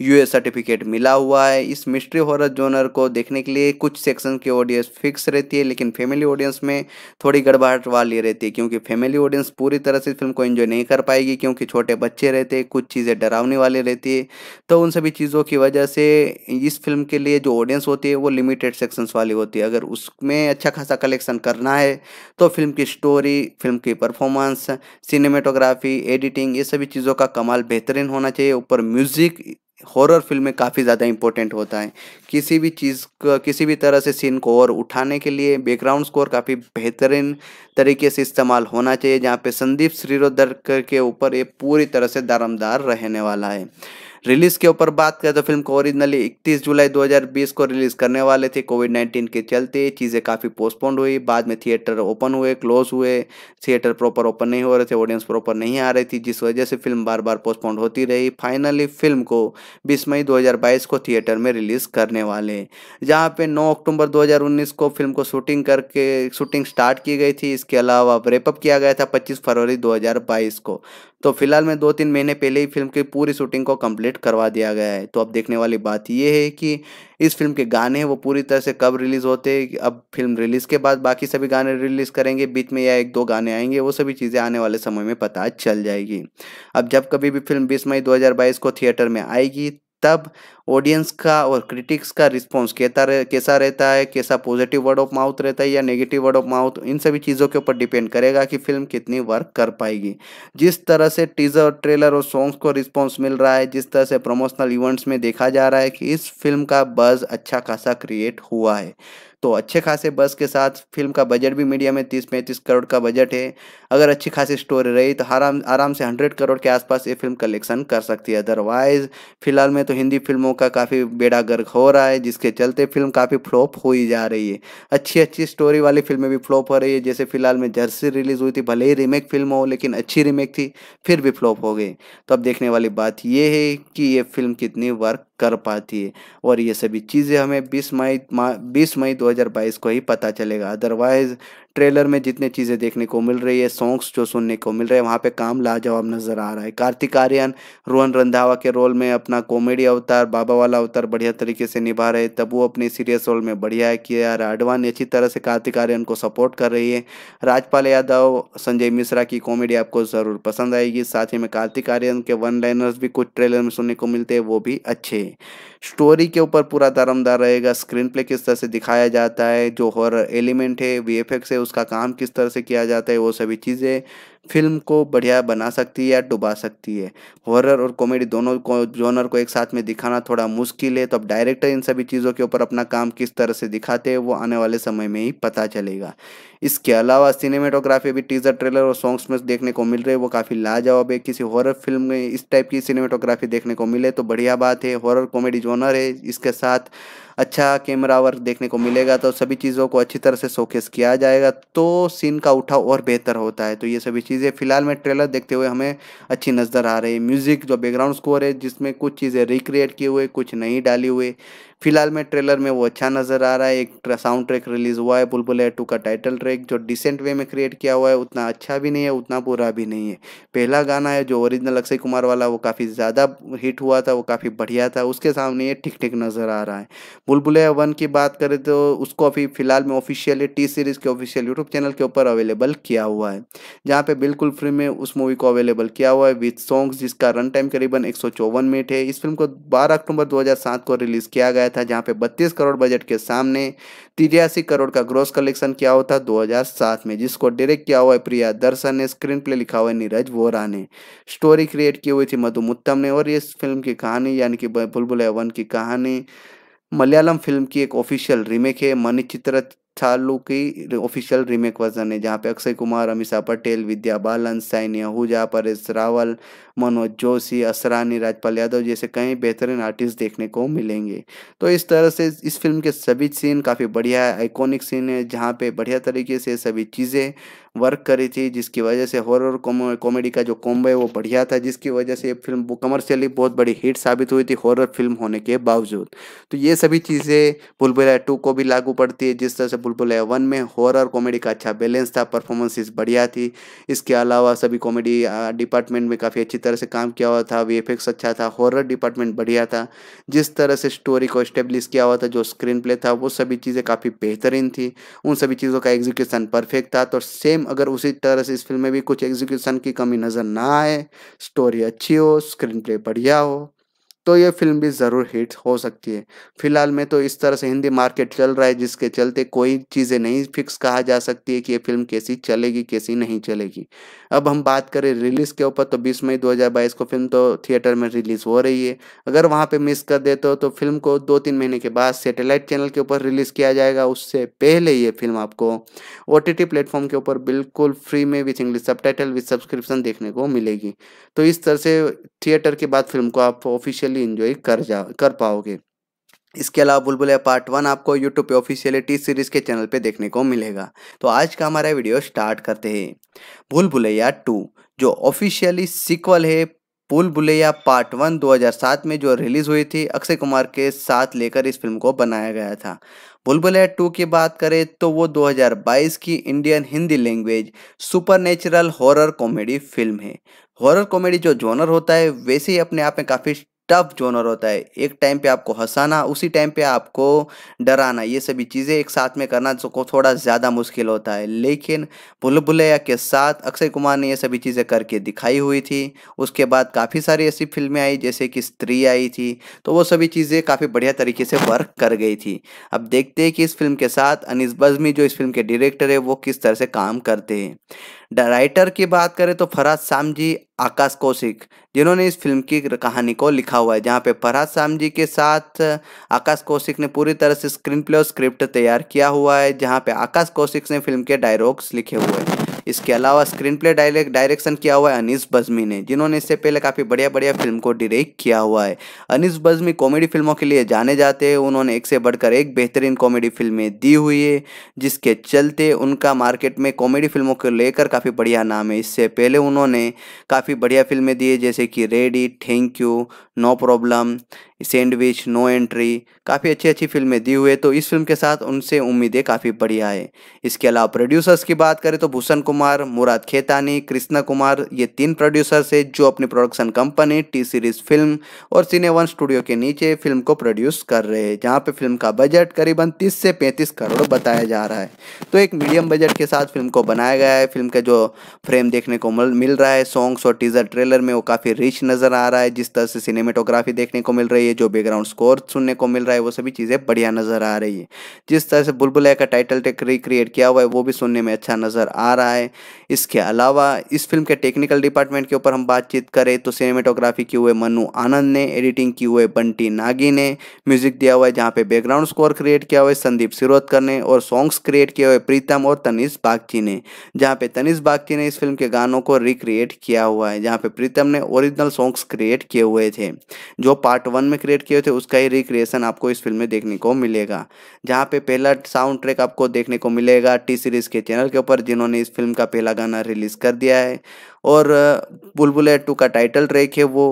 यूएस सर्टिफिकेट मिला हुआ है इस मिस्ट्री हॉरर जोनर को देखने के लिए कुछ सेक्शन के आपकी ऑडियंस फिक्स रहती है लेकिन फैमिली ऑडियंस में थोड़ी गड़बड़ाहट वाली रहती है क्योंकि फैमिली ऑडियंस पूरी तरह से फिल्म को एंजॉय नहीं कर पाएगी क्योंकि छोटे बच्चे रहते हैं कुछ चीज़ें डरावने वाली रहती है तो उन सभी चीज़ों की वजह से इस फिल्म के लिए जो ऑडियंस होती है वो लिमिटेड सेक्शंस वाली होती है अगर उसमें अच्छा खासा कलेक्शन करना है तो फिल्म की स्टोरी फिल्म की परफॉर्मेंस सिनेमेटोग्राफी एडिटिंग ये सभी चीज़ों का कमाल बेहतरीन होना चाहिए ऊपर म्यूज़िक हॉरर फिल्म में काफ़ी ज़्यादा इंपॉर्टेंट होता है किसी भी चीज़ का किसी भी तरह से सीन को और उठाने के लिए बैकग्राउंड स्कोर काफ़ी बेहतरीन तरीके से इस्तेमाल होना चाहिए जहाँ पे संदीप श्रीरोधर के ऊपर ये पूरी तरह से दारमदार रहने वाला है रिलीज के ऊपर बात करें तो फिल्म को ओरिजिनली 31 जुलाई 2020 को रिलीज करने वाले थे कोविड 19 के चलते चीज़ें काफ़ी पोस्टपोन्ड हुई बाद में थिएटर ओपन हुए क्लोज हुए थिएटर प्रॉपर ओपन नहीं हो रहे थे ऑडियंस प्रॉपर नहीं आ रही थी जिस वजह से फिल्म बार बार पोस्टपोन्ड होती रही फाइनली फिल्म को बीस मई बाईस को थिएटर में रिलीज करने वाले जहाँ पे नौ अक्टूबर उन्नीस को फिल्म को शूटिंग करके शूटिंग स्टार्ट की गई थी इसके अलावा रेपअप किया गया था पच्चीस फरवरी बाईस को तो फिलहाल में दो तीन महीने पहले ही फिल्म की पूरी शूटिंग को कम्प्लीट अपडेट करवा दिया गया है तो अब देखने वाली बात यह है कि इस फिल्म के गाने वो पूरी तरह से कब रिलीज़ होते हैं अब फिल्म रिलीज़ के बाद बाकी सभी गाने रिलीज़ करेंगे बीच में या एक दो गाने आएंगे वो सभी चीज़ें आने वाले समय में पता चल जाएगी अब जब कभी भी फिल्म बीस मई दो को थिएटर में आएगी तब ऑडियंस का और क्रिटिक्स का रिस्पॉन्स कहता रह, कैसा रहता है कैसा पॉजिटिव वर्ड ऑफ माउथ रहता है या नेगेटिव वर्ड ऑफ माउथ इन सभी चीज़ों के ऊपर डिपेंड करेगा कि फिल्म कितनी वर्क कर पाएगी जिस तरह से टीजर ट्रेलर और सॉन्ग्स को रिस्पॉन्स मिल रहा है जिस तरह से प्रमोशनल इवेंट्स में देखा जा रहा है कि इस फिल्म का बज़ अच्छा खासा क्रिएट हुआ है तो अच्छे खासे बस के साथ फिल्म का बजट भी मीडिया में तीस पैंतीस करोड़ का बजट है अगर अच्छी खासी स्टोरी रही तो आराम आराम से हंड्रेड करोड़ के आसपास ये फिल्म कलेक्शन कर सकती है अदरवाइज़ फिलहाल में तो हिंदी फिल्मों का काफ़ी बेड़ा गर्क हो रहा है जिसके चलते फिल्म काफ़ी फ्लॉप हो ही जा रही है अच्छी अच्छी स्टोरी वाली फिल्में भी फ्लॉप हो रही है जैसे फिलहाल में जर्सी रिलीज़ हुई थी भले ही रीमेक फिल्म हो लेकिन अच्छी रीमेक थी फिर भी फ्लॉप हो गई तो अब देखने वाली बात यह है कि ये फिल्म कितनी वर्क कर पाती है और ये सभी चीज़ें हमें 20 मई 20 मई 2022 को ही पता चलेगा अदरवाइज ट्रेलर में जितने चीज़ें देखने को मिल रही है सॉन्ग्स जो सुनने को मिल रहे हैं वहाँ पे काम लाजवाब नज़र आ रहा है कार्तिक आर्यन रोहन रंधावा के रोल में अपना कॉमेडी अवतार बाबा वाला अवतार बढ़िया तरीके से निभा रहे तब वो अपने सीरियस रोल में बढ़िया है किया यार आडवाणी अच्छी तरह से कार्तिक आर्यन को सपोर्ट कर रही है राजपाल यादव संजय मिश्रा की कॉमेडी आपको ज़रूर पसंद आएगी साथ ही में कार्तिक आर्यन के वन लाइनर्स भी कुछ ट्रेलर में सुनने को मिलते हैं वो भी अच्छे स्टोरी के ऊपर पूरा दरमदार रहेगा स्क्रीन प्ले किस तरह से दिखाया जाता है जो हॉरर एलिमेंट है वी है उसका काम किस तरह से किया जाता है वो सभी चीज़ें फिल्म को बढ़िया बना सकती है या डुबा सकती है हॉरर और कॉमेडी दोनों को जोनर को एक साथ में दिखाना थोड़ा मुश्किल है तो अब डायरेक्टर इन सभी चीज़ों के ऊपर अपना काम किस तरह से दिखाते हैं वो आने वाले समय में ही पता चलेगा इसके अलावा सिनेमेटोग्राफी अभी टीजर ट्रेलर और सॉन्ग्स में देखने को मिल रहे हैं वो काफ़ी लाजवाब है किसी हॉरर फिल्म में इस टाइप की सिनेमेटोग्राफी देखने को मिले तो बढ़िया बात है हॉरर कॉमेडी जोनर है इसके साथ अच्छा कैमरा वर्क देखने को मिलेगा तो सभी चीज़ों को अच्छी तरह से शोकेस किया जाएगा तो सीन का उठाव और बेहतर होता है तो ये सभी चीज़ें फिलहाल में ट्रेलर देखते हुए हमें अच्छी नज़र आ रही है म्यूज़िक जो बैकग्राउंड स्कोर है जिसमें कुछ चीज़ें रिक्रिएट किए हुए कुछ नहीं डाली हुए फिलहाल में ट्रेलर में वो अच्छा नज़र आ रहा है एक साउंड ट्रैक रिलीज़ हुआ है बुलबुल है टू का टाइटल ट्रैक जो डिसेंट वे में क्रिएट किया हुआ है उतना अच्छा भी नहीं है उतना बुरा भी नहीं है पहला गाना है जो ओरिजिनल अक्षय कुमार वाला वो काफ़ी ज़्यादा हिट हुआ था वो काफ़ी बढ़िया था उसके सामने ये ठीक ठीक नज़र आ रहा है बुलबुल वन की बात करें तो उसको अभी फिलहाल में ऑफिशियली टी सीरीज़ के ऑफिशियल यूट्यूब चैनल के ऊपर अवेलेबल किया हुआ है जहाँ पे बिल्कुल फ्री में उस मूवी को अवेलेबल किया हुआ है विथ सॉन्ग्स जिसका रन टाइम करीबन एक मिनट है इस फिल्म को बारह अक्टूबर दो को रिलीज़ किया गया आया था जहां पे 32 करोड़ बजट के सामने तिरासी करोड़ का ग्रोस कलेक्शन किया हुआ था 2007 में जिसको डायरेक्ट किया हुआ है प्रिया दर्शन ने स्क्रीन प्ले लिखा हुआ है नीरज वोरा ने स्टोरी क्रिएट की हुई थी मधु मुत्तम ने और इस फिल्म की कहानी यानी कि बुलबुल वन की कहानी मलयालम फिल्म की एक ऑफिशियल रीमेक है मनी चित्र चालू की ऑफिशियल रीमेक वर्जन है जहाँ पे अक्षय कुमार अमिशा पटेल विद्या बालन साइनिया आहूजा परेश रावल मनोज जोशी असरानी राजपाल यादव जैसे कई बेहतरीन आर्टिस्ट देखने को मिलेंगे तो इस तरह से इस फिल्म के सभी सीन काफ़ी बढ़िया है आइकॉनिक सीन है जहाँ पे बढ़िया तरीके से सभी चीज़ें वर्क करी थी जिसकी वजह से हॉरर कॉमेडी का जो कॉम्बो है वो बढ़िया था जिसकी वजह से ये फिल्म कमर्शियली बहुत बड़ी हिट साबित हुई थी हॉरर फिल्म होने के बावजूद तो ये सभी चीज़ें भूल भुलैया टू को भी लागू पड़ती है जिस तरह से बुलबुल है वन में हॉरर कॉमेडी का अच्छा बैलेंस था परफॉर्मेंसेस बढ़िया थी इसके अलावा सभी कॉमेडी डिपार्टमेंट में काफ़ी अच्छी तरह से काम किया हुआ था वी अच्छा था हॉरर डिपार्टमेंट बढ़िया था जिस तरह से स्टोरी को इस्टेब्लिश किया हुआ था जो स्क्रीन प्ले था वो सभी चीज़ें काफ़ी बेहतरीन थी उन सभी चीज़ों का एग्जीक्यूशन परफेक्ट था तो सेम अगर उसी तरह से इस फिल्म में भी कुछ एग्जीक्यूशन की कमी नज़र ना आए स्टोरी अच्छी हो स्क्रीन प्ले बढ़िया हो तो ये फिल्म भी ज़रूर हिट हो सकती है फिलहाल में तो इस तरह से हिंदी मार्केट चल रहा है जिसके चलते कोई चीज़ें नहीं फिक्स कहा जा सकती है कि ये फिल्म कैसी चलेगी कैसी नहीं चलेगी अब हम बात करें रिलीज़ के ऊपर तो बीस मई 2022 को फिल्म तो थिएटर में रिलीज़ हो रही है अगर वहाँ पर मिस कर देते हो तो फिल्म को दो तीन महीने के बाद सेटेलाइट चैनल के ऊपर रिलीज़ किया जाएगा उससे पहले ये फिल्म आपको ओ टी प्लेटफॉर्म के ऊपर बिल्कुल फ्री में with English subtitle with subscription देखने को मिलेगी तो इस तरह से थिएटर के बाद फिल्म को आप ऑफिशियल फाइनेंशियली इंजॉय कर जा कर पाओगे इसके अलावा बुलबुल पार्ट वन आपको यूट्यूब पे ऑफिशियलिटी सीरीज के चैनल पे देखने को मिलेगा तो आज का हमारा वीडियो स्टार्ट करते हैं बुलबुलैया टू जो ऑफिशियली सिक्वल है पुल बुलैया पार्ट वन 2007 में जो रिलीज हुई थी अक्षय कुमार के साथ लेकर इस फिल्म को बनाया गया था बुलबुलैया टू की बात करें तो वो 2022 की Indian Hindi language supernatural horror comedy film है हॉरर कॉमेडी जो जोनर होता है वैसे ही अपने आप में काफ़ी टफ जोनर होता है एक टाइम पे आपको हंसाना उसी टाइम पे आपको डराना ये सभी चीज़ें एक साथ में करना को थोड़ा ज़्यादा मुश्किल होता है लेकिन भुल भुलैया के साथ अक्षय कुमार ने ये सभी चीज़ें करके दिखाई हुई थी उसके बाद काफ़ी सारी ऐसी फिल्में आई जैसे कि स्त्री आई थी तो वो सभी चीज़ें काफ़ी बढ़िया तरीके से वर्क कर गई थी अब देखते हैं कि इस फिल्म के साथ अनिस बजमी जो इस फिल्म के डायरेक्टर है वो किस तरह से काम करते हैं डायरेक्टर की बात करें तो फराज शाम जी आकाश कौशिक जिन्होंने इस फिल्म की कहानी को लिखा हुआ है जहाँ पे फराज शाम जी के साथ आकाश कौशिक ने पूरी तरह से स्क्रीन प्ले और स्क्रिप्ट तैयार किया हुआ है जहाँ पे आकाश कौशिक ने फिल्म के डायलॉग्स लिखे हुए हैं इसके अलावा स्क्रीन प्ले डायरेक्ट डायरेक्शन किया हुआ है अनिस बजमी ने जिन्होंने इससे पहले काफ़ी बढ़िया बढ़िया फिल्म को डिरेक्ट किया हुआ है अनिस बजमी कॉमेडी फिल्मों के लिए जाने जाते हैं उन्होंने एक से बढ़कर एक बेहतरीन कॉमेडी फिल्में दी हुई है जिसके चलते उनका मार्केट में कॉमेडी फिल्मों को लेकर काफ़ी बढ़िया नाम है इससे पहले उन्होंने काफ़ी बढ़िया फिल्में दी है जैसे कि ready thank you no problem sandwich no entry काफ़ी अच्छी अच्छी फिल्में दी हुई है तो इस फिल्म के साथ उनसे उम्मीदें काफ़ी बढ़िया है इसके अलावा प्रोड्यूसर्स की बात करें तो भूषण कुमार मुराद खेतानी कृष्णा कुमार ये तीन प्रोड्यूसर्स है जो अपनी production company T series film और सिने वन स्टूडियो के नीचे फिल्म को प्रोड्यूस कर रहे हैं जहाँ पर फिल्म का बजट करीबन तीस से पैंतीस करोड़ बताया जा रहा है तो एक मीडियम बजट के साथ फिल्म को बनाया गया है फिल्म का जो फ्रेम देखने को मिल रहा है सॉन्ग्स और टीजर ट्रेलर में वो काफ़ी रिच नज़र आ रहा है जिस तरह से सिनेमा सिनेमेटोग्राफी देखने को मिल रही है जो बैकग्राउंड स्कोर सुनने को मिल रहा है वो सभी चीज़ें बढ़िया नज़र आ रही है जिस तरह से बुलबुल का टाइटल टेक रिक्रिएट किया हुआ है वो भी सुनने में अच्छा नज़र आ रहा है इसके अलावा इस फिल्म के टेक्निकल डिपार्टमेंट के ऊपर हम बातचीत करें तो सिनेमेटोग्राफी की हुए मनु आनंद ने एडिटिंग की हुए बंटी नागी ने म्यूजिक दिया हुआ है जहाँ पे बैकग्राउंड स्कोर क्रिएट किया हुआ है संदीप सिरोदकर ने और सॉन्ग्स क्रिएट किए हुए प्रीतम और तनिष बागची ने जहाँ पे तनिष बागची ने इस फिल्म के गानों को रिक्रिएट किया हुआ है जहाँ पे प्रीतम ने ओरिजिनल सॉन्ग्स क्रिएट किए हुए थे जो पार्ट वन में क्रिएट किए थे उसका ही रिक्रिएशन आपको इस फिल्म में देखने को मिलेगा जहाँ पे पहला साउंड ट्रैक आपको देखने को मिलेगा टी सीरीज़ के चैनल के ऊपर जिन्होंने इस फिल्म का पहला गाना रिलीज़ कर दिया है और बुलबुले टू का टाइटल ट्रैक है वो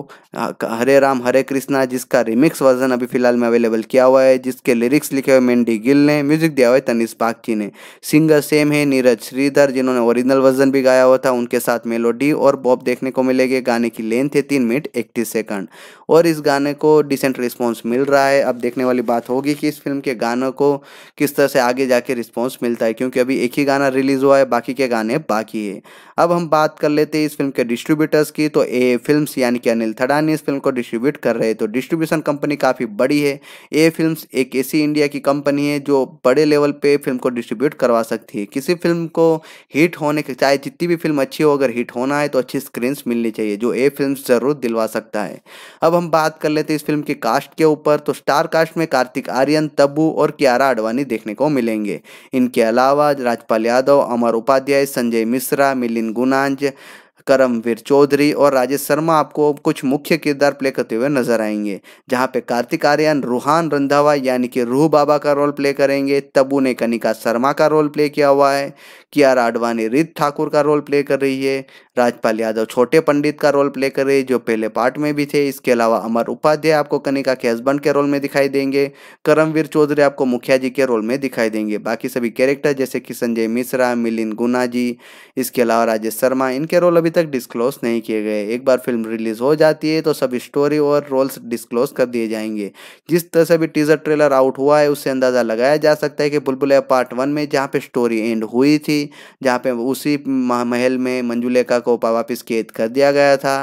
हरे राम हरे कृष्णा जिसका रिमिक्स वर्जन अभी फिलहाल में अवेलेबल किया हुआ है जिसके लिरिक्स लिखे हुए मेंडी गिल ने म्यूजिक दिया हुआ है तनिष बागची ने सिंगर सेम है नीरज श्रीधर जिन्होंने ओरिजिनल वर्जन भी गाया हुआ था उनके साथ मेलोडी और बॉब देखने को मिलेगी गाने की लेंथ है तीन मिनट इकतीस सेकंड और इस गाने को डिसेंट रिस्पॉन्स मिल रहा है अब देखने वाली बात होगी कि इस फिल्म के गानों को किस तरह से आगे जाके रिस्पॉन्स मिलता है क्योंकि अभी एक ही गाना रिलीज हुआ है बाकी के गाने बाकी है अब हम बात कर लेते थे इस फिल्म के डिस्ट्रीब्यूटर्स की तो ए फिल्म्स यानी कि अनिल थड़ानी इस फिल्म को डिस्ट्रीब्यूट कर रहे तो डिस्ट्रीब्यूशन कंपनी काफ़ी बड़ी है ए फिल्म्स एक ऐसी इंडिया की कंपनी है जो बड़े लेवल पे फिल्म को डिस्ट्रीब्यूट करवा सकती है किसी फिल्म को हिट होने के चाहे जितनी भी फिल्म अच्छी हो अगर हिट होना है तो अच्छी स्क्रीन मिलनी चाहिए जो ए फिल्म ज़रूर दिलवा सकता है अब हम बात कर लेते हैं इस फिल्म की कास्ट के ऊपर तो स्टार कास्ट में कार्तिक आर्यन तब्बू और कियारा आडवाणी देखने को मिलेंगे इनके अलावा राजपाल यादव अमर उपाध्याय संजय मिश्रा मिलिन गुनांज करमवीर चौधरी और राजेश शर्मा आपको कुछ मुख्य किरदार प्ले करते हुए नजर आएंगे जहाँ पे कार्तिक आर्यन रूहान रंधावा यानी कि रूह बाबा का रोल प्ले करेंगे तबू ने कनिका शर्मा का रोल प्ले किया हुआ है कियारा आडवाणी रीत ठाकुर का रोल प्ले कर रही है राजपाल यादव छोटे पंडित का रोल प्ले कर रही है जो पहले पार्ट में भी थे इसके अलावा अमर उपाध्याय आपको कनिका के हस्बैंड के रोल में दिखाई देंगे करमवीर चौधरी आपको मुखिया जी के रोल में दिखाई देंगे बाकी सभी कैरेक्टर जैसे कि संजय मिश्रा मिलिंद गुना जी इसके अलावा राजेश शर्मा इनके रोल अभी तक डिस्क्लोज नहीं किए गए एक बार फिल्म रिलीज हो जाती है तो सब स्टोरी और रोल्स डिस्क्लोज कर दिए जाएंगे जिस तरह से भी टीजर ट्रेलर आउट हुआ है उससे अंदाज़ा लगाया जा सकता है कि बुलबुल पार्ट वन में जहाँ पे स्टोरी एंड हुई थी जहाँ पे उसी महल में मंजुलेखा को वापस कैद कर दिया गया था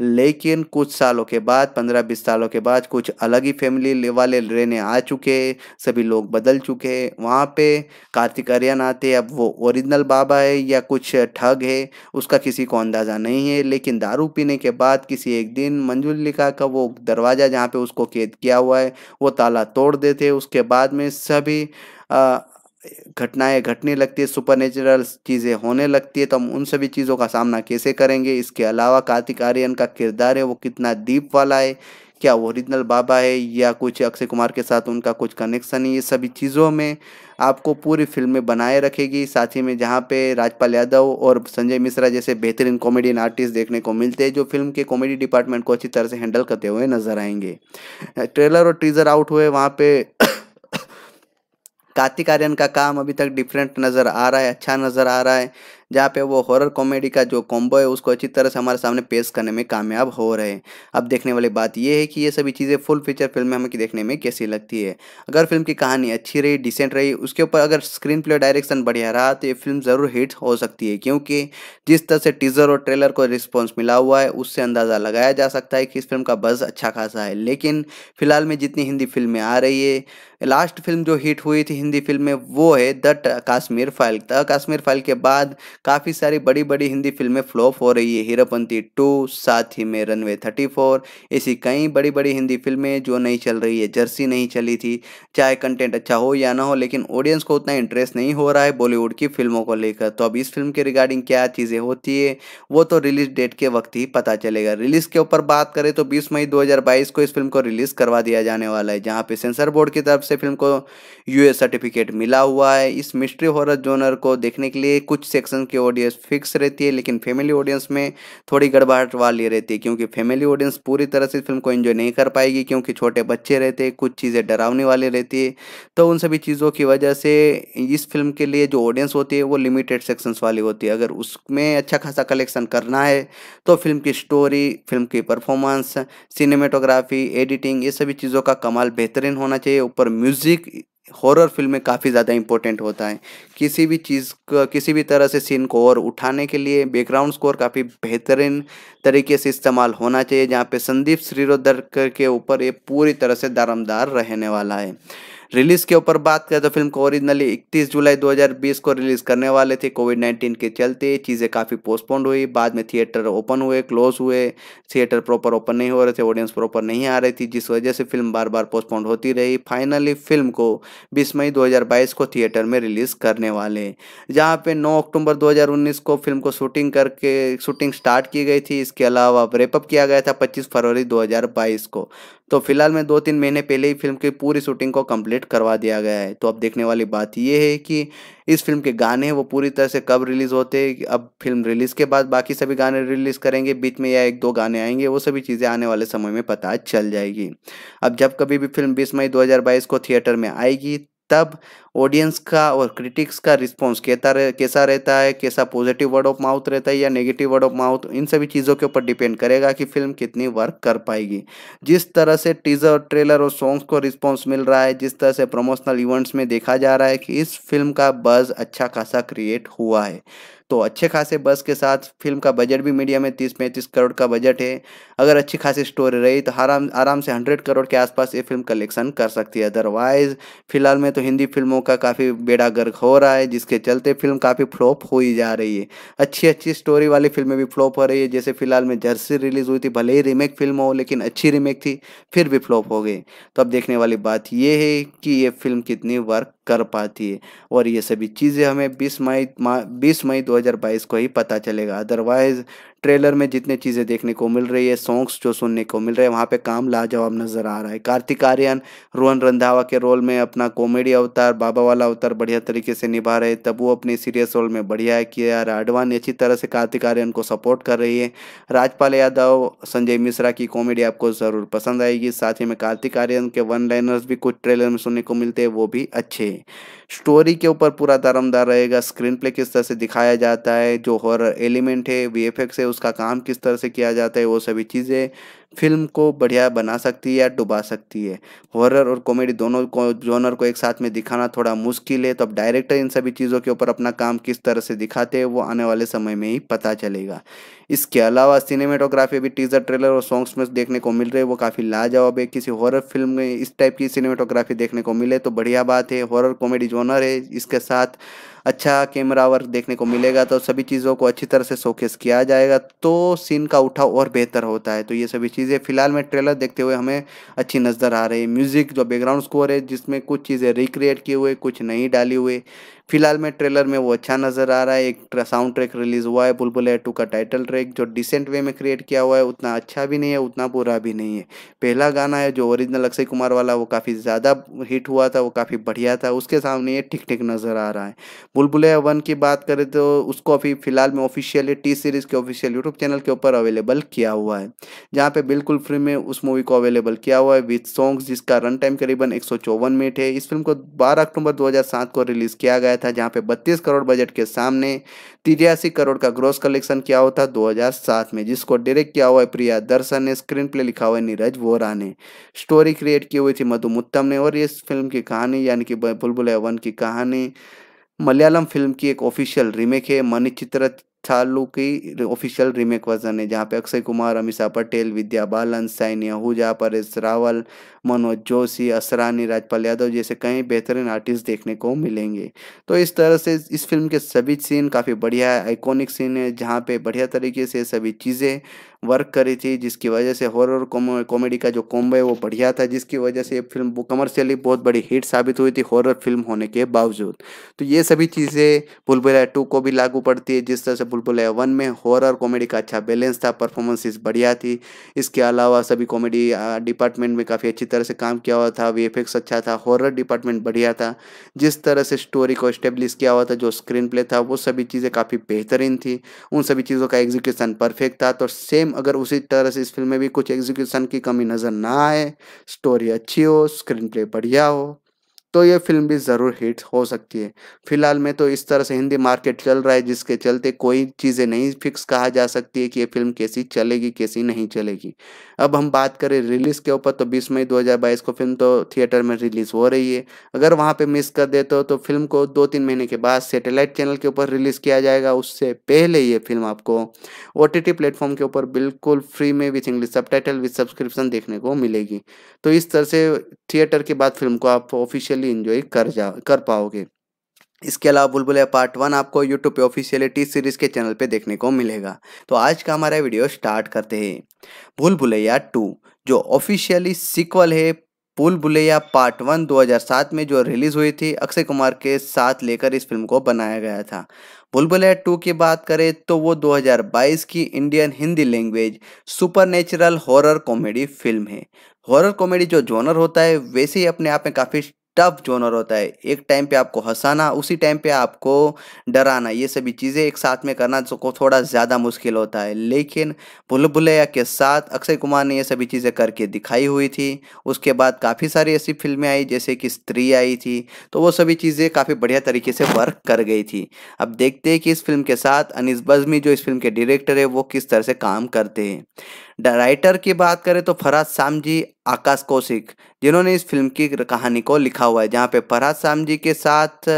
लेकिन कुछ सालों के बाद पंद्रह बीस सालों के बाद कुछ अलग ही फैमिली वाले रहने आ चुके सभी लोग बदल चुके हैं वहाँ पे कार्तिक आर्यन आते अब वो ओरिजिनल बाबा है या कुछ ठग है उसका किसी को अंदाज़ा नहीं है लेकिन दारू पीने के बाद किसी एक दिन लिखा का वो दरवाज़ा जहाँ पे उसको कैद किया हुआ है वो ताला तोड़ देते उसके बाद में सभी घटनाएं घटने लगती है सुपर नेचुरल चीज़ें होने लगती है तो हम उन सभी चीज़ों का सामना कैसे करेंगे इसके अलावा कार्तिक आर्यन का किरदार है वो कितना दीप वाला है क्या वो ओरिजिनल बाबा है या कुछ अक्षय कुमार के साथ उनका कुछ कनेक्शन है ये सभी चीज़ों में आपको पूरी फिल्में बनाए रखेगी साथ ही में जहाँ पे राजपाल यादव और संजय मिश्रा जैसे बेहतरीन कॉमेडियन आर्टिस्ट देखने को मिलते हैं जो फिल्म के कॉमेडी डिपार्टमेंट को अच्छी तरह से हैंडल करते हुए नजर आएंगे ट्रेलर और टीज़र आउट हुए वहाँ पर कार्तिक आर्यन का काम अभी तक डिफरेंट नज़र आ रहा है अच्छा नज़र आ रहा है जहाँ पे वो हॉरर कॉमेडी का जो कॉम्बो है उसको अच्छी तरह से हमारे सामने पेश करने में कामयाब हो रहे हैं अब देखने वाली बात यह है कि ये सभी चीज़ें फुल फीचर फिल्म में हमें देखने में कैसी लगती है अगर फिल्म की कहानी अच्छी रही डिसेंट रही उसके ऊपर अगर स्क्रीन प्ले डायरेक्शन बढ़िया रहा तो ये फिल्म ज़रूर हिट हो सकती है क्योंकि जिस तरह से टीजर और ट्रेलर को रिस्पॉन्स मिला हुआ है उससे अंदाज़ा लगाया जा सकता है कि इस फिल्म का बज़ अच्छा खासा है लेकिन फिलहाल में जितनी हिंदी फिल्में आ रही है लास्ट फिल्म जो हिट हुई थी हिंदी फिल्म में वो है the Kashmir file the Kashmir file के बाद काफ़ी सारी बड़ी बड़ी हिंदी फिल्में फ्लॉप हो रही है हीरोपंथी टू साथ ही में रनवे थर्टी फोर ऐसी कई बड़ी बड़ी हिंदी फिल्में जो नहीं चल रही है जर्सी नहीं चली थी चाहे कंटेंट अच्छा हो या ना हो लेकिन ऑडियंस को उतना इंटरेस्ट नहीं हो रहा है बॉलीवुड की फिल्मों को लेकर तो अब इस फिल्म के रिगार्डिंग क्या चीज़ें होती है वो तो रिलीज डेट के वक्त ही पता चलेगा रिलीज के ऊपर बात करें तो बीस मई दो को इस फिल्म को रिलीज करवा दिया जाने वाला है जहाँ पे सेंसर बोर्ड की तरफ से फिल्म को यूएस सर्टिफिकेट मिला हुआ है इस मिस्ट्री हॉरर जोनर को देखने के लिए कुछ सेक्शन की ऑडियंस फिक्स रहती है लेकिन फैमिली ऑडियंस में थोड़ी गड़बड़ाहट वाली रहती है क्योंकि फैमिली ऑडियंस पूरी तरह से फिल्म को एंजॉय नहीं कर पाएगी क्योंकि छोटे बच्चे रहते हैं कुछ चीज़ें डरावने वाली रहती है तो उन सभी चीज़ों की वजह से इस फिल्म के लिए जो ऑडियंस होती है वो लिमिटेड सेक्शंस वाली होती है अगर उसमें अच्छा खासा कलेक्शन करना है तो फिल्म की स्टोरी फिल्म की परफॉर्मेंस सिनेमेटोग्राफी एडिटिंग ये सभी चीज़ों का कमाल बेहतरीन होना चाहिए ऊपर म्यूज़िक हॉरर फिल्म में काफ़ी ज़्यादा इंपॉर्टेंट होता है किसी भी चीज़ का किसी भी तरह से सीन को और उठाने के लिए बैकग्राउंड स्कोर काफ़ी बेहतरीन तरीके से इस्तेमाल होना चाहिए जहाँ पे संदीप श्रीरोधर के ऊपर ये पूरी तरह से दारमदार रहने वाला है रिलीज के ऊपर बात करें तो फिल्म को ओरिजिनली 31 जुलाई 2020 को रिलीज करने वाले थे कोविड 19 के चलते चीज़ें काफ़ी पोस्टपोन्ड हुई बाद में थिएटर ओपन हुए क्लोज हुए थिएटर प्रॉपर ओपन नहीं हो रहे थे ऑडियंस प्रॉपर नहीं आ रही थी जिस वजह से फिल्म बार बार पोस्टपोन्ड होती रही फाइनली फिल्म को बीस मई बाईस को थिएटर में रिलीज करने वाले जहाँ पे नौ अक्टूबर उन्नीस को फिल्म को शूटिंग करके शूटिंग स्टार्ट की गई थी इसके अलावा रेपअप किया गया था पच्चीस फरवरी बाईस को तो फिलहाल में दो तीन महीने पहले ही फिल्म की पूरी शूटिंग को कंप्लीट करवा दिया गया है तो अब देखने वाली बात यह है कि इस फिल्म के गाने वो पूरी तरह से कब रिलीज़ होते अब फिल्म रिलीज़ के बाद बाकी सभी गाने रिलीज़ करेंगे बीच में या एक दो गाने आएंगे वो सभी चीज़ें आने वाले समय में पता चल जाएगी अब जब कभी भी फिल्म बीस मई दो को थिएटर में आएगी तब ऑडियंस का और क्रिटिक्स का रिस्पॉन्स कहता रह, कैसा रहता है कैसा पॉजिटिव वर्ड ऑफ माउथ रहता है या नेगेटिव वर्ड ऑफ माउथ इन सभी चीज़ों के ऊपर डिपेंड करेगा कि फिल्म कितनी वर्क कर पाएगी जिस तरह से टीजर ट्रेलर और सॉन्ग्स को रिस्पॉन्स मिल रहा है जिस तरह से प्रमोशनल इवेंट्स में देखा जा रहा है कि इस फिल्म का बज़ अच्छा खासा क्रिएट हुआ है तो अच्छे खासे बस के साथ फिल्म का बजट भी मीडिया में तीस पैंतीस करोड़ का बजट है अगर अच्छी खासी स्टोरी रही तो आराम आराम से हंड्रेड करोड़ के आसपास ये फिल्म कलेक्शन कर सकती है अदरवाइज फिलहाल में तो हिंदी फिल्मों का काफ़ी बेड़ा गर्क हो रहा है जिसके चलते फिल्म काफ़ी फ्लॉप हो ही जा रही है अच्छी अच्छी स्टोरी वाली फिल्में भी फ्लॉप हो रही है जैसे फिलहाल में जर्सी रिलीज हुई थी भले ही रीमेक फिल्म हो लेकिन अच्छी रीमेक थी फिर भी फ्लॉप हो गई तो अब देखने वाली बात यह है कि ये फिल्म कितनी वर्क कर पाती है और ये सभी चीज़ें हमें बीस मई बीस मई 2022 को ही पता चलेगा अदरवाइज़ ट्रेलर में जितने चीज़ें देखने को मिल रही है सॉन्ग्स जो सुनने को मिल रहे हैं वहाँ पे काम लाजवाब नज़र आ रहा है कार्तिक आर्यन रोहन रंधावा के रोल में अपना कॉमेडी अवतार बाबा वाला अवतार बढ़िया तरीके से निभा रहे तब वो अपने सीरियस रोल में बढ़िया है किया यार आडवाणी अच्छी तरह से कार्तिक आर्यन को सपोर्ट कर रही है राजपाल यादव संजय मिश्रा की कॉमेडी आपको ज़रूर पसंद आएगी साथ ही में कार्तिक आर्यन के वन लाइनर्स भी कुछ ट्रेलर में सुनने को मिलते हैं वो भी अच्छे स्टोरी के ऊपर पूरा दारमदार रहेगा स्क्रीन प्ले किस तरह से दिखाया जाता है जो हॉरर एलिमेंट है वी है उस उसका काम किस तरह से किया जाता है वो सभी चीज़ें फिल्म को बढ़िया बना सकती है या डुबा सकती है हॉरर और कॉमेडी दोनों को जोनर को एक साथ में दिखाना थोड़ा मुश्किल है तो अब डायरेक्टर इन सभी चीज़ों के ऊपर अपना काम किस तरह से दिखाते हैं वो आने वाले समय में ही पता चलेगा इसके अलावा सिनेमेटोग्राफी भी टीजर ट्रेलर और सॉन्ग्स में देखने को मिल रहे हैं वो काफ़ी लाजवाब है किसी हॉरर फिल्म में इस टाइप की सिनेमेटोग्राफी देखने को मिले तो बढ़िया बात है हॉरर कॉमेडी जोनर है इसके साथ अच्छा कैमरा वर्क देखने को मिलेगा तो सभी चीज़ों को अच्छी तरह से शोकेस किया जाएगा तो सीन का उठाव और बेहतर होता है तो ये सभी चीज़ें फिलहाल में ट्रेलर देखते हुए हमें अच्छी नज़र आ रही है म्यूज़िक जो बैकग्राउंड स्कोर है जिसमें कुछ चीज़ें रिक्रिएट किए हुए कुछ नहीं डाली हुए फिलहाल में ट्रेलर में वो अच्छा नज़र आ रहा है एक साउंड ट्रैक रिलीज़ हुआ है बुलबुल है टू का टाइटल ट्रैक जो डिसेंट वे में क्रिएट किया हुआ है उतना अच्छा भी नहीं है उतना बुरा भी नहीं है पहला गाना है जो ओरिजिनल अक्षय कुमार वाला वो काफ़ी ज़्यादा हिट हुआ था वो काफ़ी बढ़िया था उसके सामने ये ठीक ठीक नज़र आ रहा है बुलबुल वन की बात करें तो उसको अभी फिलहाल में ऑफिशियली टी सीरीज़ के ऑफिशियल यूट्यूब चैनल के ऊपर अवेलेबल किया हुआ है जहाँ पे बिल्कुल फ्री में उस मूवी को अवेलेबल किया हुआ है विथ सॉन्ग्स जिसका रन टाइम करीबन एक मिनट है इस फिल्म को बारह अक्टूबर दो को रिलीज़ किया गया आया था जहां पे 32 करोड़ बजट के सामने तिरासी करोड़ का ग्रोस कलेक्शन किया हुआ था 2007 में जिसको डायरेक्ट किया हुआ है प्रिया दर्शन ने स्क्रीन प्ले लिखा हुआ है नीरज वोरा ने स्टोरी क्रिएट की हुई थी मधु मुत्तम ने और इस फिल्म की कहानी यानी कि बुलबुल वन की कहानी मलयालम फिल्म की एक ऑफिशियल रीमेक है मनी चित्र चालू की ऑफिशियल रीमेक वर्जन है जहाँ पे अक्षय कुमार अमिशा पटेल विद्या बालन साइनिया हुजा परेश रावल मनोज जोशी असरानी राजपाल यादव जैसे कई बेहतरीन आर्टिस्ट देखने को मिलेंगे तो इस तरह से इस फिल्म के सभी सीन काफ़ी बढ़िया है आइकॉनिक सीन है जहाँ पे बढ़िया तरीके से सभी चीज़ें वर्क करी थी जिसकी वजह से हॉरर कॉमेडी का जो कॉम्बो है वो बढ़िया था जिसकी वजह से ये फिल्म कमर्शियली बहुत बड़ी हिट साबित हुई थी हॉरर फिल्म होने के बावजूद तो ये सभी चीज़ें बुलबुलाया टू को भी लागू पड़ती है जिस तरह से बुलबुलैया वन में हॉरर कॉमेडी का अच्छा बैलेंस था परफॉर्मेंसेस बढ़िया थी इसके अलावा सभी कॉमेडी डिपार्टमेंट में काफ़ी अच्छी तरह से काम किया हुआ था वी अच्छा था हॉरर डिपार्टमेंट बढ़िया था जिस तरह से स्टोरी को स्टेब्लिश किया हुआ था जो स्क्रीन प्ले था वो सभी चीज़ें काफ़ी बेहतरीन थी उन सभी चीज़ों का एग्जीक्यूशन परफेक्ट था तो सेम अगर उसी तरह से इस फिल्म में भी कुछ एग्जीक्यूशन की कमी नज़र ना आए स्टोरी अच्छी हो स्क्रीन प्ले बढ़िया हो तो ये फिल्म भी ज़रूर हिट हो सकती है फिलहाल में तो इस तरह से हिंदी मार्केट चल रहा है जिसके चलते कोई चीज़ें नहीं फिक्स कहा जा सकती है कि ये फिल्म कैसी चलेगी कैसी नहीं चलेगी अब हम बात करें रिलीज़ के ऊपर तो बीस मई 2022 को फिल्म तो थिएटर में रिलीज़ हो रही है अगर वहाँ पर मिस कर देते हो तो फिल्म को दो तीन महीने के बाद सेटेलाइट चैनल के ऊपर रिलीज़ किया जाएगा उससे पहले ये फिल्म आपको ओ टी प्लेटफॉर्म के ऊपर बिल्कुल फ्री में with English subtitle with subscription देखने को मिलेगी तो इस तरह से थिएटर के बाद फिल्म को आप ऑफिशियली फुली इन्जॉय कर जा कर पाओगे इसके अलावा बुलबुल पार्ट वन आपको यूट्यूब पे ऑफिशियलिटी सीरीज़ के चैनल पे देखने को मिलेगा तो आज का हमारा वीडियो स्टार्ट करते हैं भूल भुलैया टू जो ऑफिशियली सिक्वल है पुल बुलैया पार्ट वन 2007 में जो रिलीज़ हुई थी अक्षय कुमार के साथ लेकर इस फिल्म को बनाया गया था बुलबुलैया टू की बात करें तो वो 2022 की Indian Hindi language supernatural horror comedy film है हॉरर कॉमेडी जो जोनर होता है वैसे ही अपने आप में काफ़ी टफ जोनर होता है एक टाइम पे आपको हंसाना उसी टाइम पे आपको डराना ये सभी चीज़ें एक साथ में करना तो को थोड़ा ज़्यादा मुश्किल होता है लेकिन भुल के साथ अक्षय कुमार ने ये सभी चीज़ें करके दिखाई हुई थी उसके बाद काफ़ी सारी ऐसी फिल्में आई जैसे कि स्त्री आई थी तो वो सभी चीज़ें काफ़ी बढ़िया तरीके से वर्क कर गई थी अब देखते हैं कि इस फिल्म के साथ अनिस बजमी जो इस फिल्म के डायरेक्टर है वो किस तरह से काम करते हैं डायराइटर की बात करें तो फराज शाम जी आकाश कौशिक जिन्होंने इस फिल्म की कहानी को लिखा हुआ है जहाँ पे फराज श्याम जी के साथ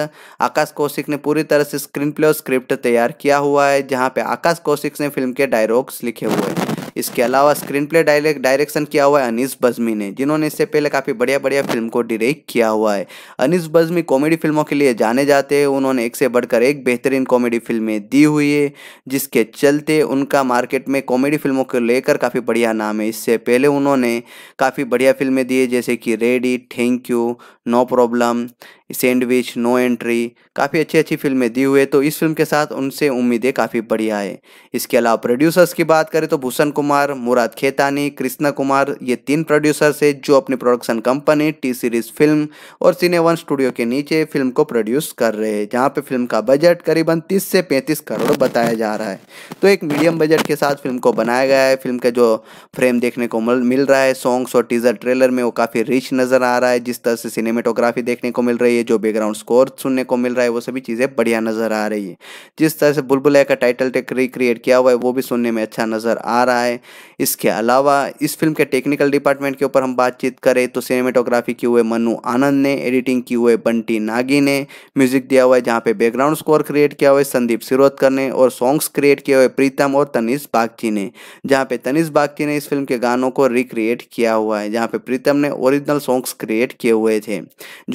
आकाश कौशिक ने पूरी तरह से स्क्रीन प्ले और स्क्रिप्ट तैयार किया हुआ है जहाँ पे आकाश कौशिक ने फिल्म के डायलॉग्स लिखे हुए हैं इसके अलावा स्क्रीन प्ले डायरेक्ट डायरेक्शन किया हुआ है अनिस बजमी ने जिन्होंने इससे पहले काफ़ी बढ़िया बढ़िया फिल्म को डिरेक्ट किया हुआ है अनिस बजमी कॉमेडी फिल्मों के लिए जाने जाते हैं उन्होंने एक से बढ़कर एक बेहतरीन कॉमेडी फिल्में दी हुई है जिसके चलते उनका मार्केट में कॉमेडी फिल्मों को लेकर काफ़ी बढ़िया नाम है इससे पहले उन्होंने काफ़ी बढ़िया फिल्में दी है जैसे कि ready thank you no problem sandwich no entry काफ़ी अच्छी अच्छी फिल्में दी हुई है तो इस फिल्म के साथ उनसे उम्मीदें काफ़ी बढ़िया है इसके अलावा प्रोड्यूसर्स की बात करें तो भूषण कुमार मुराद खेतानी कृष्णा कुमार ये तीन प्रोड्यूसर्स है जो अपनी production company T series film और सिने वन स्टूडियो के नीचे फिल्म को प्रोड्यूस कर रहे हैं जहाँ पर फिल्म का बजट करीबन तीस से पैंतीस करोड़ बताया जा रहा है तो एक मीडियम बजट के साथ फिल्म को बनाया गया है फिल्म का जो फ्रेम देखने को मिल रहा है सॉन्ग्स और टीजर ट्रेलर में वो काफ़ी रिच नज़र आ रहा है जिस तरह से सिनेमेटोग्राफी देखने को मिल रही है रही है जो बैकग्राउंड स्कोर सुनने को मिल रहा है वो सभी चीज़ें बढ़िया नज़र आ रही है जिस तरह से बुलबुलैया का टाइटल टेक रिक्रिएट किया हुआ है वो भी सुनने में अच्छा नज़र आ रहा है इसके अलावा इस फिल्म के टेक्निकल डिपार्टमेंट के ऊपर हम बातचीत करें तो सिनेमेटोग्राफी की हुए मनु आनंद ने एडिटिंग की हुए बंटी नागी ने म्यूजिक दिया हुआ है जहाँ पे बैकग्राउंड स्कोर क्रिएट किया हुआ है संदीप सिरोदकर ने और सॉन्ग्स क्रिएट किए हुए प्रीतम और तनिष बागची ने जहाँ पे तनिष बागची ने इस फिल्म के गानों को रिक्रिएट किया हुआ है जहाँ पे प्रीतम ने ओरिजिनल सॉन्ग्स क्रिएट किए हुए थे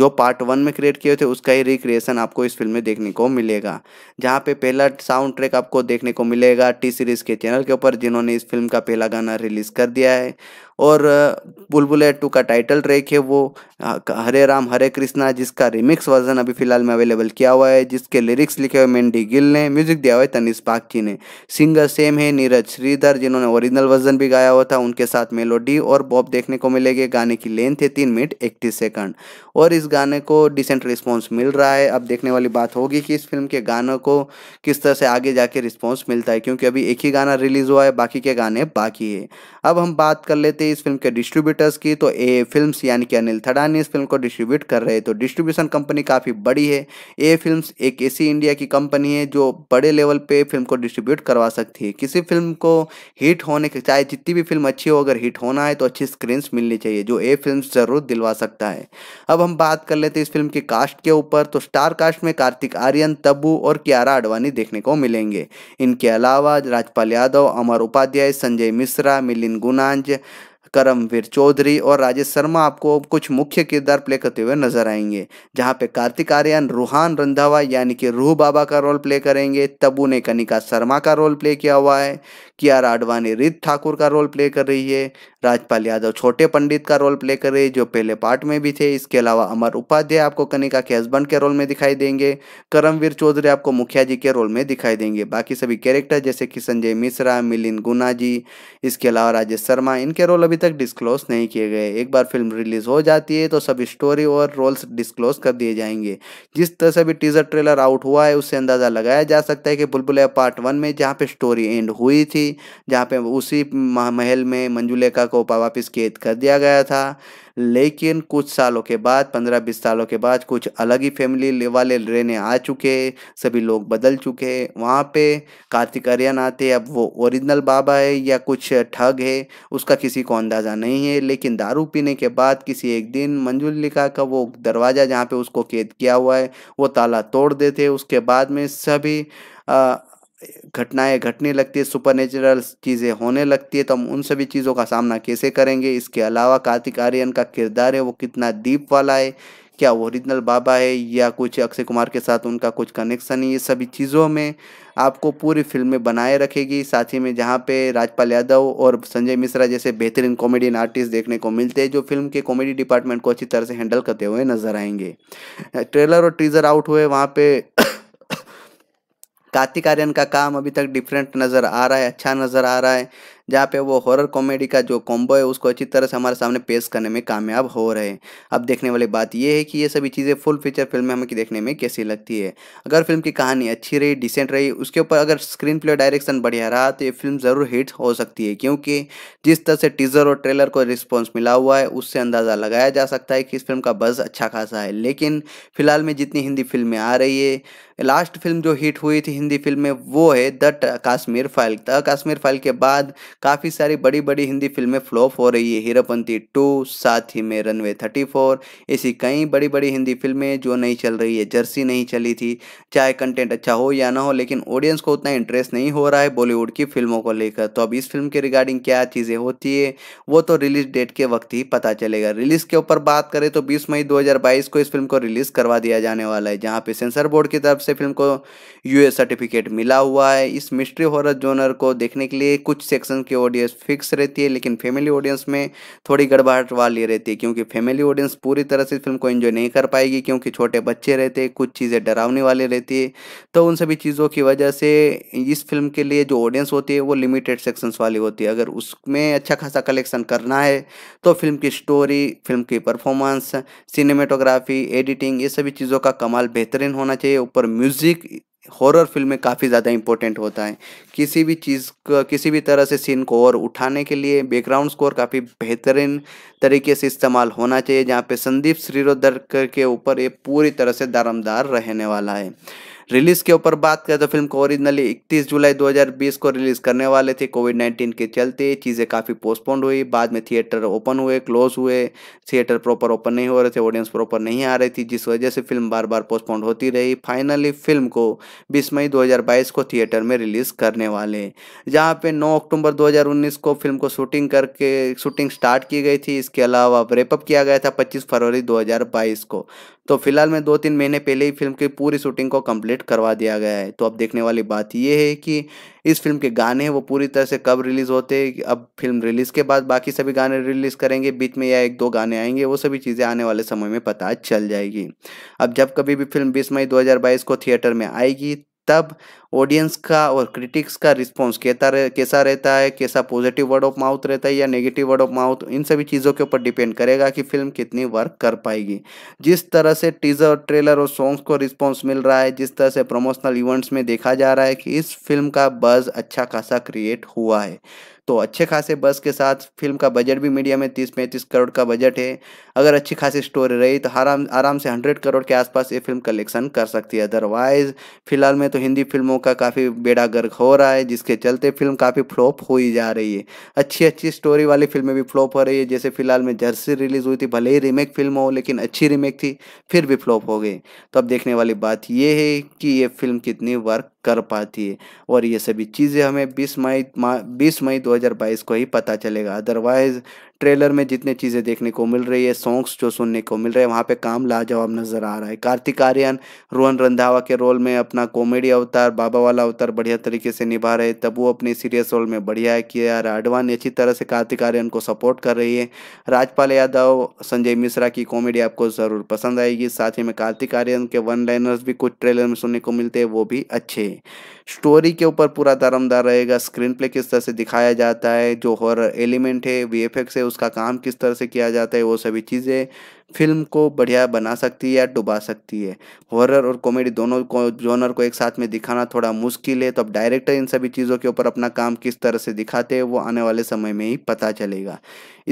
जो पार्ट वन में क्रिएट किए थे उसका ही रिक्रिएशन आपको इस फिल्म में देखने को मिलेगा जहाँ पे पहला साउंड ट्रैक आपको देखने को मिलेगा टी सीरीज़ के चैनल के ऊपर जिन्होंने इस फिल्म का पहला गाना रिलीज़ कर दिया है और बुलबुले टू का टाइटल ट्रैक है वो हरे राम हरे कृष्णा जिसका रिमिक्स वर्जन अभी फिलहाल में अवेलेबल किया हुआ है जिसके लिरिक्स लिखे हुए मेंडी गिल ने म्यूजिक दिया हुआ है तनिष पाकची ने सिंगर सेम है नीरज श्रीधर जिन्होंने ओरिजिनल वर्जन भी गाया हुआ था उनके साथ मेलोडी और बॉब देखने को मिलेगी गाने की लेंथ है तीन मिनट इकतीस सेकंड और इस गाने को डिसेंट रिस्पॉन्स मिल रहा है अब देखने वाली बात होगी कि इस फिल्म के गानों को किस तरह से आगे जाके रिस्पॉन्स मिलता है क्योंकि अभी एक ही गाना रिलीज हुआ है बाकी के गाने बाकी है अब हम बात कर लेते हैं इस फिल्म के डिस्ट्रीब्यूटर्स की तो ए फिल्म्स यानी कि अनिल थड़ानी इस फिल्म को डिस्ट्रीब्यूट कर रहे हैं तो डिस्ट्रीब्यूशन कंपनी काफ़ी बड़ी है ए फिल्म्स एक ऐसी इंडिया की कंपनी है जो बड़े लेवल पे फिल्म को डिस्ट्रीब्यूट करवा सकती है किसी फिल्म को हिट होने के चाहे जितनी भी फिल्म अच्छी हो अगर हिट होना है तो अच्छी स्क्रीन्स मिलनी चाहिए जो ए फिल्म ज़रूर दिलवा सकता है अब हम बात कर लेते हैं इस फिल्म की कास्ट के ऊपर तो स्टार कास्ट में कार्तिक आर्यन तब्बू और कियारा आडवाणी देखने को मिलेंगे इनके अलावा राजपाल यादव अमर उपाध्याय संजय मिश्रा मिलिन नवीन गुनांज करमवीर चौधरी और राजेश शर्मा आपको कुछ मुख्य किरदार प्ले करते हुए नजर आएंगे जहां पे कार्तिक आर्यन रूहान रंधावा यानी कि रूह बाबा का रोल प्ले करेंगे तबू ने कनिका शर्मा का रोल प्ले किया हुआ है कियारा आडवाणी रित ठाकुर का रोल प्ले कर रही है राजपाल यादव छोटे पंडित का रोल प्ले करे जो पहले पार्ट में भी थे इसके अलावा अमर उपाध्याय आपको कनिका के हस्बैंड के रोल में दिखाई देंगे करमवीर चौधरी आपको मुखिया जी के रोल में दिखाई देंगे बाकी सभी कैरेक्टर जैसे कि संजय मिश्रा मिलिंद गुना जी इसके अलावा राजेश शर्मा इनके रोल अभी तक डिस्क्लोज नहीं किए गए एक बार फिल्म रिलीज हो जाती है तो सभी स्टोरी और रोल्स डिस्क्लोज कर दिए जाएंगे जिस तरह से भी टीजर ट्रेलर आउट हुआ है उससे अंदाज़ा लगाया जा सकता है कि बुलबुल पार्ट वन में जहाँ पे स्टोरी एंड हुई थी जहाँ पे उसी महल में का को वापस कैद कर दिया गया था लेकिन कुछ सालों के बाद पंद्रह बीस सालों के बाद कुछ अलग ही फैमिली वाले रहने आ चुके सभी लोग बदल चुके वहाँ पे कार्तिक आर्यन आते अब वो ओरिजिनल बाबा है या कुछ ठग है उसका किसी को अंदाज़ा नहीं है लेकिन दारू पीने के बाद किसी एक दिन लिखा का वो दरवाज़ा जहाँ पे उसको कैद किया हुआ है वो ताला तोड़ देते उसके बाद में सभी आ, घटनाएं घटने लगती है सुपर नेचुरल चीज़ें होने लगती है तो हम उन सभी चीज़ों का सामना कैसे करेंगे इसके अलावा कार्तिक आर्यन का किरदार है वो कितना दीप वाला है क्या ओरिजिनल बाबा है या कुछ अक्षय कुमार के साथ उनका कुछ कनेक्शन है ये सभी चीज़ों में आपको पूरी फिल्में बनाए रखेगी साथ ही में जहाँ पे राजपाल यादव और संजय मिश्रा जैसे बेहतरीन कॉमेडियन आर्टिस्ट देखने को मिलते हैं जो फिल्म के कॉमेडी डिपार्टमेंट को अच्छी तरह से हैंडल करते हुए नजर आएंगे ट्रेलर और टीज़र आउट हुए वहाँ पर कार्तिक आर्यन का काम अभी तक डिफरेंट नज़र आ रहा है अच्छा नज़र आ रहा है जहाँ पे वो हॉरर कॉमेडी का जो कॉम्बो है उसको अच्छी तरह से हमारे सामने पेश करने में कामयाब हो रहे हैं अब देखने वाली बात यह है कि ये सभी चीज़ें फुल फीचर फिल्म हमें देखने में कैसी लगती है अगर फिल्म की कहानी अच्छी रही डिसेंट रही उसके ऊपर अगर स्क्रीन प्ले डायरेक्शन बढ़िया रहा तो ये फिल्म ज़रूर हिट हो सकती है क्योंकि जिस तरह से टीजर और ट्रेलर को रिस्पॉन्स मिला हुआ है उससे अंदाज़ा लगाया जा सकता है कि इस फिल्म का बज़ अच्छा खासा है लेकिन फिलहाल में जितनी हिंदी फिल्में आ रही है लास्ट फिल्म जो हिट हुई थी हिंदी फिल्म में वो है the Kashmir file the Kashmir file के बाद काफ़ी सारी बड़ी बड़ी हिंदी फिल्में फ्लॉप हो रही है हीरोपंथी टू साथ ही में रनवे थर्टी फोर ऐसी कई बड़ी बड़ी हिंदी फिल्में जो नहीं चल रही है जर्सी नहीं चली थी चाहे कंटेंट अच्छा हो या ना हो लेकिन ऑडियंस को उतना इंटरेस्ट नहीं हो रहा है बॉलीवुड की फिल्मों को लेकर तो अब इस फिल्म के रिगार्डिंग क्या चीज़ें होती है वो तो रिलीज डेट के वक्त ही पता चलेगा रिलीज के ऊपर बात करें तो बीस मई दो को इस फिल्म को रिलीज करवा दिया जाने वाला है जहाँ पे सेंसर बोर्ड की तरफ से फिल्म को यूए सर्टिफिकेट मिला हुआ है इस मिस्ट्री हॉरर जोनर को देखने के लिए कुछ सेक्शन की आपकी ऑडियंस फिक्स रहती है लेकिन फैमिली ऑडियंस में थोड़ी गड़बड़ाहट वाली रहती है क्योंकि फैमिली ऑडियंस पूरी तरह से फिल्म को एंजॉय नहीं कर पाएगी क्योंकि छोटे बच्चे रहते हैं कुछ चीज़ें डरावने वाली रहती है तो उन सभी चीज़ों की वजह से इस फिल्म के लिए जो ऑडियंस होती है वो लिमिटेड सेक्शंस वाली होती है अगर उसमें अच्छा खासा कलेक्शन करना है तो फिल्म की स्टोरी फिल्म की परफॉर्मेंस सिनेमेटोग्राफी एडिटिंग ये सभी चीज़ों का कमाल बेहतरीन होना चाहिए ऊपर म्यूज़िक हॉरर फिल्म में काफ़ी ज़्यादा इम्पोर्टेंट होता है किसी भी चीज़ का किसी भी तरह से सीन को और उठाने के लिए बैकग्राउंड स्कोर काफ़ी बेहतरीन तरीके से इस्तेमाल होना चाहिए जहाँ पे संदीप श्रीरोधर के ऊपर ये पूरी तरह से दारमदार रहने वाला है रिलीज के ऊपर बात करें तो फिल्म को ओरिजिनली 31 जुलाई 2020 को रिलीज करने वाले थे कोविड 19 के चलते चीज़ें काफ़ी पोस्टपोन्ड हुई बाद में थिएटर ओपन हुए क्लोज हुए थिएटर प्रॉपर ओपन नहीं हो रहे थे ऑडियंस प्रॉपर नहीं आ रही थी जिस वजह से फिल्म बार बार पोस्टपोन्ड होती रही फाइनली फिल्म को बीस मई बाईस को थिएटर में रिलीज करने वाले जहाँ पे नौ अक्टूबर उन्नीस को फिल्म को शूटिंग करके शूटिंग स्टार्ट की गई थी इसके अलावा रेपअप किया गया था पच्चीस फरवरी बाईस को तो फिलहाल में दो तीन महीने पहले ही फिल्म की पूरी शूटिंग को कंप्लीट अपडेट करवा दिया गया है तो अब देखने वाली बात यह है कि इस फिल्म के गाने वो पूरी तरह से कब रिलीज़ होते हैं अब फिल्म रिलीज़ के बाद बाकी सभी गाने रिलीज़ करेंगे बीच में या एक दो गाने आएंगे वो सभी चीज़ें आने वाले समय में पता चल जाएगी अब जब कभी भी फिल्म 20 मई 2022 को थिएटर में आएगी तब ऑडियंस का और क्रिटिक्स का रिस्पॉन्स कैसा रह, कैसा रहता है कैसा पॉजिटिव वर्ड ऑफ माउथ रहता है या नेगेटिव वर्ड ऑफ माउथ इन सभी चीज़ों के ऊपर डिपेंड करेगा कि फिल्म कितनी वर्क कर पाएगी जिस तरह से टीजर ट्रेलर और सॉन्ग्स को रिस्पॉन्स मिल रहा है जिस तरह से प्रमोशनल इवेंट्स में देखा जा रहा है कि इस फिल्म का बज़ अच्छा खासा क्रिएट हुआ है तो अच्छे खासे बस के साथ फिल्म का बजट भी मीडिया में तीस पैंतीस करोड़ का बजट है अगर अच्छी खासी स्टोरी रही तो आराम आराम से हंड्रेड करोड़ के आसपास ये फिल्म कलेक्शन कर सकती है अदरवाइज फिलहाल में तो हिंदी फिल्मों का काफ़ी बेड़ा गर्क हो रहा है जिसके चलते फिल्म काफ़ी फ्लॉप हो ही जा रही है अच्छी अच्छी स्टोरी वाली फिल्में भी फ्लॉप हो रही है जैसे फिलहाल में जर्सी रिलीज़ हुई थी भले ही रीमेक फिल्म हो लेकिन अच्छी रीमेक थी फिर भी फ्लॉप हो गई तो अब देखने वाली बात यह है कि ये फिल्म कितनी वर्क कर पाती है और ये सभी चीज़ें हमें बीस मई बीस मई 2022 को ही पता चलेगा अदरवाइज़ ट्रेलर में जितने चीज़ें देखने को मिल रही है सॉन्ग्स जो सुनने को मिल रहे हैं वहाँ पे काम लाजवाब नज़र आ रहा है कार्तिक आर्यन रोहन रंधावा के रोल में अपना कॉमेडी अवतार बाबा वाला अवतार बढ़िया तरीके से निभा रहे तब वो अपने सीरियस रोल में बढ़िया है किया यार आडवाणी अच्छी तरह से कार्तिक आर्यन को सपोर्ट कर रही है राजपाल यादव संजय मिश्रा की कॉमेडी आपको ज़रूर पसंद आएगी साथ ही में कार्तिक आर्यन के वन लाइनर्स भी कुछ ट्रेलर में सुनने को मिलते हैं वो भी अच्छे स्टोरी के ऊपर पूरा दरमदार रहेगा स्क्रीन प्ले किस तरह से दिखाया जाता है जो हॉरर एलिमेंट है वी है उसका काम किस तरह से किया जाता है वो सभी चीज़ें फिल्म को बढ़िया बना सकती है या डुबा सकती है हॉरर और कॉमेडी दोनों को जोनर को एक साथ में दिखाना थोड़ा मुश्किल है तो अब डायरेक्टर इन सभी चीज़ों के ऊपर अपना काम किस तरह से दिखाते हैं वो आने वाले समय में ही पता चलेगा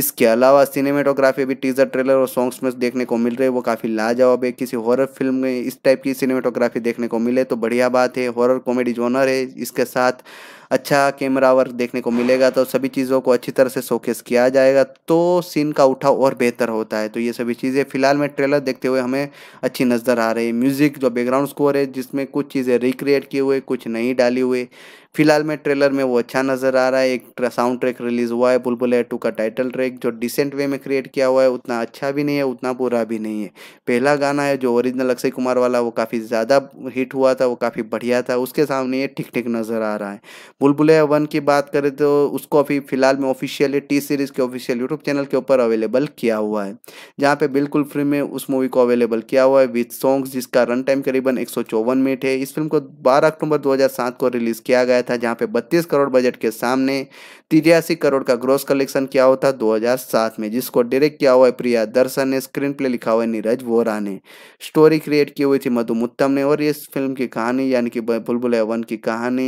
इसके अलावा सिनेमेटोग्राफी अभी टीजर ट्रेलर और सॉन्ग्स में देखने को मिल रहे हैं वो काफ़ी लाजवाब है किसी हॉरर फिल्म में इस टाइप की सिनेमेटोग्राफी देखने को मिले तो बढ़िया बात है हॉरर कॉमेडी जोनर है इसके साथ अच्छा कैमरा वर्क देखने को मिलेगा तो सभी चीज़ों को अच्छी तरह से शोकेस किया जाएगा तो सीन का उठाव और बेहतर होता है तो ये सभी चीज़ें फिलहाल में ट्रेलर देखते हुए हमें अच्छी नज़र आ रही है म्यूज़िक जो बैकग्राउंड स्कोर है जिसमें कुछ चीज़ें रिक्रिएट किए हुए कुछ नहीं डाली हुए फिलहाल में ट्रेलर में वो अच्छा नज़र आ रहा है एक साउंड ट्रैक रिलीज़ हुआ है बुलबुल है टू का टाइटल ट्रैक जो डिसेंट वे में क्रिएट किया हुआ है उतना अच्छा भी नहीं है उतना बुरा भी नहीं है पहला गाना है जो ओरिजिनल अक्षय कुमार वाला वो काफ़ी ज़्यादा हिट हुआ था वो काफ़ी बढ़िया था उसके सामने ये ठीक ठीक नज़र आ रहा है बुलबुले वन की बात करें तो उसको अभी फिलहाल में ऑफिशियली टी सीरीज़ के ऑफिशियल यूट्यूब चैनल के ऊपर अवेलेबल किया हुआ है जहाँ पे बिल्कुल फ्री में उस मूवी को अवेलेबल किया हुआ है विथ सॉन्ग्स जिसका रन टाइम करीबन एक मिनट है इस फिल्म को बारह अक्टूबर दो को रिलीज़ किया गया आया था जहां पे 32 करोड़ बजट के सामने तिरासी करोड़ का ग्रोस कलेक्शन किया हुआ था 2007 में जिसको डायरेक्ट किया हुआ है प्रिया दर्शन ने स्क्रीन प्ले लिखा हुआ है नीरज वोरा ने स्टोरी क्रिएट की हुई थी मधु मुत्तम ने और इस फिल्म की कहानी यानी कि बुलबुल वन की कहानी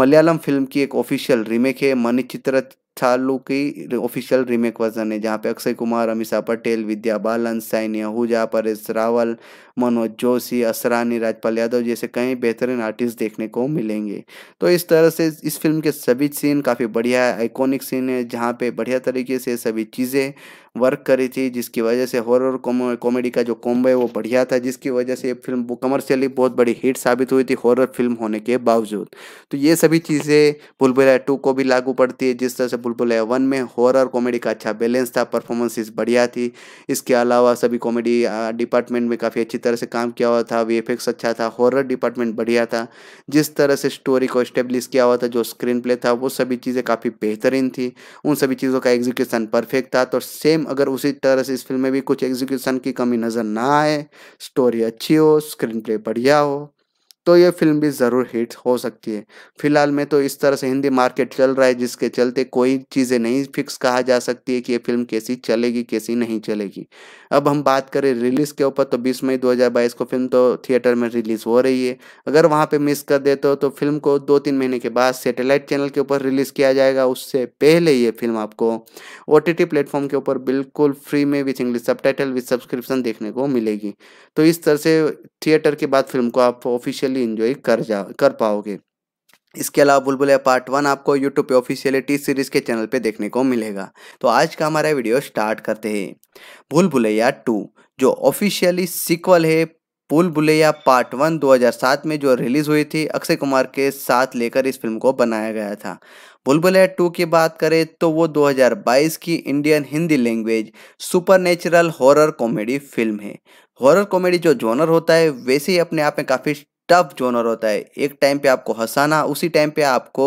मलयालम फिल्म की एक ऑफिशियल रीमेक है मनी मणिचित्र चालू की ऑफिशियल रीमेक वर्जन है जहाँ पे अक्षय कुमार अमिषा पटेल विद्या बालन साइनिया हुजा परेश रावल मनोज जोशी असरानी राजपाल यादव जैसे कई बेहतरीन आर्टिस्ट देखने को मिलेंगे तो इस तरह से इस फिल्म के सभी सीन काफ़ी बढ़िया आइकॉनिक सीन है जहाँ पे बढ़िया तरीके से सभी चीज़ें वर्क करी थी जिसकी वजह से हॉरर कॉमेडी का जो कॉम्बो है वो बढ़िया था जिसकी वजह से ये फिल्म कमर्शियली बहुत बड़ी हिट साबित हुई थी हॉरर फिल्म होने के बावजूद तो ये सभी चीज़ें बुलबुलैया टू को भी लागू पड़ती है जिस तरह से बुलबुलैया वन में हॉरर कॉमेडी का अच्छा बैलेंस था परफॉर्मेंसेस बढ़िया थी इसके अलावा सभी कॉमेडी डिपार्टमेंट में काफ़ी अच्छी तरह से काम किया हुआ था वी अच्छा था हॉरर डिपार्टमेंट बढ़िया था जिस तरह से स्टोरी को स्टेब्लिश किया हुआ था जो स्क्रीन प्ले था वो सभी चीज़ें काफ़ी बेहतरीन थी उन सभी चीज़ों का एग्जीक्यूशन परफेक्ट था तो सेम सेम अगर उसी तरह से इस फिल्म में भी कुछ एग्जीक्यूशन की कमी नज़र ना आए स्टोरी अच्छी हो स्क्रीन प्ले बढ़िया हो तो ये फिल्म भी ज़रूर हिट हो सकती है फिलहाल में तो इस तरह से हिंदी मार्केट चल रहा है जिसके चलते कोई चीज़ें नहीं फिक्स कहा जा सकती है कि ये फिल्म कैसी चलेगी कैसी नहीं चलेगी अब हम बात करें रिलीज़ के ऊपर तो बीस मई 2022 को फिल्म तो थिएटर में रिलीज़ हो रही है अगर वहाँ पर मिस कर देते हो तो फिल्म को दो तीन महीने के बाद सेटेलाइट चैनल के ऊपर रिलीज़ किया जाएगा उससे पहले ये फिल्म आपको ओ टी प्लेटफॉर्म के ऊपर बिल्कुल फ्री में with English subtitle with subscription देखने को मिलेगी तो इस तरह से थिएटर के बाद फिल्म को आप ऑफिशियली फुली इंजॉय कर जा कर पाओगे इसके अलावा बुलबुल पार्ट वन आपको यूट्यूब पे ऑफिशियलिटी सीरीज के चैनल पे देखने को मिलेगा तो आज का हमारा वीडियो स्टार्ट करते हैं भूल भुलैया टू जो ऑफिशियली सिक्वल है पुल बुलैया पार्ट वन 2007 में जो रिलीज़ हुई थी अक्षय कुमार के साथ लेकर इस फिल्म को बनाया गया था बुलबुलैया टू की बात करें तो वो 2022 की Indian Hindi language supernatural horror comedy film है हॉरर कॉमेडी जो जोनर होता है वैसे ही अपने आप में काफ़ी टफ जोनर होता है एक टाइम पे आपको हंसाना उसी टाइम पे आपको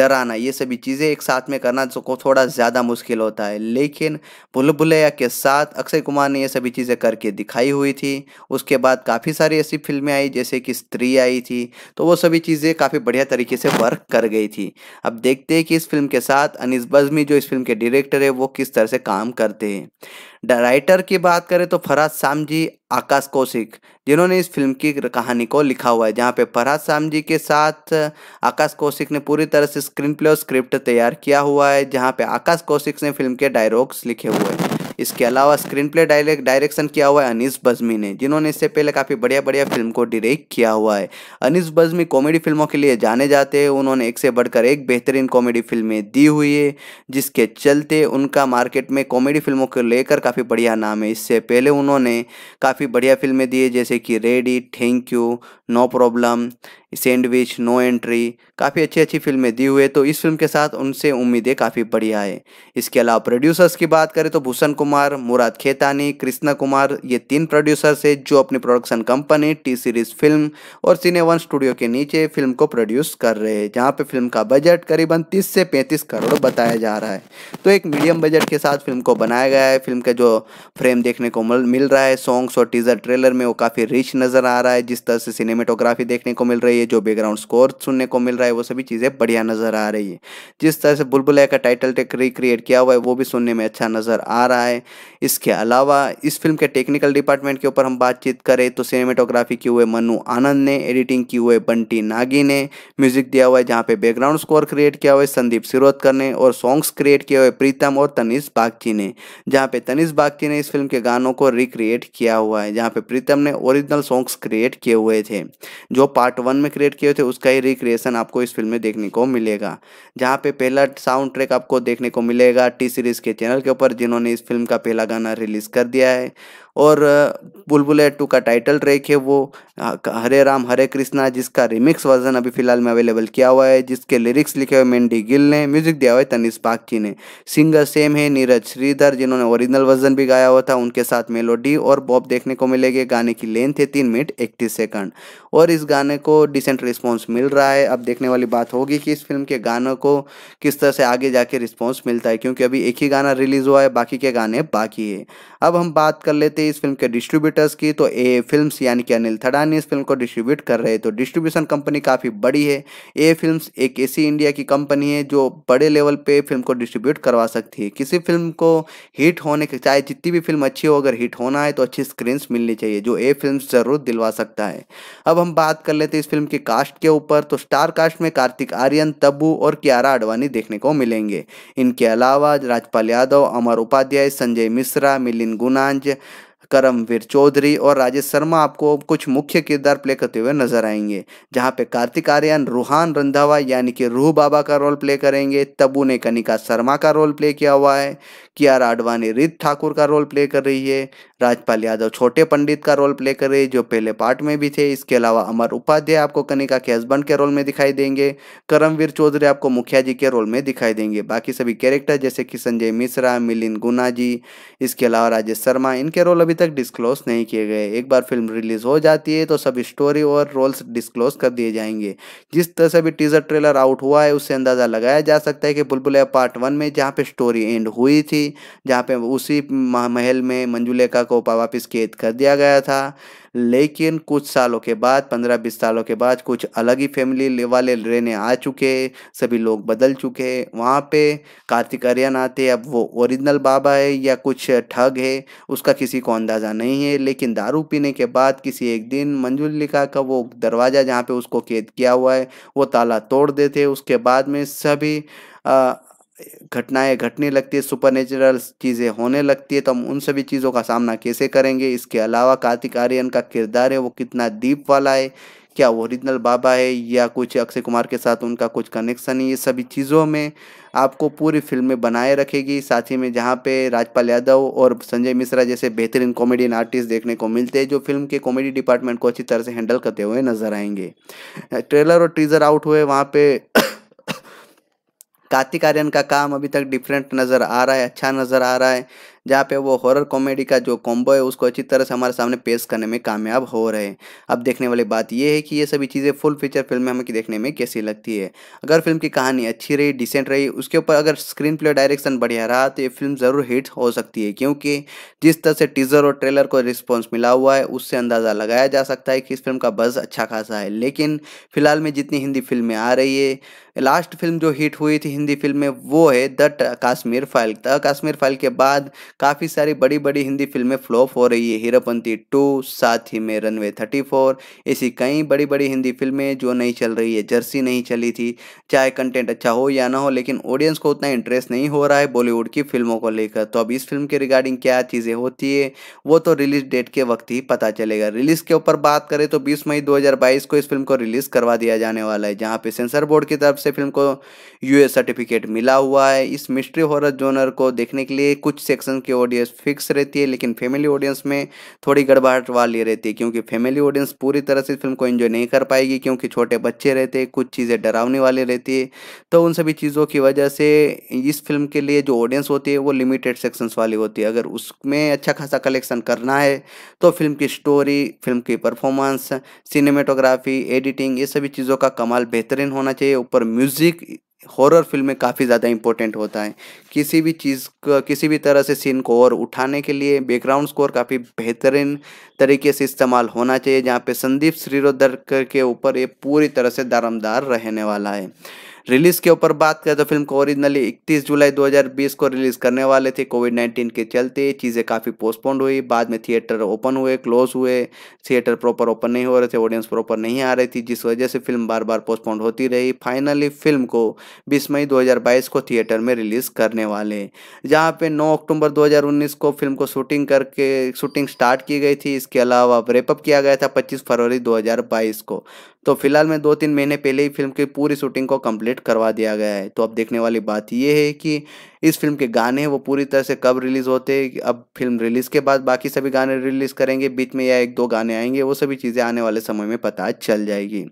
डराना ये सभी चीज़ें एक साथ में करना को थोड़ा ज़्यादा मुश्किल होता है लेकिन भुल भुलैया के साथ अक्षय कुमार ने ये सभी चीज़ें करके दिखाई हुई थी उसके बाद काफ़ी सारी ऐसी फिल्में आई जैसे कि स्त्री आई थी तो वो सभी चीज़ें काफ़ी बढ़िया तरीके से वर्क कर गई थी अब देखते हैं कि इस फिल्म के साथ अनिस बजमी जो इस फिल्म के डायरेक्टर है वो किस तरह से काम करते हैं डायराइटर की बात करें तो फराज शाम जी आकाश कौशिक जिन्होंने इस फिल्म की कहानी को लिखा हुआ है जहाँ पे फराज श्याम जी के साथ आकाश कौशिक ने पूरी तरह से स्क्रीन प्ले और स्क्रिप्ट तैयार किया हुआ है जहाँ पे आकाश कौशिक ने फिल्म के डायलॉग्स लिखे हुए हैं इसके अलावा स्क्रीन प्ले डायरेक्ट डायरेक्शन किया हुआ है अनिस बजमी ने जिन्होंने इससे पहले काफ़ी बढ़िया बढ़िया फिल्म को डायरेक्ट किया हुआ है अनिस बजमी कॉमेडी फिल्मों के लिए जाने जाते हैं उन्होंने एक से बढ़कर एक बेहतरीन कॉमेडी फिल्में दी हुई है जिसके चलते उनका मार्केट में कॉमेडी फिल्मों को लेकर काफ़ी बढ़िया नाम है इससे पहले उन्होंने काफ़ी बढ़िया फिल्में दी है जैसे कि ready thank you no problem sandwich no entry काफ़ी अच्छी अच्छी फिल्में दी हुई है तो इस फिल्म के साथ उनसे उम्मीदें काफ़ी बढ़िया है इसके अलावा प्रोड्यूसर्स की बात करें तो भूषण कुमार मुराद खेतानी कृष्णा कुमार ये तीन प्रोड्यूसर्स है जो अपनी production company T series film और सिने वन स्टूडियो के नीचे फिल्म को प्रोड्यूस कर रहे हैं जहाँ पर फिल्म का बजट करीबन तीस से पैंतीस करोड़ बताया जा रहा है तो एक मीडियम बजट के साथ फिल्म को बनाया गया है फिल्म का जो फ्रेम देखने को मिल रहा है सॉन्ग्स और टीजर ट्रेलर में वो काफ़ी रिच नज़र आ रहा है जिस तरह से सिनेमा सिनेमेटोग्राफी देखने को मिल रही है जो बैकग्राउंड स्कोर सुनने को मिल रहा है वो सभी चीज़ें बढ़िया नज़र आ रही है जिस तरह से बुलबुलैया का टाइटल टेक रिक्रिएट किया हुआ है वो भी सुनने में अच्छा नज़र आ रहा है इसके अलावा इस फिल्म के टेक्निकल डिपार्टमेंट के ऊपर हम बातचीत करें तो सिनेमेटोग्राफी की हुए मनु आनंद ने एडिटिंग की हुए बंटी नागी ने म्यूजिक दिया हुआ है जहाँ पे बैकग्राउंड स्कोर क्रिएट किया हुआ है संदीप सिरोदकर ने और सॉन्ग्स क्रिएट किए हुए प्रीतम और तनिष बागची ने जहाँ पे तनिष बागची ने इस फिल्म के गानों को रिक्रिएट किया हुआ है जहाँ पे प्रीतम ने ओरिजिनल सॉन्ग्स क्रिएट किए हुए थे जो पार्ट वन में क्रिएट किए थे उसका ही रिक्रिएशन आपको इस फिल्म में देखने को मिलेगा जहाँ पे पहला साउंड ट्रैक आपको देखने को मिलेगा टी सीरीज़ के चैनल के ऊपर जिन्होंने इस फिल्म का पहला गाना रिलीज़ कर दिया है और बुलबुले टू का टाइटल ट्रैक है वो हरे राम हरे कृष्णा जिसका रिमिक्स वर्जन अभी फिलहाल में अवेलेबल किया हुआ है जिसके लिरिक्स लिखे हुए मेंडी गिल ने म्यूजिक दिया हुआ है तनिष बागची ने सिंगर सेम है नीरज श्रीधर जिन्होंने ओरिजिनल वर्जन भी गाया हुआ था उनके साथ मेलोडी और बॉब देखने को मिलेगी गाने की लेंथ है तीन मिनट इकतीस सेकंड और इस गाने को डिसेंट रिस्पॉन्स मिल रहा है अब देखने वाली बात होगी कि इस फिल्म के गानों को किस तरह से आगे जाके रिस्पॉन्स मिलता है क्योंकि अभी एक ही गाना रिलीज हुआ है बाकी के गाने बाकी है अब हम बात कर लेते हैं इस फिल्म के डिस्ट्रीब्यूटर्स की तो ए फिल्म्स यानी कि अनिल थड़ानी इस फिल्म को डिस्ट्रीब्यूट कर रहे तो डिस्ट्रीब्यूशन कंपनी काफ़ी बड़ी है ए फिल्म्स एक ऐसी इंडिया की कंपनी है जो बड़े लेवल पे फिल्म को डिस्ट्रीब्यूट करवा सकती है किसी फिल्म को हिट होने के चाहे जितनी भी फिल्म अच्छी हो अगर हिट होना है तो अच्छी स्क्रीन्स मिलनी चाहिए जो ए फिल्म ज़रूर दिलवा सकता है अब हम बात कर लेते हैं इस फिल्म के कास्ट के ऊपर तो स्टार कास्ट में कार्तिक आर्यन तब्बू और कियारा आडवाणी देखने को मिलेंगे इनके अलावा राजपाल यादव अमर उपाध्याय संजय मिश्रा मिलिन गुनाज करमवीर चौधरी और राजेश शर्मा आपको कुछ मुख्य किरदार प्ले करते हुए नजर आएंगे जहाँ पे कार्तिक आर्यन रूहान रंधावा यानी कि रूह बाबा का रोल प्ले करेंगे तबू ने कनिका शर्मा का रोल प्ले किया हुआ है के आर आडवाणी रित ठाकुर का रोल प्ले कर रही है राजपाल यादव छोटे पंडित का रोल प्ले कर रही है जो पहले पार्ट में भी थे इसके अलावा अमर उपाध्याय आपको कनिका के हस्बैंड के रोल में दिखाई देंगे करमवीर चौधरी आपको मुखिया जी के रोल में दिखाई देंगे बाकी सभी कैरेक्टर जैसे कि संजय मिश्रा मिलिंद गुना जी इसके अलावा राजेश शर्मा इनके रोल अभी तक डिस्क्लोज नहीं किए गए एक बार फिल्म रिलीज हो जाती है तो सभी स्टोरी और रोल्स डिस्क्लोज कर दिए जाएंगे जिस तरह से भी टीजर ट्रेलर आउट हुआ है उससे अंदाज़ा लगाया जा सकता है कि बुलबुल पार्ट वन में जहाँ पे स्टोरी एंड हुई थी थी जहाँ पे उसी महल में मंजुलेखा को वापस कैद कर दिया गया था लेकिन कुछ सालों के बाद पंद्रह बीस सालों के बाद कुछ अलग ही फैमिली वाले रहने आ चुके सभी लोग बदल चुके वहाँ पे कार्तिक आर्यन आते अब वो ओरिजिनल बाबा है या कुछ ठग है उसका किसी को अंदाज़ा नहीं है लेकिन दारू पीने के बाद किसी एक दिन मंजुलिका का वो दरवाज़ा जहाँ पे उसको कैद किया हुआ है वो ताला तोड़ देते उसके बाद में सभी आ, घटनाएं घटने लगती है सुपर नेचुरल चीज़ें होने लगती है तो हम उन सभी चीज़ों का सामना कैसे करेंगे इसके अलावा कार्तिक आर्यन का किरदार है वो कितना दीप वाला है क्या ओरिजिनल बाबा है या कुछ अक्षय कुमार के साथ उनका कुछ कनेक्शन है ये सभी चीज़ों में आपको पूरी फिल्म में बनाए रखेगी साथ ही में जहाँ पे राजपाल यादव और संजय मिश्रा जैसे बेहतरीन कॉमेडियन आर्टिस्ट देखने को मिलते हैं जो फिल्म के कॉमेडी डिपार्टमेंट को अच्छी तरह से हैंडल करते हुए नजर आएंगे ट्रेलर और टीजर आउट हुए वहाँ पर कार्तिक आर्यन का काम अभी तक डिफरेंट नज़र आ रहा है अच्छा नज़र आ रहा है जहाँ पे वो हॉरर कॉमेडी का जो कॉम्बो है उसको अच्छी तरह से हमारे सामने पेश करने में कामयाब हो रहे हैं अब देखने वाली बात यह है कि ये सभी चीज़ें फुल फीचर फिल्म में हमें देखने में कैसी लगती है अगर फिल्म की कहानी अच्छी रही डिसेंट रही उसके ऊपर अगर स्क्रीन प्ले डायरेक्शन बढ़िया रहा तो ये फिल्म ज़रूर हिट हो सकती है क्योंकि जिस तरह से टीजर और ट्रेलर को रिस्पॉन्स मिला हुआ है उससे अंदाज़ा लगाया जा सकता है कि इस फिल्म का बज़ अच्छा खासा है लेकिन फिलहाल में जितनी हिंदी फिल्में आ रही है लास्ट फिल्म जो हिट हुई थी हिंदी फिल्म में वो है the Kashmir file the Kashmir file के बाद काफ़ी सारी बड़ी बड़ी हिंदी फिल्में फ्लॉप हो रही है हीरोपंथी टू साथ ही में रनवे थर्टी फोर ऐसी कई बड़ी बड़ी हिंदी फिल्में जो नहीं चल रही है जर्सी नहीं चली थी चाहे कंटेंट अच्छा हो या ना हो लेकिन ऑडियंस को उतना इंटरेस्ट नहीं हो रहा है बॉलीवुड की फिल्मों को लेकर तो अब इस फिल्म के रिगार्डिंग क्या चीज़ें होती है वो तो रिलीज डेट के वक्त ही पता चलेगा रिलीज के ऊपर बात करें तो बीस मई दो को इस फिल्म को रिलीज करवा दिया जाने वाला है जहाँ पे सेंसर बोर्ड की तरफ से से फिल्म को यूएस सर्टिफिकेट मिला हुआ है इस मिस्ट्री हॉरर जोनर को देखने के लिए कुछ सेक्शन की ऑडियंस फिक्स रहती है लेकिन फैमिली ऑडियंस में थोड़ी गड़बड़ाहट वाली रहती है क्योंकि फैमिली ऑडियंस पूरी तरह से फिल्म को इन्जॉय नहीं कर पाएगी क्योंकि छोटे बच्चे रहते हैं कुछ चीज़ें डरावने वाली रहती है तो उन सभी चीज़ों की वजह से इस फिल्म के लिए जो ऑडियंस होती है वो लिमिटेड सेक्शंस वाली होती है अगर उसमें अच्छा खासा कलेक्शन करना है तो फिल्म की स्टोरी फिल्म की परफॉर्मेंस सिनेमेटोग्राफी एडिटिंग ये सभी चीज़ों का कमाल बेहतरीन होना चाहिए ऊपर म्यूज़िक हॉरर फिल्म में काफ़ी ज़्यादा इंपॉर्टेंट होता है किसी भी चीज़ का किसी भी तरह से सीन को और उठाने के लिए बैकग्राउंड स्कोर काफ़ी बेहतरीन तरीके से इस्तेमाल होना चाहिए जहाँ पे संदीप श्रीरोधर के ऊपर ये पूरी तरह से दारमदार रहने वाला है रिलीज के ऊपर बात करें तो फिल्म को ओरिजिनली 31 जुलाई 2020 को रिलीज करने वाले थे कोविड 19 के चलते चीज़ें काफ़ी पोस्टपोन्ड हुई बाद में थिएटर ओपन हुए क्लोज हुए थिएटर प्रॉपर ओपन नहीं हो रहे थे ऑडियंस प्रॉपर नहीं आ रही थी जिस वजह से फिल्म बार बार पोस्टपोन्ड होती रही फाइनली फिल्म को बीस मई बाईस को थिएटर में रिलीज करने वाले जहाँ पे नौ अक्टूबर उन्नीस को फिल्म को शूटिंग करके शूटिंग स्टार्ट की गई थी इसके अलावा रेपअप किया गया था पच्चीस फरवरी बाईस को तो फिलहाल में दो तीन महीने पहले ही फिल्म की पूरी शूटिंग को कंप्लीट करवा दिया गया है तो अब देखने वाली बात यह है कि इस फिल्म के गाने वो पूरी तरह से कब रिलीज़ होते अब फिल्म रिलीज़ के बाद बाकी सभी गाने रिलीज़ करेंगे बीच में या एक दो गाने आएंगे वो सभी चीज़ें आने वाले समय में पता चल जाएगी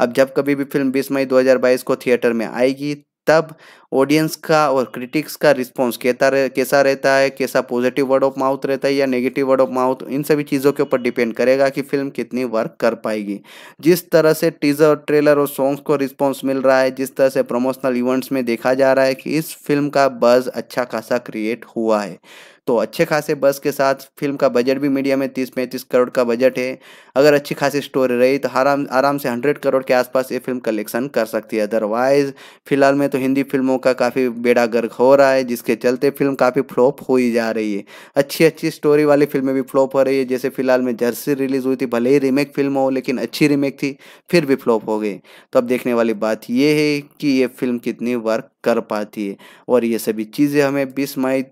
अब जब कभी भी फिल्म बीस मई दो को थिएटर में आएगी तब ऑडियंस का और क्रिटिक्स का रिस्पॉन्स कैसा कैसा रहता है कैसा पॉजिटिव वर्ड ऑफ माउथ रहता है या नेगेटिव वर्ड ऑफ माउथ इन सभी चीज़ों के ऊपर डिपेंड करेगा कि फिल्म कितनी वर्क कर पाएगी जिस तरह से टीजर ट्रेलर और सॉन्ग्स को रिस्पॉन्स मिल रहा है जिस तरह से प्रमोशनल इवेंट्स में देखा जा रहा है कि इस फिल्म का बज़ अच्छा खासा क्रिएट हुआ है तो अच्छे खासे बस के साथ फिल्म का बजट भी मीडिया में तीस पैंतीस करोड़ का बजट है अगर अच्छी खासी स्टोरी रही तो आराम आराम से हंड्रेड करोड़ के आसपास ये फिल्म कलेक्शन कर सकती है अदरवाइज फिलहाल में तो हिंदी फिल्मों का काफ़ी बेड़ा गर्क हो रहा है जिसके चलते फिल्म काफ़ी फ्लॉप हो ही जा रही है अच्छी अच्छी स्टोरी वाली फिल्में भी फ्लॉप हो रही है जैसे फिलहाल में जर्सी रिलीज हुई थी भले ही रीमेक फिल्म हो लेकिन अच्छी रीमेक थी फिर भी फ्लॉप हो गई तो अब देखने वाली बात यह है कि ये फिल्म कितनी वर्क कर पाती है और ये सभी चीज़ें हमें 20 मई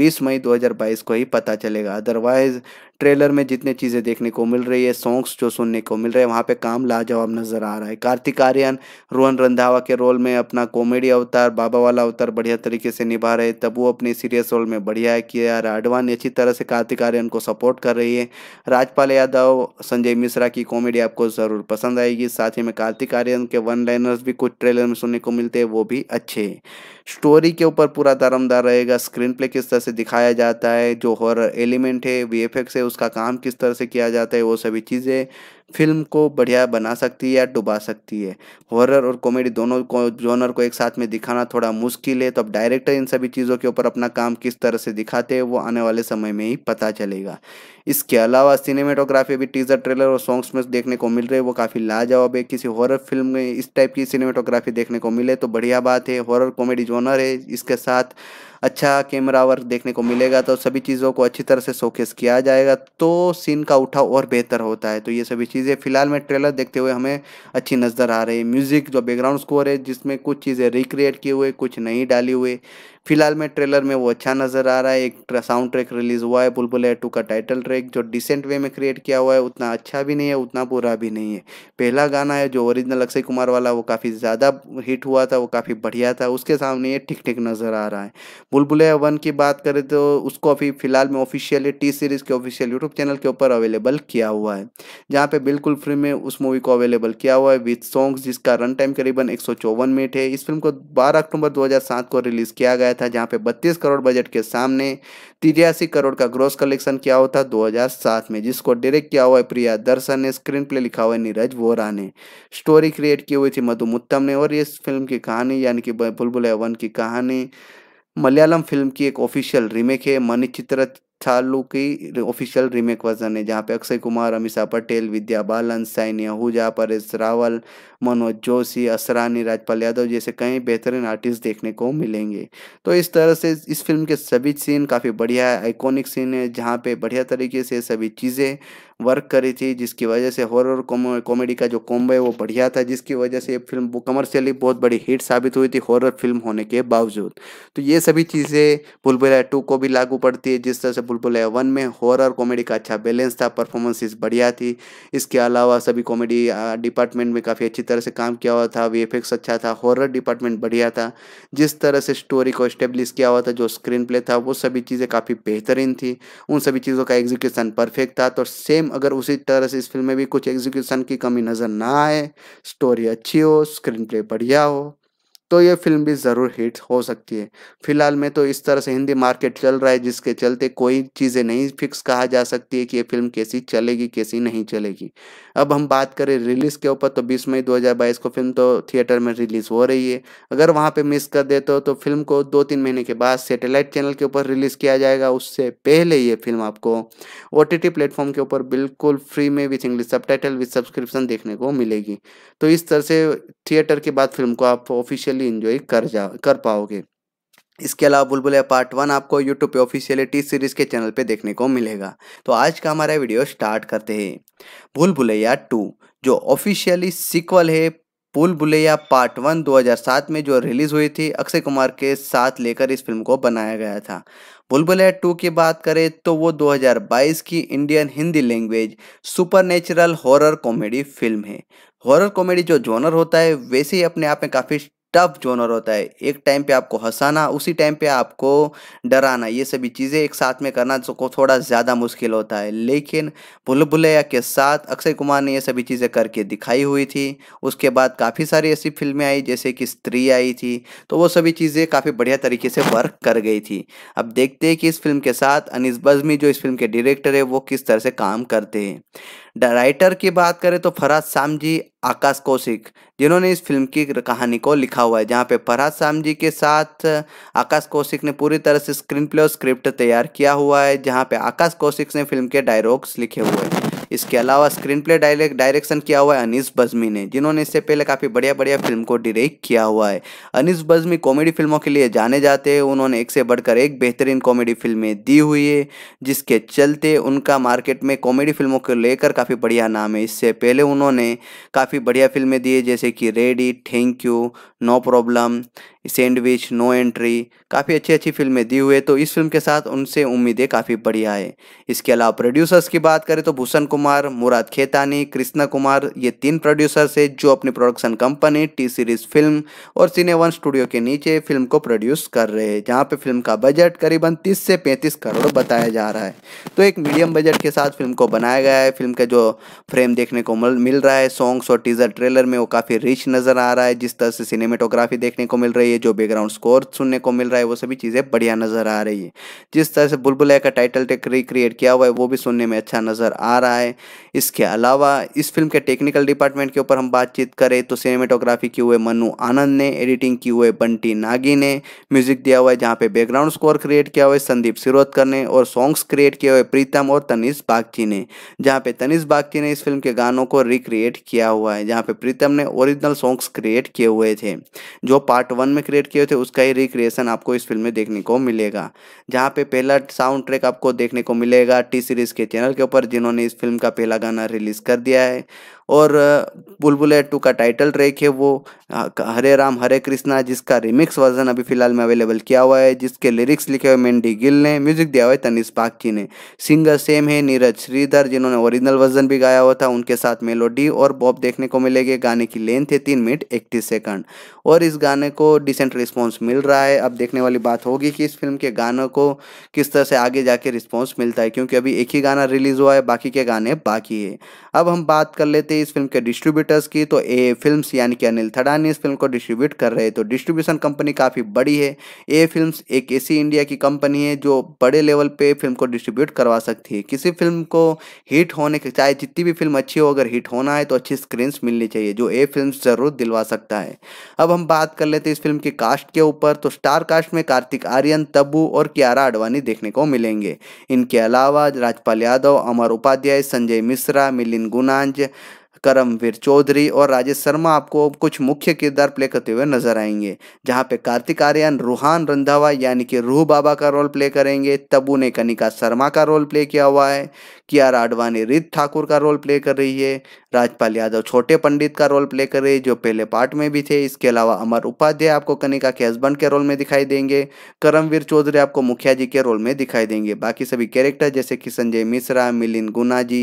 20 मई 2022 को ही पता चलेगा अदरवाइज़ ट्रेलर में जितने चीज़ें देखने को मिल रही है सॉन्ग्स जो सुनने को मिल रहे हैं वहाँ पे काम लाजवाब नज़र आ रहा है कार्तिक आर्यन रोहन रंधावा के रोल में अपना कॉमेडी अवतार बाबा वाला अवतार बढ़िया तरीके से निभा रहे तब वो अपने सीरियस रोल में बढ़िया है किया आडवाणी अच्छी तरह से कार्तिक आर्यन को सपोर्ट कर रही है राजपाल यादव संजय मिश्रा की कॉमेडी आपको ज़रूर पसंद आएगी साथ ही में कार्तिक आर्यन के वन लाइनर्स भी कुछ ट्रेलर में सुनने को मिलते हैं वो भी अच्छे हैं स्टोरी के ऊपर पूरा दारमदार रहेगा स्क्रीन प्ले किस तरह से दिखाया जाता है जो हॉरर एलिमेंट है वी है उस उसका काम किस तरह से किया जाता है वो सभी चीज़ें फिल्म को बढ़िया बना सकती है या डुबा सकती है हॉरर और कॉमेडी दोनों को जोनर को एक साथ में दिखाना थोड़ा मुश्किल है तो अब डायरेक्टर इन सभी चीज़ों के ऊपर अपना काम किस तरह से दिखाते हैं वो आने वाले समय में ही पता चलेगा इसके अलावा सिनेमेटोग्राफी भी टीजर ट्रेलर और सॉन्ग्स में देखने को मिल रहे हैं वो काफ़ी लाजवाब है किसी हॉरर फिल्म में इस टाइप की सिनेमेटोग्राफी देखने को मिले तो बढ़िया बात है हॉरर कॉमेडी जोनर है इसके साथ अच्छा कैमरा वर्क देखने को मिलेगा तो सभी चीज़ों को अच्छी तरह से शोकेस किया जाएगा तो सीन का उठाव और बेहतर होता है तो ये सभी चीज़ें फिलहाल में ट्रेलर देखते हुए हमें अच्छी नज़र आ रही है म्यूज़िक जो बैकग्राउंड स्कोर है जिसमें कुछ चीज़ें रिक्रिएट किए हुए कुछ नहीं डाली हुए फिलहाल में ट्रेलर में वो अच्छा नज़र आ रहा है एक साउंड ट्रैक रिलीज़ हुआ है बुलबुल है टू का टाइटल ट्रैक जो डिसेंट वे में क्रिएट किया हुआ है उतना अच्छा भी नहीं है उतना बुरा भी नहीं है पहला गाना है जो ओरिजिनल अक्षय कुमार वाला वो काफ़ी ज़्यादा हिट हुआ था वो काफ़ी बढ़िया था उसके सामने ये ठीक ठीक नज़र आ रहा है बुलबुल वन की बात करें तो उसको अभी फिलहाल में ऑफिशियली टी सीरीज़ के ऑफिशियल यूट्यूब चैनल के ऊपर अवेलेबल किया हुआ है जहाँ पे बिल्कुल फ्री में उस मूवी को अवेलेबल किया हुआ है विथ सॉन्ग्स जिसका रन टाइम करीबन एक मिनट है इस फिल्म को बारह अक्टूबर दो को रिलीज़ किया गया आया था जहां पे 32 करोड़ बजट के सामने तिरासी करोड़ का ग्रोस कलेक्शन किया हुआ था 2007 में जिसको डायरेक्ट किया हुआ है प्रिया दर्शन ने स्क्रीन प्ले लिखा हुआ है नीरज वोरा ने स्टोरी क्रिएट की हुई थी मधु मुत्तम ने और इस फिल्म की कहानी यानी कि बुलबुल वन की कहानी मलयालम फिल्म की एक ऑफिशियल रीमेक है मणिचित्र छालू की ऑफिशियल रीमेक वर्जन है जहाँ पे अक्षय कुमार अमिषा पटेल विद्या बालन साइनिया आहूजा परेश रावल मनोज जोशी असरानी राजपाल यादव जैसे कई बेहतरीन आर्टिस्ट देखने को मिलेंगे तो इस तरह से इस फिल्म के सभी सीन काफ़ी बढ़िया है आइकॉनिक सीन है जहाँ पे बढ़िया तरीके से सभी चीज़ें वर्क करी थी जिसकी वजह से हॉरर कॉमेडी का जो कॉम्बो है वो बढ़िया था जिसकी वजह से ये फिल्म कमर्शियली बहुत बड़ी हिट साबित हुई थी हॉरर फिल्म होने के बावजूद तो ये सभी चीज़ें बुलबुलया टू को भी लागू पड़ती है जिस तरह से बुलबुलया वन में हॉरर कॉमेडी का अच्छा बैलेंस था परफॉर्मेंसेस बढ़िया थी इसके अलावा सभी कॉमेडी डिपार्टमेंट में काफ़ी अच्छी तरह से काम किया हुआ था वी अच्छा था हॉरर डिपार्टमेंट बढ़िया था जिस तरह से स्टोरी को इस्टेब्लिश किया हुआ था जो स्क्रीन प्ले था वो सभी चीज़ें काफ़ी बेहतरीन थी उन सभी चीज़ों का एग्जीक्यूशन परफेक्ट था तो सेम अगर उसी तरह से इस फिल्म में भी कुछ एग्जीक्यूशन की कमी नज़र ना आए स्टोरी अच्छी हो स्क्रीन प्ले बढ़िया हो तो ये फिल्म भी ज़रूर हिट हो सकती है फिलहाल में तो इस तरह से हिंदी मार्केट चल रहा है जिसके चलते कोई चीज़ें नहीं फिक्स कहा जा सकती है कि ये फिल्म कैसी चलेगी कैसी नहीं चलेगी अब हम बात करें रिलीज़ के ऊपर तो 20 मई 2022 को फिल्म तो थिएटर में रिलीज़ हो रही है अगर वहाँ पर मिस कर देते हो तो फिल्म को दो तीन महीने के बाद सेटेलाइट चैनल के ऊपर रिलीज़ किया जाएगा उससे पहले ये फिल्म आपको ओ टी प्लेटफॉर्म के ऊपर बिल्कुल फ्री में with English subtitle with subscription देखने को मिलेगी तो इस तरह से थिएटर के बाद फिल्म को आप ऑफिशियली फुली इंजॉय कर जा कर पाओगे इसके अलावा बुलबुल पार्ट वन आपको यूट्यूब पे ऑफिशियलिटी सीरीज़ के चैनल पे देखने को मिलेगा तो आज का हमारा वीडियो स्टार्ट करते हैं भूल भुलैया टू जो ऑफिशियली सिक्वल है पुल बुलैया पार्ट वन 2007 में जो रिलीज़ हुई थी अक्षय कुमार के साथ लेकर इस फिल्म को बनाया गया था पुल बुलबुलैया टू की बात करें तो वो 2022 की Indian Hindi language supernatural horror comedy film है हॉरर कॉमेडी जो जोनर होता है वैसे ही अपने आप में काफ़ी टफ जोनर होता है एक टाइम पे आपको हंसाना उसी टाइम पे आपको डराना ये सभी चीज़ें एक साथ में करना को थोड़ा ज़्यादा मुश्किल होता है लेकिन भुल के साथ अक्षय कुमार ने ये सभी चीज़ें करके दिखाई हुई थी उसके बाद काफ़ी सारी ऐसी फिल्में आई जैसे कि स्त्री आई थी तो वो सभी चीज़ें काफ़ी बढ़िया तरीके से वर्क कर गई थी अब देखते हैं कि इस फिल्म के साथ अनिस बज्मी जो इस फिल्म के डायरेक्टर है वो किस तरह से काम करते हैं डायराइटर की बात करें तो फराज श्याम जी आकाश कौशिक जिन्होंने इस फिल्म की कहानी को लिखा हुआ है जहाँ पे फराज साम जी के साथ आकाश कौशिक ने पूरी तरह से स्क्रीन प्ले और स्क्रिप्ट तैयार किया हुआ है जहाँ पे आकाश कौशिक ने फिल्म के डायलॉग्स लिखे हुए हैं इसके अलावा स्क्रीन प्ले डायरेक्ट डायरेक्शन किया हुआ है अनिस बजमी ने जिन्होंने इससे पहले काफ़ी बढ़िया बढ़िया फिल्म को डायरेक्ट किया हुआ है अनिस बजमी कॉमेडी फिल्मों के लिए जाने जाते हैं उन्होंने एक से बढ़कर एक बेहतरीन कॉमेडी फिल्में दी हुई है जिसके चलते उनका मार्केट में कॉमेडी फिल्मों को लेकर काफ़ी बढ़िया नाम है इससे पहले उन्होंने काफ़ी बढ़िया फिल्में दी है जैसे कि ready thank you no problem sandwich no entry काफ़ी अच्छी अच्छी फिल्में दी हुई है तो इस फिल्म के साथ उनसे उम्मीदें काफ़ी बढ़िया है इसके अलावा प्रोड्यूसर्स की बात करें तो भूषण कुमार मुराद खेतानी कृष्णा कुमार ये तीन प्रोड्यूसर्स है जो अपनी production company T series film और सिने वन स्टूडियो के नीचे फिल्म को प्रोड्यूस कर रहे हैं जहाँ पर फिल्म का बजट करीबन तीस से पैंतीस करोड़ बताया जा रहा है तो एक मीडियम बजट के साथ फिल्म को बनाया गया है फिल्म का जो फ्रेम देखने को मिल रहा है सॉन्ग्स और टीजर ट्रेलर में वो काफ़ी रिच नज़र आ रहा है जिस तरह से सिनेमेटोग्राफी देखने को मिल रही है रही है जो बैकग्राउंड स्कोर सुनने को मिल रहा है वो सभी चीज़ें बढ़िया नज़र आ रही है जिस तरह से बुलबुलैया का टाइटल टेक रिक्रिएट किया हुआ है वो भी सुनने में अच्छा नज़र आ रहा है इसके अलावा इस फिल्म के टेक्निकल डिपार्टमेंट के ऊपर हम बातचीत करें तो सिनेमेटोग्राफी की हुए मनु आनंद ने एडिटिंग की हुए बंटी नागी ने म्यूजिक दिया हुआ है जहाँ पे बैकग्राउंड स्कोर क्रिएट किया हुआ है संदीप सिरोदकर ने और सॉन्ग्स क्रिएट किए हुए प्रीतम और तनिष बागची ने जहाँ पे तनिष बागची ने इस फिल्म के गानों को रिक्रिएट किया हुआ है जहाँ पे प्रीतम ने ओरिजिनल सॉन्ग्स क्रिएट किए हुए थे जो पार्ट वन में में क्रिएट किए थे उसका ही रिक्रिएशन आपको इस फिल्म में देखने को मिलेगा जहाँ पे पहला साउंड ट्रैक आपको देखने को मिलेगा टी सीरीज़ के चैनल के ऊपर जिन्होंने इस फिल्म का पहला गाना रिलीज़ कर दिया है और बुलबुल टू का टाइटल ट्रैक है वो हरे राम हरे कृष्णा जिसका रिमिक्स वर्जन अभी फिलहाल में अवेलेबल किया हुआ है जिसके लिरिक्स लिखे हुए मेंडी गिल ने म्यूजिक दिया हुआ है तनिष जी ने सिंगर सेम है नीरज श्रीधर जिन्होंने ओरिजिनल वर्जन भी गाया हुआ था उनके साथ मेलोडी और बॉब देखने को मिलेगी गाने की लेंथ है तीन मिनट इकतीस सेकंड और इस गाने को डिसेंट रिस्पॉन्स मिल रहा है अब देखने वाली बात होगी कि इस फिल्म के गानों को किस तरह से आगे जाके रिस्पॉन्स मिलता है क्योंकि अभी एक ही गाना रिलीज हुआ है बाकी के गाने बाकी है अब हम बात कर लेते थे इस फिल्म के डिस्ट्रीब्यूटर्स की तो ए फिल्म्स यानी कि अनिल थड़ानी इस फिल्म को डिस्ट्रीब्यूट कर रहे तो डिस्ट्रीब्यूशन कंपनी काफ़ी बड़ी है ए फिल्म्स एक ऐसी इंडिया की कंपनी है जो बड़े लेवल पे फिल्म को डिस्ट्रीब्यूट करवा सकती है किसी फिल्म को हिट होने के चाहे जितनी भी फिल्म अच्छी हो अगर हिट होना है तो अच्छी स्क्रीन्स मिलनी चाहिए जो ए फिल्म ज़रूर दिलवा सकता है अब हम बात कर लेते हैं इस फिल्म की कास्ट के ऊपर तो स्टार कास्ट में कार्तिक आर्यन तब्बू और कियारा आडवाणी देखने को मिलेंगे इनके अलावा राजपाल यादव अमर उपाध्याय संजय मिश्रा मिलिन गुनाज करमवीर चौधरी और राजेश शर्मा आपको कुछ मुख्य किरदार प्ले करते हुए नजर आएंगे जहाँ पे कार्तिक आर्यन रूहान रंधावा यानी कि रूह बाबा का रोल प्ले करेंगे तबू ने कनिका शर्मा का रोल प्ले किया हुआ है कियारा आडवाणी रित ठाकुर का रोल प्ले कर रही है राजपाल यादव छोटे पंडित का रोल प्ले कर रहे जो पहले पार्ट में भी थे इसके अलावा अमर उपाध्याय आपको कनिका के हस्बैंड के रोल में दिखाई देंगे करमवीर चौधरी आपको मुखिया जी के रोल में दिखाई देंगे बाकी सभी कैरेक्टर जैसे कि संजय मिश्रा मिलिन गुना जी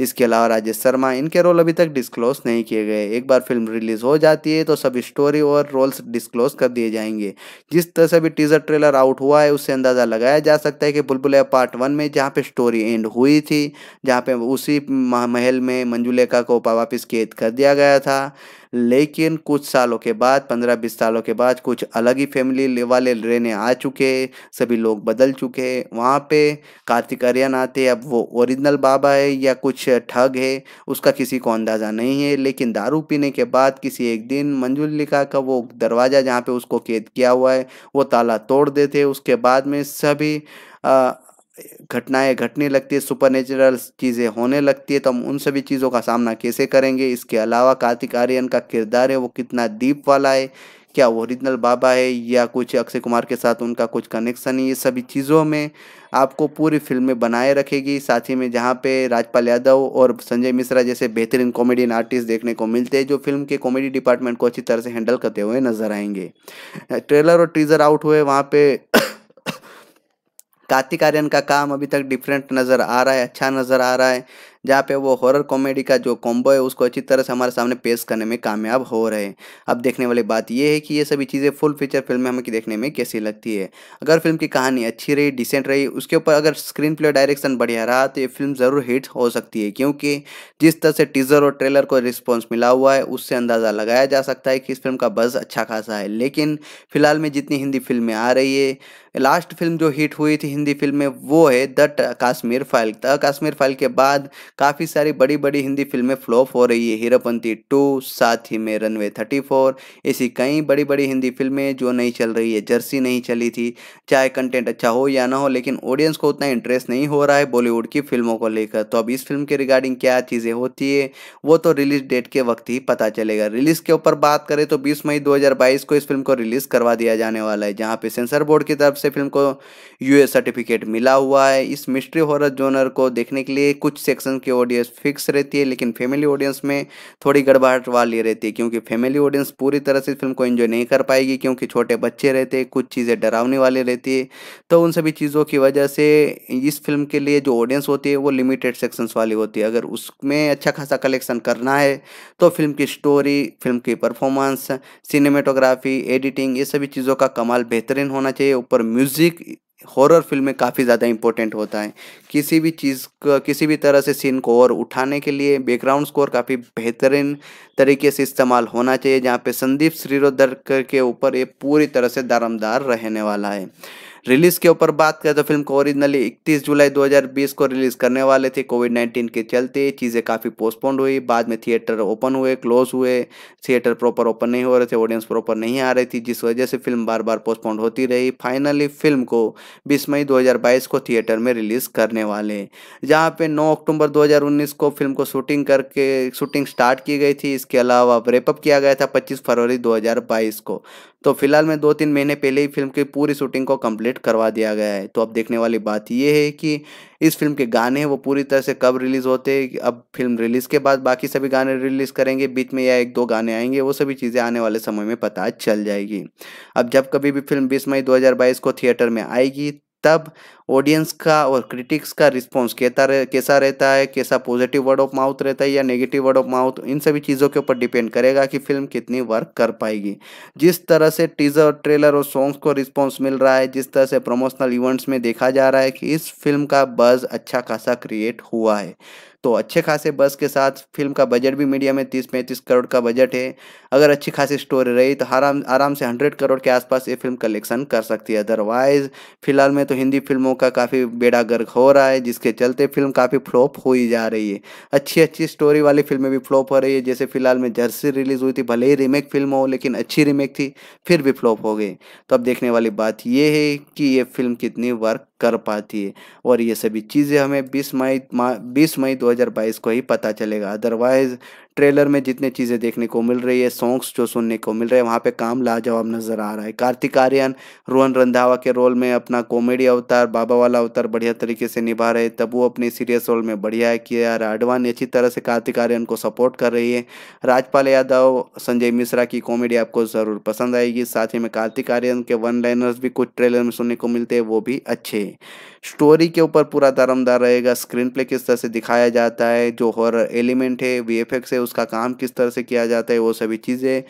इसके अलावा राजेश शर्मा इनके रोल अभी तक डिस्क्लोज नहीं किए गए एक बार फिल्म रिलीज हो जाती है तो सभी स्टोरी और रोल्स डिस्क्लोज कर दिए जाएंगे जिस तरह से अभी टीजर ट्रेलर आउट हुआ है उससे अंदाज़ा लगाया जा सकता है कि बुलबुल पार्ट वन में जहाँ पे स्टोरी एंड हुई थी जहाँ पे उसी महल में मंजुलेखा कोपा वापस कैद कर दिया गया था लेकिन कुछ सालों के बाद पंद्रह बीस सालों के बाद कुछ अलग ही फैमिली वाले रहने आ चुके सभी लोग बदल चुके वहाँ पे कार्तिक आर्यन आते अब वो ओरिजिनल बाबा है या कुछ ठग है उसका किसी को अंदाज़ा नहीं है लेकिन दारू पीने के बाद किसी एक दिन लिखा का वो दरवाज़ा जहाँ पे उसको कैद किया हुआ है वो ताला तोड़ देते उसके बाद में सभी आ, घटनाएं घटने लगती है सुपर नेचुरल चीज़ें होने लगती है तो हम उन सभी चीज़ों का सामना कैसे करेंगे इसके अलावा कार्तिक आर्यन का किरदार है वो कितना दीप वाला है क्या ओरिजिनल बाबा है या कुछ अक्षय कुमार के साथ उनका कुछ कनेक्शन है ये सभी चीज़ों में आपको पूरी फिल्में बनाए रखेगी साथ ही में जहाँ पे राजपाल यादव और संजय मिश्रा जैसे बेहतरीन कॉमेडियन आर्टिस्ट देखने को मिलते हैं जो फिल्म के कॉमेडी डिपार्टमेंट को अच्छी तरह से हैंडल करते हुए नजर आएंगे ट्रेलर और टीजर आउट हुए वहाँ पर कार्तिक आर्यन का काम अभी तक डिफरेंट नज़र आ रहा है अच्छा नज़र आ रहा है जहाँ पे वो हॉरर कॉमेडी का जो कॉम्बो है उसको अच्छी तरह से हमारे सामने पेश करने में कामयाब हो रहे हैं अब देखने वाली बात यह है कि ये सभी चीज़ें फुल फीचर फिल्म में हमें देखने में कैसी लगती है अगर फिल्म की कहानी अच्छी रही डिसेंट रही उसके ऊपर अगर स्क्रीन प्ले डायरेक्शन बढ़िया रहा तो ये फिल्म ज़रूर हिट हो सकती है क्योंकि जिस तरह से टीजर और ट्रेलर को रिस्पॉन्स मिला हुआ है उससे अंदाज़ा लगाया जा सकता है कि इस फिल्म का बज़ अच्छा खासा है लेकिन फिलहाल में जितनी हिंदी फिल्में आ रही है लास्ट फिल्म जो हिट हुई थी हिंदी फिल्म में वो है the Kashmir file the Kashmir file के बाद काफ़ी सारी बड़ी बड़ी हिंदी फिल्में फ्लॉप हो रही है हीरोपंती टू साथ ही में रनवे थर्टी फोर ऐसी कई बड़ी बड़ी हिंदी फिल्में जो नहीं चल रही है जर्सी नहीं चली थी चाहे कंटेंट अच्छा हो या ना हो लेकिन ऑडियंस को उतना इंटरेस्ट नहीं हो रहा है बॉलीवुड की फिल्मों को लेकर तो अब इस फिल्म के रिगार्डिंग क्या चीज़ें होती है वो तो रिलीज डेट के वक्त ही पता चलेगा रिलीज के ऊपर बात करें तो बीस मई दो को इस फिल्म को रिलीज करवा दिया जाने वाला है जहाँ पे सेंसर बोर्ड की तरफ से फिल्म को यूए सर्टिफिकेट मिला हुआ है इस मिस्ट्री हॉरर जोनर को देखने के लिए कुछ सेक्शन की ऑडियंस फिक्स रहती है लेकिन फैमिली ऑडियंस में थोड़ी गड़बड़ वाली रहती है क्योंकि फैमिली ऑडियंस पूरी तरह से फिल्म को एंजॉय नहीं कर पाएगी क्योंकि छोटे बच्चे रहते हैं कुछ चीज़ें डरावने वाली रहती है तो उन सभी चीज़ों की वजह से इस फिल्म के लिए जो ऑडियंस होती है वो लिमिटेड सेक्शंस वाली होती है अगर उसमें अच्छा खासा कलेक्शन करना है तो फिल्म की स्टोरी फिल्म की परफॉर्मेंस सिनेमेटोग्राफी एडिटिंग ये सभी चीज़ों का कमाल बेहतरीन होना चाहिए ऊपर म्यूज़िक हॉरर फिल्म में काफ़ी ज़्यादा इम्पोर्टेंट होता है किसी भी चीज़ का किसी भी तरह से सीन को और उठाने के लिए बैकग्राउंड स्कोर काफ़ी बेहतरीन तरीके से इस्तेमाल होना चाहिए जहाँ पे संदीप श्रीरोधर के ऊपर ये पूरी तरह से दारमदार रहने वाला है रिलीज के ऊपर बात करें तो फिल्म को ओरिजिनली 31 जुलाई 2020 को रिलीज करने वाले थे कोविड 19 के चलते चीज़ें काफ़ी पोस्टपोन्ड हुई बाद में थिएटर ओपन हुए क्लोज हुए थिएटर प्रॉपर ओपन नहीं हो रहे थे ऑडियंस प्रॉपर नहीं आ रही थी जिस वजह से फिल्म बार बार पोस्टपोन्ड होती रही फाइनली फिल्म को बीस मई बाईस को थिएटर में रिलीज करने वाले जहाँ पे नौ अक्टूबर उन्नीस को फिल्म को शूटिंग करके शूटिंग स्टार्ट की गई थी इसके अलावा रेपअप किया गया था पच्चीस फरवरी बाईस को तो फिलहाल में दो तीन महीने पहले ही फिल्म की पूरी शूटिंग को कंप्लीट करवा दिया गया है तो अब देखने वाली बात यह है कि इस फिल्म के गाने वो पूरी तरह से कब रिलीज़ होते हैं अब फिल्म रिलीज़ के बाद बाकी सभी गाने रिलीज़ करेंगे बीच में या एक दो गाने आएंगे वो सभी चीज़ें आने वाले समय में पता चल जाएगी अब जब कभी भी फिल्म बीस मई दो को थिएटर में आएगी तब ऑडियंस का और क्रिटिक्स का रिस्पॉन्स कहता रह, कैसा रहता है कैसा पॉजिटिव वर्ड ऑफ माउथ रहता है या नेगेटिव वर्ड ऑफ माउथ इन सभी चीज़ों के ऊपर डिपेंड करेगा कि फिल्म कितनी वर्क कर पाएगी जिस तरह से टीजर ट्रेलर और सॉन्ग्स को रिस्पॉन्स मिल रहा है जिस तरह से प्रमोशनल इवेंट्स में देखा जा रहा है कि इस फिल्म का बज़ अच्छा खासा क्रिएट हुआ है तो अच्छे खासे बस के साथ फिल्म का बजट भी मीडिया में तीस पैंतीस करोड़ का बजट है अगर अच्छी खासी स्टोरी रही तो आराम आराम से हंड्रेड करोड़ के आसपास ये फिल्म कलेक्शन कर सकती है अदरवाइज फिलहाल में तो हिंदी फिल्मों का काफ़ी बेड़ा गर्क हो रहा है जिसके चलते फिल्म काफ़ी फ्लॉप हो ही जा रही है अच्छी अच्छी स्टोरी वाली फिल्में भी फ्लॉप हो रही है जैसे फिलहाल में जर्सी रिलीज हुई थी भले ही रीमेक फिल्म हो लेकिन अच्छी रीमेक थी फिर भी फ्लॉप हो गई तो अब देखने वाली बात यह है कि ये फिल्म कितनी वर्क कर पाती है और ये सभी चीज़ें हमें 20 मई 20 मई 2022 को ही पता चलेगा अदरवाइज़ ट्रेलर में जितने चीज़ें देखने को मिल रही है सॉन्ग्स जो सुनने को मिल रहे हैं वहाँ पे काम लाजवाब नज़र आ रहा है कार्तिक आर्यन रोहन रंधावा के रोल में अपना कॉमेडी अवतार बाबा वाला अवतार बढ़िया तरीके से निभा रहे वो अपने सीरियस रोल में बढ़िया है किया यार आडवाणी अच्छी तरह से कार्तिक आर्यन को सपोर्ट कर रही है राजपाल यादव संजय मिश्रा की कॉमेडी आपको ज़रूर पसंद आएगी साथ ही में कार्तिक आर्यन के वन लाइनर्स भी कुछ ट्रेलर में सुनने को मिलते हैं वो भी अच्छे हैं स्टोरी के ऊपर पूरा दरमदार रहेगा स्क्रीन प्ले किस तरह से दिखाया जाता है जो हॉरर एलिमेंट है वी है उसका काम किस तरह से किया जाता है वो सभी चीज़ें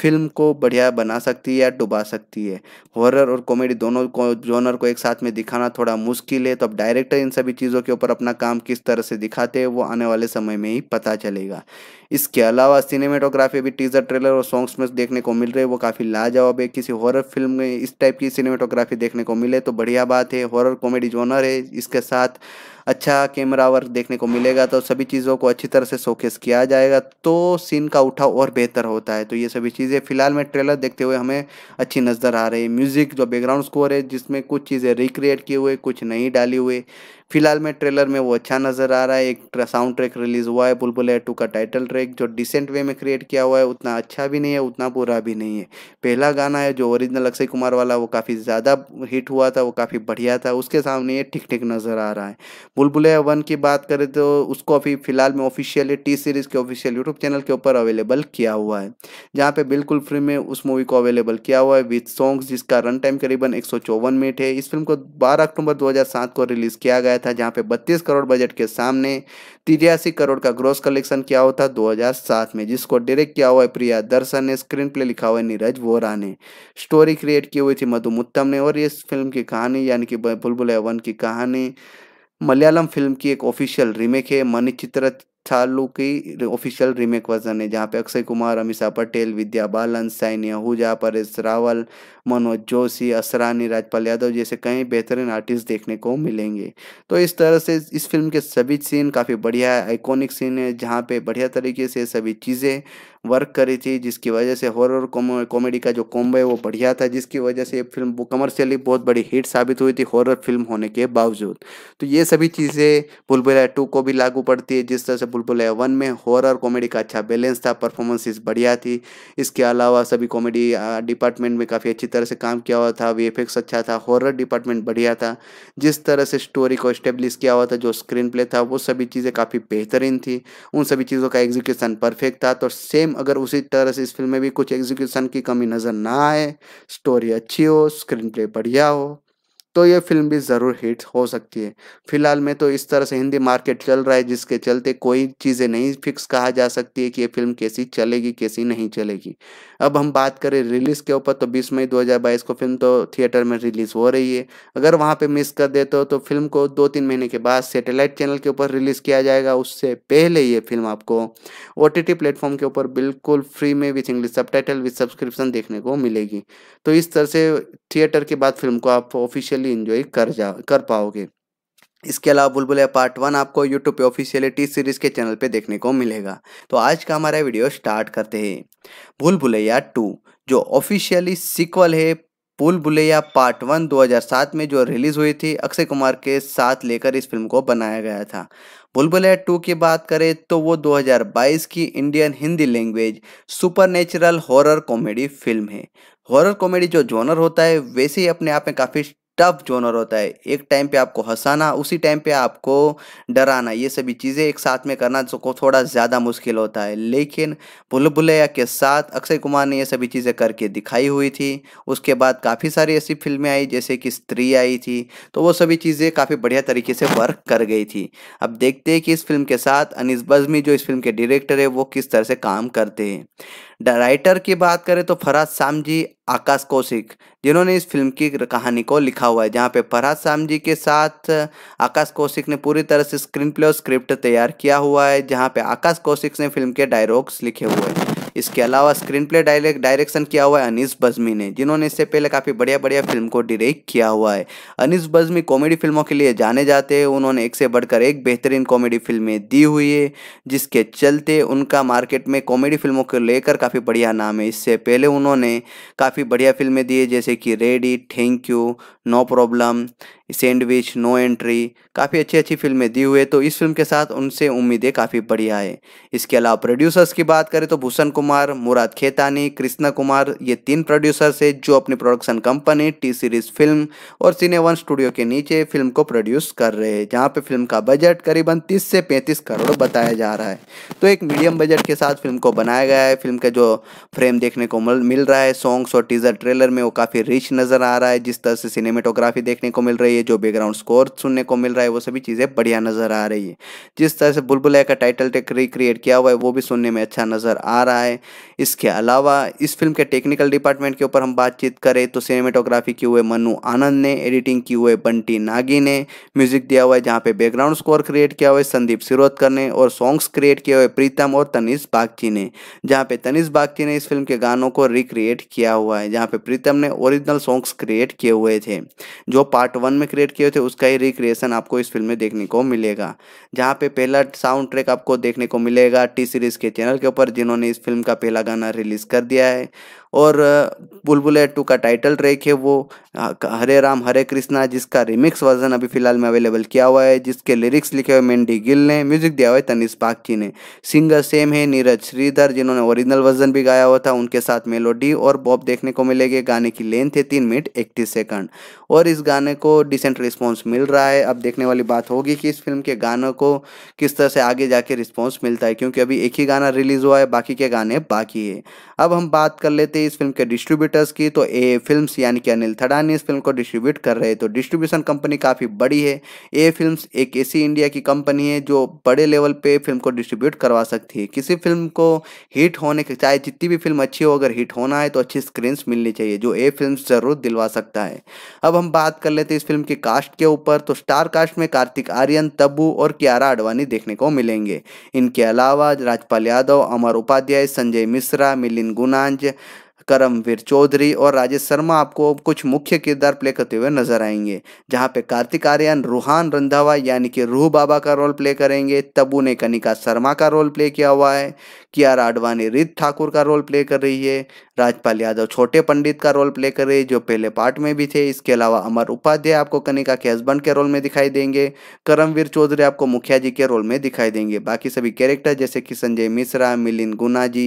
फिल्म को बढ़िया बना सकती है या डुबा सकती है हॉरर और कॉमेडी दोनों को जोनर को एक साथ में दिखाना थोड़ा मुश्किल है तो अब डायरेक्टर इन सभी चीज़ों के ऊपर अपना काम किस तरह से दिखाते हैं वो आने वाले समय में ही पता चलेगा इसके अलावा सिनेमेटोग्राफी भी टीजर ट्रेलर और सॉन्ग्स में देखने को मिल रहे हैं वो काफ़ी लाजवाब है किसी हॉरर फिल्म में इस टाइप की सिनेमेटोग्राफी देखने को मिले तो बढ़िया बात है हॉरर कॉमेडी जोनर है इसके साथ अच्छा कैमरा वर्क देखने को मिलेगा तो सभी चीज़ों को अच्छी तरह से शोकेस किया जाएगा तो सीन का उठाव और बेहतर होता है तो ये सभी चीज़ें फिलहाल में ट्रेलर देखते हुए हमें अच्छी नज़र आ रही है म्यूज़िक जो बैकग्राउंड स्कोर है जिसमें कुछ चीज़ें रिक्रिएट किए हुए कुछ नहीं डाली हुए फिलहाल में ट्रेलर में वो अच्छा नज़र आ रहा है एक साउंड ट्रैक रिलीज़ हुआ है बुलबुल टू का टाइटल ट्रैक जो डिसेंट वे में क्रिएट किया हुआ है उतना अच्छा भी नहीं है उतना बुरा भी नहीं है पहला गाना है जो ओरिजिनल अक्षय कुमार वाला वो काफ़ी ज़्यादा हिट हुआ था वो काफ़ी बढ़िया था उसके सामने ये ठीक ठीक नज़र आ रहा है बुलबुल वन की बात करें तो उसको अभी फिलहाल में ऑफिशियली टी सीरीज़ के ऑफिशियल यूट्यूब चैनल के ऊपर अवेलेबल किया हुआ है जहाँ पे बिल्कुल फ्री में उस मूवी को अवेलेबल किया हुआ है विथ सॉन्ग्स जिसका रन टाइम करीबन एक मिनट है इस फिल्म को बारह अक्टूबर दो को रिलीज़ किया गया आया था जहां पे 32 करोड़ बजट के सामने तिरासी करोड़ का ग्रोस कलेक्शन किया हुआ था 2007 में जिसको डायरेक्ट किया हुआ है प्रिया दर्शन ने स्क्रीन प्ले लिखा हुआ है नीरज वोरा ने स्टोरी क्रिएट की हुई थी मधु मुत्तम ने और इस फिल्म की कहानी यानी कि बुलबुल वन की कहानी मलयालम फिल्म की एक ऑफिशियल रीमेक है मनी मणिचित्र चालू की ऑफिशियल रीमेक वर्जन है जहाँ पे अक्षय कुमार अमिषा पटेल विद्या बालन साइनिया आहूजा परेश रावल मनोज जोशी असरानी राजपाल यादव जैसे कई बेहतरीन आर्टिस्ट देखने को मिलेंगे तो इस तरह से इस फिल्म के सभी सीन काफ़ी बढ़िया आइकॉनिक सीन है जहाँ पे बढ़िया तरीके से सभी चीज़ें वर्क करी थी जिसकी वजह से हॉरर कॉमेडी का जो कॉम्बो है वो बढ़िया था जिसकी वजह से ये फिल्म कमर्शियली बहुत बड़ी हिट साबित हुई थी हॉरर फिल्म होने के बावजूद तो ये सभी चीज़ें बुलबुलाया टू को भी लागू पड़ती है जिस तरह से बुलबुलैया वन में हॉरर कॉमेडी का अच्छा बैलेंस था परफॉर्मेंसेस बढ़िया थी इसके अलावा सभी कॉमेडी डिपार्टमेंट में काफ़ी अच्छी तरह से काम किया हुआ था वी अच्छा था हॉरर डिपार्टमेंट बढ़िया था जिस तरह से स्टोरी को इस्टेब्लिश किया हुआ था जो स्क्रीन प्ले था वो सभी चीज़ें काफ़ी बेहतरीन थी उन सभी चीज़ों का एग्जीक्यूशन परफेक्ट था तो सेम अगर उसी तरह से इस फिल्म में भी कुछ एग्जीक्यूशन की कमी नज़र ना आए स्टोरी अच्छी हो स्क्रीन प्ले बढ़िया हो तो ये फिल्म भी ज़रूर हिट हो सकती है फिलहाल में तो इस तरह से हिंदी मार्केट चल रहा है जिसके चलते कोई चीज़ें नहीं फिक्स कहा जा सकती है कि ये फिल्म कैसी चलेगी कैसी नहीं चलेगी अब हम बात करें रिलीज़ के ऊपर तो 20 मई 2022 को फिल्म तो थिएटर में रिलीज़ हो रही है अगर वहाँ पर मिस कर देते हो तो फिल्म को दो तीन महीने के बाद सेटेलाइट चैनल के ऊपर रिलीज़ किया जाएगा उससे पहले ये फिल्म आपको ओ टी प्लेटफॉर्म के ऊपर बिल्कुल फ्री में with English subtitle with subscription देखने को मिलेगी तो इस तरह से थिएटर के बाद फिल्म को आप ऑफिशियली फुली इंजॉय कर जा कर पाओगे इसके अलावा बुलबुल पार्ट वन आपको यूट्यूब पे ऑफिशियली टी सीरीज़ के चैनल पे देखने को मिलेगा तो आज का हमारा वीडियो स्टार्ट करते हैं भूल भुलैया टू जो ऑफिशियली सिक्वल है पुल बुलैया पार्ट वन 2007 में जो रिलीज़ हुई थी अक्षय कुमार के साथ लेकर इस फिल्म को बनाया गया था पुल बुलबुलैया टू की बात करें तो वो 2022 की Indian Hindi language supernatural horror comedy film है हॉरर कॉमेडी जो जोनर होता है वैसे ही अपने आप में काफ़ी टफ जोनर होता है एक टाइम पे आपको हंसाना उसी टाइम पे आपको डराना ये सभी चीज़ें एक साथ में करना जो को थोड़ा ज़्यादा मुश्किल होता है लेकिन भुल भुलैया के साथ अक्षय कुमार ने ये सभी चीज़ें करके दिखाई हुई थी उसके बाद काफ़ी सारी ऐसी फिल्में आई जैसे कि स्त्री आई थी तो वो सभी चीज़ें काफ़ी बढ़िया तरीके से वर्क कर गई थी अब देखते हैं कि इस फिल्म के साथ अनिस बजमी जो इस फिल्म के डायरेक्टर है वो किस तरह से काम करते हैं डायराइटर की बात करें तो फराज श्याम जी आकाश कौशिक जिन्होंने इस फिल्म की कहानी को लिखा हुआ है जहाँ पे फराज शाम जी के साथ आकाश कौशिक ने पूरी तरह से स्क्रीन प्ले और स्क्रिप्ट तैयार किया हुआ है जहाँ पे आकाश कौशिक ने फिल्म के डायलॉग्स लिखे हुए हैं इसके अलावा स्क्रीन प्ले डायरेक्ट डायरेक्शन किया हुआ है अनिस बजमी ने जिन्होंने इससे पहले काफ़ी बढ़िया बढ़िया फिल्म को डायरेक्ट किया हुआ है अनिस बजमी कॉमेडी फिल्मों के लिए जाने जाते हैं उन्होंने एक से बढ़कर एक बेहतरीन कॉमेडी फिल्में दी हुई है जिसके चलते उनका मार्केट में कॉमेडी फिल्मों को लेकर काफ़ी बढ़िया नाम है इससे पहले उन्होंने काफ़ी बढ़िया फिल्में दी है जैसे कि ready thank you no problem sandwich no entry काफ़ी अच्छी अच्छी फिल्में दी हुई है तो इस फिल्म के साथ उनसे उम्मीदें काफ़ी बढ़िया है इसके अलावा प्रोड्यूसर्स की बात करें तो भूषण कुमार कुमार मुराद खेतानी कृष्णा कुमार ये तीन प्रोड्यूसर्स है जो अपनी production company T series film और सिने वन स्टूडियो के नीचे फिल्म को प्रोड्यूस कर रहे हैं जहाँ पे फिल्म का बजट करीबन 30 से 35 करोड़ बताया जा रहा है तो एक मीडियम बजट के साथ फिल्म को बनाया गया है फिल्म का जो फ्रेम देखने को मिल रहा है सॉन्ग्स और टीजर ट्रेलर में वो काफ़ी रिच नज़र आ रहा है जिस तरह से सिनेमेटोग्राफी देखने को मिल रही है जो बैकग्राउंड स्कोर सुनने को मिल रहा है वो सभी चीज़ें बढ़िया नज़र आ रही है जिस तरह से बुलबुल का टाइटल टेक रिक्रिएट किया हुआ है वो भी सुनने में अच्छा नज़र आ रहा है है इसके अलावा इस फिल्म के टेक्निकल डिपार्टमेंट के ऊपर हम बातचीत करें तो सिनेमेटोग्राफी की हुए मनु आनंद ने एडिटिंग की हुए बंटी नागी ने म्यूजिक दिया हुआ है जहाँ पे बैकग्राउंड स्कोर क्रिएट किया हुआ है संदीप सिरोदकर ने और सॉन्ग्स क्रिएट किए हुए प्रीतम और तनिष बागची ने जहाँ पे तनिष बागची ने इस फिल्म के गानों को रिक्रिएट किया हुआ है जहाँ पे प्रीतम ने ओरिजिनल सॉन्ग्स क्रिएट किए हुए थे जो पार्ट वन में क्रिएट किए थे उसका ही रिक्रिएशन आपको इस फिल्म में देखने को मिलेगा जहाँ पे पहला साउंड ट्रैक आपको देखने को मिलेगा टी सीरीज के चैनल के ऊपर जिन्होंने इस फिल्म उनका पहला गाना रिलीज़ कर दिया है और बुलबुले टू का टाइटल ट्रैक है वो हरे राम हरे कृष्णा जिसका रिमिक्स वर्जन अभी फिलहाल में अवेलेबल किया हुआ है जिसके लिरिक्स लिखे हुए मेंडी गिल ने म्यूजिक दिया हुआ है तनिष जी ने सिंगर सेम है नीरज श्रीधर जिन्होंने ओरिजिनल वर्जन भी गाया हुआ था उनके साथ मेलोडी और बॉब देखने को मिलेगी गाने की लेंथ है तीन मिनट इकतीस सेकंड और इस गाने को डिसेंट रिस्पॉन्स मिल रहा है अब देखने वाली बात होगी कि इस फिल्म के गानों को किस तरह से आगे जाके रिस्पॉन्स मिलता है क्योंकि अभी एक ही गाना रिलीज हुआ है बाकी के गाने बाकी है अब हम बात कर लेते हैं इस फिल्म के डिस्ट्रीब्यूटर्स की तो ए फिल्म्स यानी कि अनिल थड़ानी इस फिल्म को डिस्ट्रीब्यूट कर रहे तो डिस्ट्रीब्यूशन कंपनी काफ़ी बड़ी है ए फिल्म्स एक ऐसी इंडिया की कंपनी है जो बड़े लेवल पे फिल्म को डिस्ट्रीब्यूट करवा सकती है किसी फिल्म को हिट होने के चाहे जितनी भी फिल्म अच्छी हो अगर हिट होना है तो अच्छी स्क्रीन्स मिलनी चाहिए जो ए फिल्म ज़रूर दिलवा सकता है अब हम बात कर लेते हैं इस फिल्म की कास्ट के ऊपर तो स्टार कास्ट में कार्तिक आर्यन तब्बू और क्यारा आडवाणी देखने को मिलेंगे इनके अलावा राजपाल यादव अमर उपाध्याय संजय मिश्रा मिलिन गुनाज करमवीर चौधरी और राजेश शर्मा आपको कुछ मुख्य किरदार प्ले करते हुए नजर आएंगे जहाँ पे कार्तिक आर्यन रूहान रंधावा यानी कि रूह बाबा का रोल प्ले करेंगे तबू ने कनिका शर्मा का रोल प्ले किया हुआ है के आर आडवाणी रीत रित ठाकुर का रोल प्ले कर रही है राजपाल यादव छोटे पंडित का रोल प्ले कर रही है जो पहले पार्ट में भी थे इसके अलावा अमर उपाध्याय आपको कनिका के हस्बैंड के रोल में दिखाई देंगे करमवीर चौधरी आपको मुखिया जी के रोल में दिखाई देंगे बाकी सभी कैरेक्टर जैसे कि संजय मिश्रा मिलिन गुना जी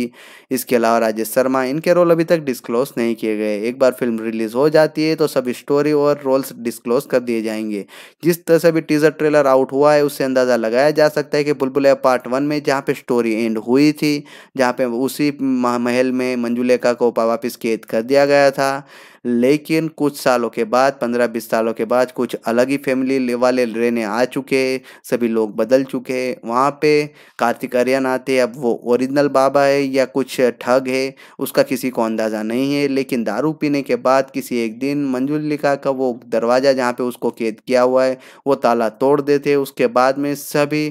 इसके अलावा राजेश शर्मा इनके रोल अभी तक डिस्क्लोज नहीं किए गए एक बार फिल्म रिलीज हो जाती है तो सभी स्टोरी और रोल्स डिस्क्लोज कर दिए जाएंगे जिस तरह से अभी टीजर ट्रेलर आउट हुआ है उससे अंदाज़ा लगाया जा सकता है कि बुलबुल पार्ट वन में जहाँ पे स्टोरी एंड हुई थी थी जहाँ पे उसी महल में मंजुलेखा को वापस कैद कर दिया गया था लेकिन कुछ सालों के बाद पंद्रह बीस सालों के बाद कुछ अलग ही फैमिली वाले रहने आ चुके सभी लोग बदल चुके वहाँ पे कार्तिक आर्यन आते अब वो ओरिजिनल बाबा है या कुछ ठग है उसका किसी को अंदाज़ा नहीं है लेकिन दारू पीने के बाद किसी एक दिन मंजुलिका का वो दरवाज़ा जहाँ पे उसको कैद किया हुआ है वो ताला तोड़ देते उसके बाद में सभी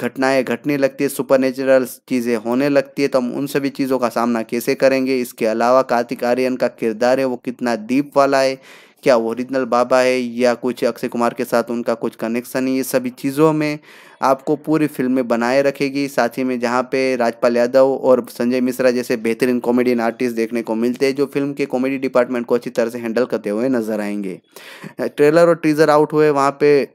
घटनाएं घटने लगती है सुपर नेचुरल चीज़ें होने लगती है तो हम उन सभी चीज़ों का सामना कैसे करेंगे इसके अलावा कार्तिक आर्यन का किरदार है वो कितना दीप वाला है क्या ओरिजिनल बाबा है या कुछ अक्षय कुमार के साथ उनका कुछ कनेक्शन है ये सभी चीज़ों में आपको पूरी फिल्म में बनाए रखेगी साथ ही में जहाँ पे राजपाल यादव और संजय मिश्रा जैसे बेहतरीन कॉमेडियन आर्टिस्ट देखने को मिलते हैं जो फिल्म के कॉमेडी डिपार्टमेंट को अच्छी तरह से हैंडल करते हुए नजर आएंगे ट्रेलर और टीजर आउट हुए वहाँ पर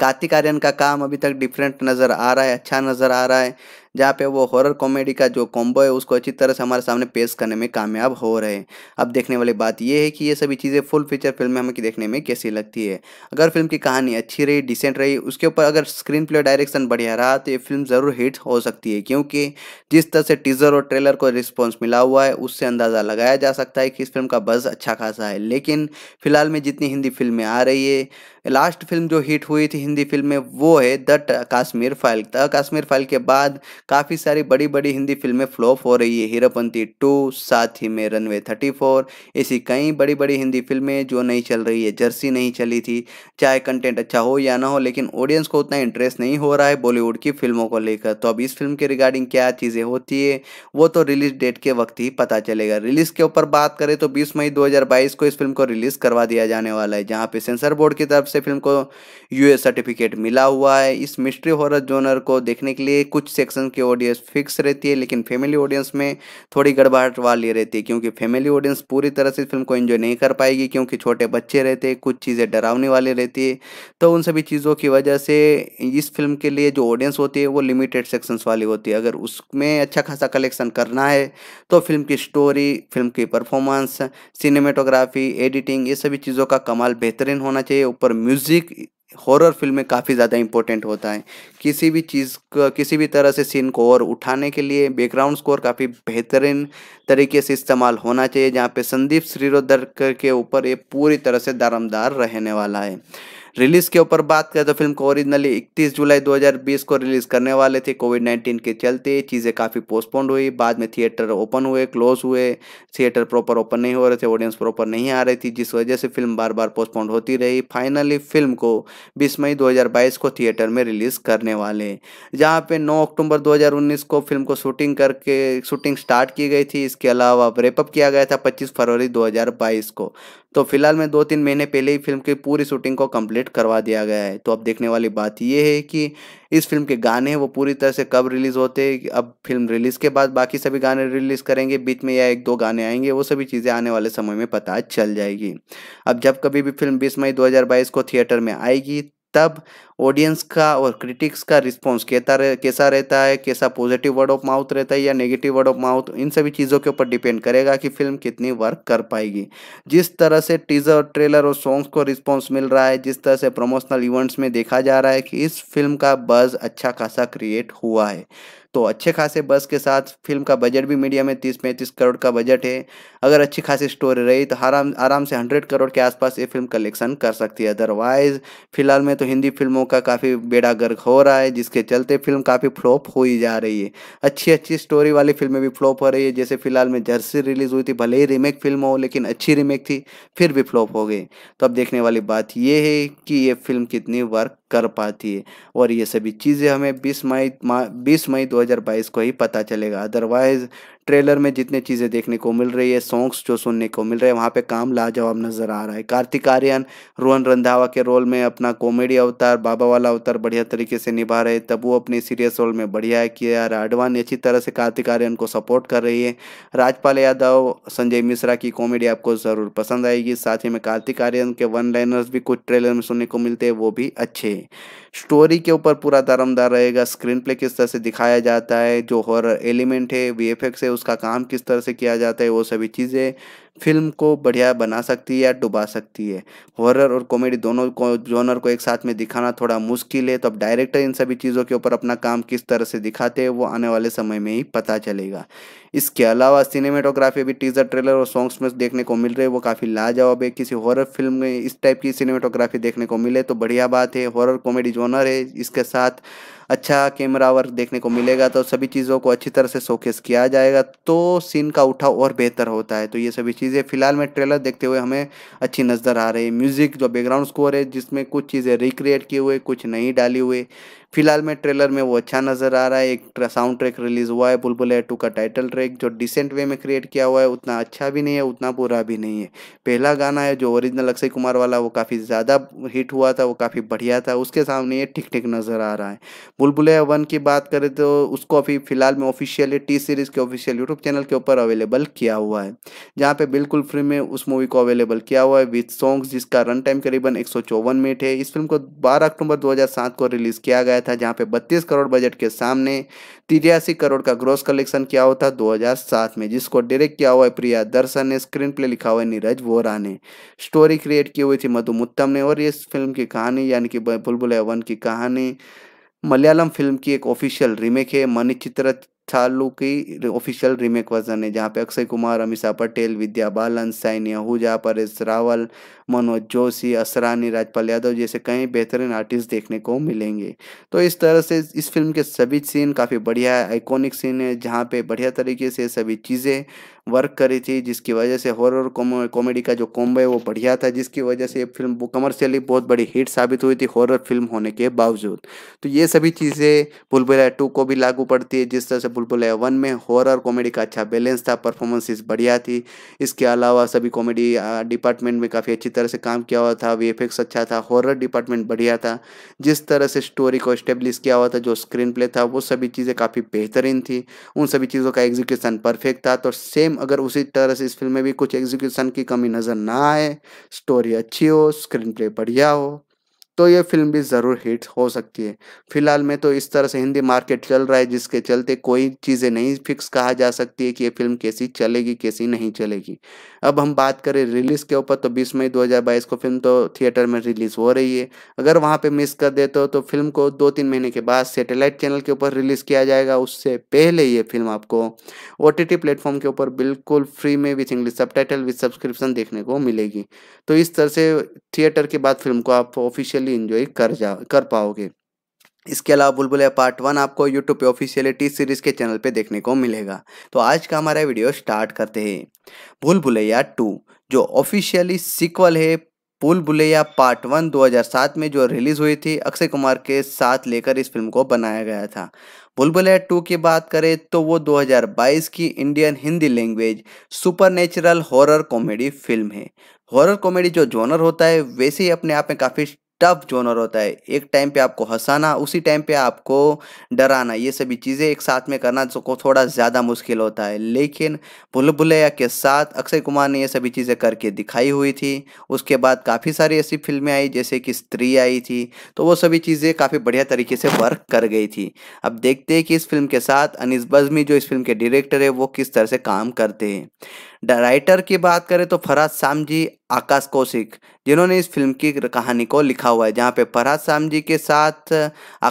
कार्तिक आर्यन का काम अभी तक डिफरेंट नज़र आ रहा है अच्छा नज़र आ रहा है जहाँ पे वो हॉरर कॉमेडी का जो कॉम्बो है उसको अच्छी तरह से हमारे सामने पेश करने में कामयाब हो रहे हैं अब देखने वाली बात यह है कि ये सभी चीज़ें फुल फीचर फिल्म में हमें देखने में कैसी लगती है अगर फिल्म की कहानी अच्छी रही डिसेंट रही उसके ऊपर अगर स्क्रीन प्ले डायरेक्शन बढ़िया रहा तो ये फिल्म ज़रूर हिट हो सकती है क्योंकि जिस तरह से टीजर और ट्रेलर को रिस्पॉन्स मिला हुआ है उससे अंदाज़ा लगाया जा सकता है कि इस फिल्म का बज़ अच्छा खासा है लेकिन फिलहाल में जितनी हिंदी फिल्में आ रही है लास्ट फिल्म जो हिट हुई थी हिंदी फिल्म में वो है the Kashmir file the Kashmir file के बाद काफ़ी सारी बड़ी बड़ी हिंदी फिल्में फ्लॉप हो रही है हीरोपंथी टू साथ ही में रनवे थर्टी फोर ऐसी कई बड़ी बड़ी हिंदी फिल्में जो नहीं चल रही है जर्सी नहीं चली थी चाहे कंटेंट अच्छा हो या ना हो लेकिन ऑडियंस को उतना इंटरेस्ट नहीं हो रहा है बॉलीवुड की फिल्मों को लेकर तो अब इस फिल्म के रिगार्डिंग क्या चीज़ें होती है वो तो रिलीज डेट के वक्त ही पता चलेगा रिलीज के ऊपर बात करें तो बीस मई दो को इस फिल्म को रिलीज करवा दिया जाने वाला है जहाँ पे सेंसर बोर्ड की तरफ से से फिल्म को यूए सर्टिफिकेट मिला हुआ है इस मिस्ट्री हॉरर जोनर को देखने के लिए कुछ सेक्शन की ऑडियंस फिक्स रहती है लेकिन फैमिली ऑडियंस में थोड़ी गड़बड़ाहट वाली रहती है क्योंकि फैमिली ऑडियंस पूरी तरह से फिल्म को इन्जॉय नहीं कर पाएगी क्योंकि छोटे बच्चे रहते हैं कुछ चीज़ें डरावने वाली रहती है तो उन सभी चीज़ों की वजह से इस फिल्म के लिए जो ऑडियंस होती है वो लिमिटेड सेक्शंस वाली होती है अगर उसमें अच्छा खासा कलेक्शन करना है तो फिल्म की स्टोरी फिल्म की परफॉर्मेंस सिनेमेटोग्राफी एडिटिंग ये सभी चीज़ों का कमाल बेहतरीन होना चाहिए ऊपर म्यूज़िक हॉरर फिल्म में काफ़ी ज़्यादा इंपॉर्टेंट होता है किसी भी चीज़ का किसी भी तरह से सीन को और उठाने के लिए बैकग्राउंड स्कोर काफ़ी बेहतरीन तरीके से इस्तेमाल होना चाहिए जहाँ पे संदीप श्रीरोधर के ऊपर ये पूरी तरह से दारमदार रहने वाला है रिलीज के ऊपर बात करें तो फिल्म को ओरिजिनली 31 जुलाई 2020 को रिलीज करने वाले थे कोविड 19 के चलते चीज़ें काफ़ी पोस्टपोन्ड हुई बाद में थिएटर ओपन हुए क्लोज हुए थिएटर प्रॉपर ओपन नहीं हो रहे थे ऑडियंस प्रॉपर नहीं आ रही थी जिस वजह से फिल्म बार बार पोस्टपोन्ड होती रही फाइनली फिल्म को बीस मई बाईस को थिएटर में रिलीज़ करने वाले जहाँ पे नौ अक्टूबर उन्नीस को फिल्म को शूटिंग करके शूटिंग स्टार्ट की गई थी इसके अलावा रेपअप किया गया था पच्चीस फरवरी बाईस को तो फिलहाल में दो तीन महीने पहले ही फिल्म की पूरी शूटिंग को कंप्लीट करवा दिया गया है तो अब देखने वाली बात यह है कि इस फिल्म के गाने वो पूरी तरह से कब रिलीज़ होते हैं अब फिल्म रिलीज़ के बाद बाकी सभी गाने रिलीज़ करेंगे बीच में या एक दो गाने आएंगे वो सभी चीज़ें आने वाले समय में पता चल जाएगी अब जब कभी भी फिल्म बीस मई दो को थिएटर में आएगी तब ऑडियंस का और क्रिटिक्स का रिस्पॉन्स कहता रह, कैसा रहता है कैसा पॉजिटिव वर्ड ऑफ माउथ रहता है या नेगेटिव वर्ड ऑफ माउथ इन सभी चीज़ों के ऊपर डिपेंड करेगा कि फिल्म कितनी वर्क कर पाएगी जिस तरह से टीजर ट्रेलर और सॉन्ग्स को रिस्पॉन्स मिल रहा है जिस तरह से प्रमोशनल इवेंट्स में देखा जा रहा है कि इस फिल्म का बज़ अच्छा खासा क्रिएट हुआ है तो अच्छे खासे बस के साथ फिल्म का बजट भी मीडिया में तीस पैंतीस करोड़ का बजट है अगर अच्छी खासी स्टोरी रही तो आराम आराम से हंड्रेड करोड़ के आसपास ये फिल्म कलेक्शन कर सकती है अदरवाइज फिलहाल में तो हिंदी फिल्मों का काफ़ी बेड़ा गर्क हो रहा है जिसके चलते फिल्म काफ़ी फ्लॉप हो ही जा रही है अच्छी अच्छी स्टोरी वाली फिल्में भी फ्लॉप हो रही है जैसे फिलहाल में जर्सी रिलीज हुई थी भले ही रीमेक फिल्म हो लेकिन अच्छी रीमेक थी फिर भी फ्लॉप हो गई तो अब देखने वाली बात यह है कि ये फिल्म कितनी वर्क कर पाती है और ये सभी चीज़ें हमें 20 मई 20 मई 2022 को ही पता चलेगा अदरवाइज़ ट्रेलर में जितने चीज़ें देखने को मिल रही है सॉन्ग्स जो सुनने को मिल रहे हैं वहाँ पे काम लाजवाब नज़र आ रहा है कार्तिक आर्यन रोहन रंधावा के रोल में अपना कॉमेडी अवतार बाबा वाला अवतार बढ़िया तरीके से निभा रहे वो अपने सीरियस रोल में बढ़िया है किया यार आडवाणी अच्छी तरह से कार्तिक आर्यन को सपोर्ट कर रही है राजपाल यादव संजय मिश्रा की कॉमेडी आपको ज़रूर पसंद आएगी साथ ही में कार्तिक आर्यन के वन लाइनर्स भी कुछ ट्रेलर में सुनने को मिलते हैं वो भी अच्छे हैं स्टोरी के ऊपर पूरा दारमदार रहेगा स्क्रीन प्ले किस तरह से दिखाया जाता है जो हॉरर एलिमेंट है वी है उसका काम किस तरह से किया जाता है वो सभी चीज़ें फिल्म को बढ़िया बना सकती है या डुबा सकती है हॉरर और कॉमेडी दोनों को जोनर को एक साथ में दिखाना थोड़ा मुश्किल है तो अब डायरेक्टर इन सभी चीज़ों के ऊपर अपना काम किस तरह से दिखाते हैं वो आने वाले समय में ही पता चलेगा इसके अलावा सिनेमेटोग्राफी भी टीजर ट्रेलर और सॉन्ग्स में देखने को मिल रहे हैं वो काफ़ी लाजवाब है किसी हॉरर फिल्म में इस टाइप की सिनेमेटोग्राफी देखने को मिले तो बढ़िया बात है हॉरर कॉमेडी जोनर है इसके साथ अच्छा कैमरा वर्क देखने को मिलेगा तो सभी चीज़ों को अच्छी तरह से शोकेस किया जाएगा तो सीन का उठाव और बेहतर होता है तो ये सभी चीज़ें फिलहाल में ट्रेलर देखते हुए हमें अच्छी नज़र आ रही है म्यूज़िक जो बैकग्राउंड स्कोर है जिसमें कुछ चीज़ें रिक्रिएट किए हुए कुछ नहीं डाली हुए फिलहाल में ट्रेलर में वो अच्छा नज़र आ रहा है एक साउंड ट्रैक रिलीज़ हुआ है बुलबुल टू का टाइटल ट्रैक जो डिसेंट वे में क्रिएट किया हुआ है उतना अच्छा भी नहीं है उतना बुरा भी नहीं है पहला गाना है जो ओरिजिनल अक्षय कुमार वाला वो काफ़ी ज़्यादा हिट हुआ था वो काफ़ी बढ़िया था उसके सामने ये ठीक ठीक नज़र आ रहा है बुलबुल वन की बात करें तो उसको अभी फिलहाल में ऑफिशियली टी सीरीज़ के ऑफिशियल यूट्यूब चैनल के ऊपर अवेलेबल किया हुआ है जहाँ पे बिल्कुल फ्री में उस मूवी को अवेलेबल किया हुआ है विथ सॉन्ग्स जिसका रन टाइम करीबन एक मिनट है इस फिल्म को बारह अक्टूबर दो को रिलीज़ किया गया आया था जहां पे 32 करोड़ बजट के सामने तिरासी करोड़ का ग्रोस कलेक्शन किया हुआ था 2007 में जिसको डायरेक्ट किया हुआ है प्रिया दर्शन ने स्क्रीन प्ले लिखा हुआ है नीरज वोरा ने स्टोरी क्रिएट की हुई थी मधु मुत्तम ने और इस फिल्म की कहानी यानी कि बुलबुल वन की कहानी मलयालम फिल्म की एक ऑफिशियल रीमेक है मनी चित्र थालू की ऑफिशियल रीमेक वर्जन है जहाँ पे अक्षय कुमार अमिषा पटेल विद्या बालन साइनिया आहूजा परेश रावल मनोज जोशी असरानी राजपाल यादव जैसे कई बेहतरीन आर्टिस्ट देखने को मिलेंगे तो इस तरह से इस फिल्म के सभी सीन काफ़ी बढ़िया है आइकॉनिक सीन है जहाँ पे बढ़िया तरीके से सभी चीज़ें वर्क करी थी जिसकी वजह से हॉरर कॉमेडी का जो कॉम्बो है वो बढ़िया था जिसकी वजह से ये फिल्म कमर्शियली बहुत बड़ी हिट साबित हुई थी हॉरर फिल्म होने के बावजूद तो ये सभी चीज़ें बुलबुलिया टू को भी लागू पड़ती है जिस तरह से बुलबुलिया वन में हॉरर कॉमेडी का अच्छा बैलेंस था परफॉर्मेंसेस बढ़िया थी इसके अलावा सभी कॉमेडी डिपार्टमेंट में काफ़ी अच्छी तरह से काम किया हुआ था वी अच्छा था हॉरर डिपार्टमेंट बढ़िया था जिस तरह से स्टोरी को इस्टेब्लिश किया हुआ था जो स्क्रीन प्ले था वो सभी चीज़ें काफ़ी बेहतरीन थी उन सभी चीज़ों का एग्जीक्यूशन परफेक्ट था तो सेम अगर उसी तरह से इस फिल्म में भी कुछ एग्जीक्यूशन की कमी नज़र ना आए स्टोरी अच्छी हो स्क्रीन प्ले बढ़िया हो तो ये फिल्म भी ज़रूर हिट हो सकती है फिलहाल में तो इस तरह से हिंदी मार्केट चल रहा है जिसके चलते कोई चीज़ें नहीं फिक्स कहा जा सकती है कि ये फिल्म कैसी चलेगी कैसी नहीं चलेगी अब हम बात करें रिलीज़ के ऊपर तो 20 मई 2022 को फिल्म तो थिएटर में रिलीज़ हो रही है अगर वहाँ पे मिस कर देते हो तो फिल्म को दो तीन महीने के बाद सेटेलाइट चैनल के ऊपर रिलीज़ किया जाएगा उससे पहले ये फिल्म आपको ओ टी प्लेटफॉर्म के ऊपर बिल्कुल फ्री में with English subtitle with subscription देखने को मिलेगी तो इस तरह से थिएटर के बाद फिल्म को आप ऑफिशियली इन्जॉय कर जा कर पाओगे इसके अलावा बुलबुल है पार्ट वन आपको यूट्यूब पे ऑफिशियलिटी सीरीज के चैनल पे देखने को मिलेगा तो आज का हमारा वीडियो स्टार्ट करते हैं भूल भुलैया टू जो ऑफिशियली सिक्वल है पुल बुलैया पार्ट वन 2007 में जो रिलीज हुई थी अक्षय कुमार के साथ लेकर इस फिल्म को बनाया गया था पुल बुलबुलैया टू की बात करें तो वो 2022 की Indian Hindi language supernatural horror comedy film है हॉरर कॉमेडी जो जोनर होता है वैसे ही अपने आप में काफ़ी टफ जोनर होता है एक टाइम पे आपको हंसाना उसी टाइम पे आपको डराना ये सभी चीज़ें एक साथ में करना जो तो को थोड़ा ज़्यादा मुश्किल होता है लेकिन भुल भुलैया के साथ अक्षय कुमार ने ये सभी चीज़ें करके दिखाई हुई थी उसके बाद काफ़ी सारी ऐसी फिल्में आई जैसे कि स्त्री आई थी तो वो सभी चीज़ें काफ़ी बढ़िया तरीके से वर्क कर गई थी अब देखते हैं कि इस फिल्म के साथ अनिस बजमी जो इस फिल्म के डायरेक्टर है वो किस तरह से काम करते हैं डायराइटर की बात करें तो श्याम सामजी आकाश कौशिक जिन्होंने इस फिल्म की कहानी को लिखा हुआ है जहाँ पे फरहाद सामजी के साथ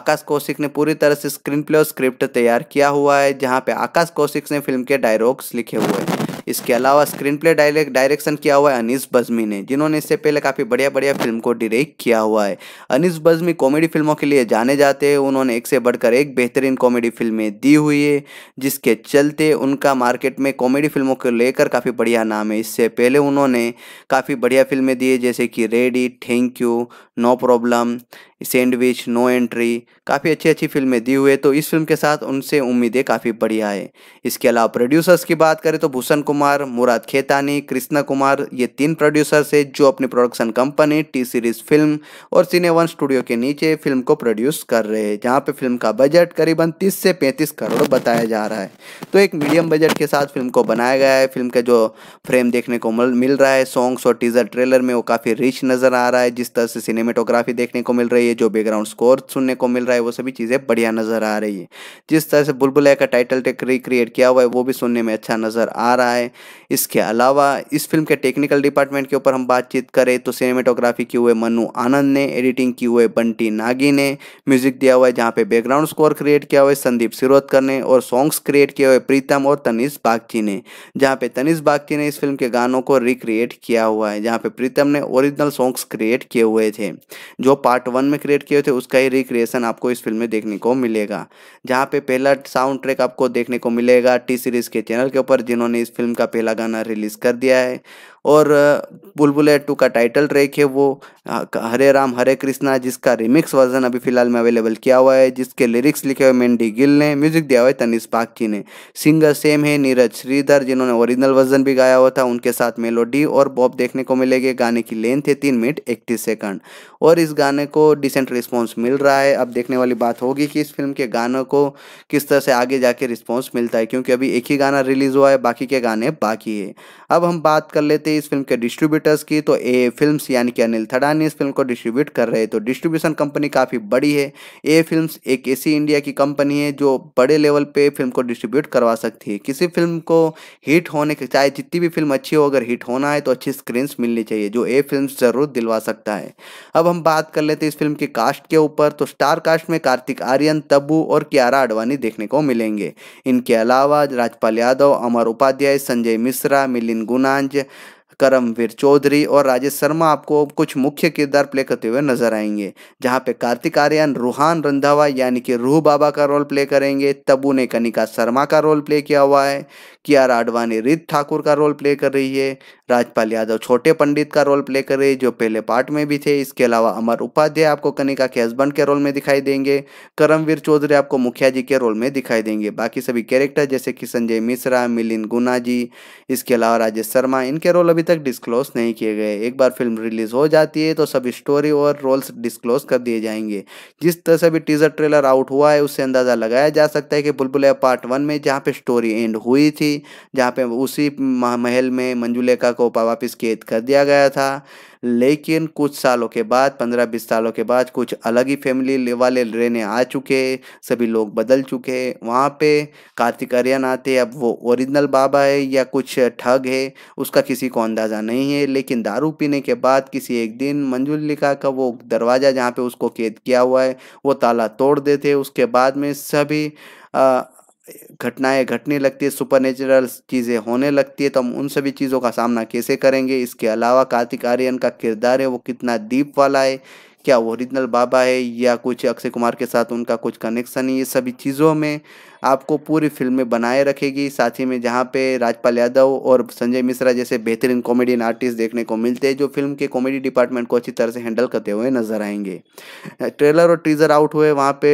आकाश कौशिक ने पूरी तरह से स्क्रीन प्ले और स्क्रिप्ट तैयार किया हुआ है जहाँ पे आकाश कौशिक ने फिल्म के डायलॉग्स लिखे हुए हैं इसके अलावा स्क्रीन प्ले डायरेक्ट डायरेक्शन किया हुआ है अनिस बजमी ने जिन्होंने इससे पहले काफ़ी बढ़िया बढ़िया फिल्म को डायरेक्ट किया हुआ है अनिस बजमी कॉमेडी फिल्मों के लिए जाने जाते हैं उन्होंने एक से बढ़कर एक बेहतरीन कॉमेडी फिल्में दी हुई है जिसके चलते उनका मार्केट में कॉमेडी फिल्मों को लेकर काफ़ी बढ़िया नाम है इससे पहले उन्होंने काफ़ी बढ़िया फिल्में दी है जैसे कि ready thank you no problem sandwich no entry काफ़ी अच्छी अच्छी फिल्में दी हुई है तो इस फिल्म के साथ उनसे उम्मीदें काफ़ी बढ़िया है इसके अलावा प्रोड्यूसर्स की बात करें तो भूषण कुमार मुराद खेतानी कृष्णा कुमार ये तीन प्रोड्यूसर्स है जो अपनी production company T series film और सिने वन स्टूडियो के नीचे फिल्म को प्रोड्यूस कर रहे हैं जहाँ पे फिल्म का बजट करीबन तीस से पैंतीस करोड़ बताया जा रहा है तो एक मीडियम बजट के साथ फिल्म को बनाया गया है फिल्म का जो फ्रेम देखने को मिल रहा है सॉन्ग्स और टीजर ट्रेलर में वो काफ़ी रिच नज़र आ रहा है जिस तरह से सिनेमेटोग्राफी देखने को मिल रही है रही है जो बैकग्राउंड स्कोर सुनने को मिल रहा है वो सभी चीज़ें बढ़िया नज़र आ रही है जिस तरह से बुलबुलया का टाइटल टेक रिक्रिएट किया हुआ है वो भी सुनने में अच्छा नज़र आ रहा है इसके अलावा इस फिल्म के टेक्निकल डिपार्टमेंट के ऊपर हम बातचीत करें तो सिनेमेटोग्राफी की हुए मनु आनंद ने एडिटिंग की हुए बंटी नागी ने म्यूजिक दिया हुआ है जहाँ पे बैकग्राउंड स्कोर क्रिएट किया हुआ है संदीप सिरोदकर ने और सॉन्ग्स क्रिएट किए हुए प्रीतम और तनिष बागची ने जहाँ पे तनिष बागची ने इस फिल्म के गानों को रिक्रिएट किया हुआ है जहाँ पे प्रीतम ने ओरिजिनल सॉन्ग्स क्रिएट किए हुए थे जो पार्ट वन में में क्रिएट किए थे उसका ही रिक्रिएशन आपको इस फिल्म में देखने को मिलेगा जहाँ पे पहला साउंड ट्रैक आपको देखने को मिलेगा टी सीरीज़ के चैनल के ऊपर जिन्होंने इस फिल्म का पहला गाना रिलीज़ कर दिया है और बुलबुल टू का टाइटल ट्रैक है वो हरे राम हरे कृष्णा जिसका रिमिक्स वर्जन अभी फिलहाल में अवेलेबल किया हुआ है जिसके लिरिक्स लिखे हुए मेंडी गिल ने म्यूजिक दिया हुआ है तनिष पाक ने सिंगर सेम है नीरज श्रीधर जिन्होंने ओरिजिनल वर्जन भी गाया हुआ था उनके साथ मेलोडी और बॉब देखने को मिलेगी गाने की लेंथ है तीन मिनट इकतीस सेकंड और इस गाने को डिसेंट रिस्पॉन्स मिल रहा है अब देखने वाली बात होगी कि इस फिल्म के गानों को किस तरह से आगे जाके रिस्पॉन्स मिलता है क्योंकि अभी एक ही गाना रिलीज हुआ है बाकी के गाने बाकी है अब हम बात कर लेते हैं इस फिल्म के डिस्ट्रीब्यूटर्स की तो ए फिल्म्स यानी कि अनिल थड़ानी इस फिल्म को डिस्ट्रीब्यूट कर रहे तो डिस्ट्रीब्यूशन कंपनी काफ़ी बड़ी है ए फिल्म्स एक ऐसी इंडिया की कंपनी है जो बड़े लेवल पे फिल्म को डिस्ट्रीब्यूट करवा सकती है किसी फिल्म को हिट होने के चाहे जितनी भी फिल्म अच्छी हो अगर हिट होना है तो अच्छी स्क्रीन्स मिलनी चाहिए जो ए फिल्म ज़रूर दिलवा सकता है अब हम बात कर लेते हैं इस फिल्म की कास्ट के ऊपर तो स्टार कास्ट में कार्तिक आर्यन तब्बू और कियारा आडवाणी देखने को मिलेंगे इनके अलावा राजपाल यादव अमर उपाध्याय संजय मिश्रा मिलिन गुनाज करमवीर चौधरी और राजेश शर्मा आपको कुछ मुख्य किरदार प्ले करते हुए नजर आएंगे जहाँ पे कार्तिक आर्यन रूहान रंधावा यानी कि रूह बाबा का रोल प्ले करेंगे तबू ने कनिका शर्मा का रोल प्ले किया हुआ है कियारा आडवाणी रित ठाकुर का रोल प्ले कर रही है राजपाल यादव छोटे पंडित का रोल प्ले करे जो पहले पार्ट में भी थे इसके अलावा अमर उपाध्याय आपको कनिका के हस्बैंड के रोल में दिखाई देंगे करमवीर चौधरी आपको मुखिया जी के रोल में दिखाई देंगे बाकी सभी कैरेक्टर जैसे कि संजय मिश्रा मिलिन गुना जी इसके अलावा राजेश शर्मा इनके रोल अभी तक डिस्क्लोज नहीं किए गए एक बार फिल्म रिलीज हो जाती है तो सभी स्टोरी और रोल्स डिस्क्लोज कर दिए जाएंगे जिस तरह से भी टीजर ट्रेलर आउट हुआ है उससे अंदाज़ा लगाया जा सकता है कि बुलबुलिया पार्ट वन में जहाँ पे स्टोरी एंड हुई थी जहाँ पे उसी महल में का कोपा वापस कैद कर दिया गया था लेकिन कुछ सालों के बाद पंद्रह बीस सालों के बाद कुछ अलग ही फैमिली वाले रहने आ चुके सभी लोग बदल चुके वहाँ पे कार्तिक आर्यन आते अब वो ओरिजिनल बाबा है या कुछ ठग है उसका किसी को अंदाज़ा नहीं है लेकिन दारू पीने के बाद किसी एक दिन लिखा का वो दरवाज़ा जहाँ पे उसको कैद किया हुआ है वो ताला तोड़ देते उसके बाद में सभी घटनाएं घटने लगती है सुपर नेचुरल चीज़ें होने लगती है तो हम उन सभी चीज़ों का सामना कैसे करेंगे इसके अलावा कार्तिक आर्यन का किरदार है वो कितना दीप वाला है क्या ओरिजिनल बाबा है या कुछ अक्षय कुमार के साथ उनका कुछ कनेक्शन है ये सभी चीज़ों में आपको पूरी फिल्म में बनाए रखेगी साथ ही में जहाँ पे राजपाल यादव और संजय मिश्रा जैसे बेहतरीन कॉमेडियन आर्टिस्ट देखने को मिलते हैं जो फिल्म के कॉमेडी डिपार्टमेंट को अच्छी तरह से हैंडल करते हुए नजर आएंगे ट्रेलर और टीजर आउट हुए वहाँ पे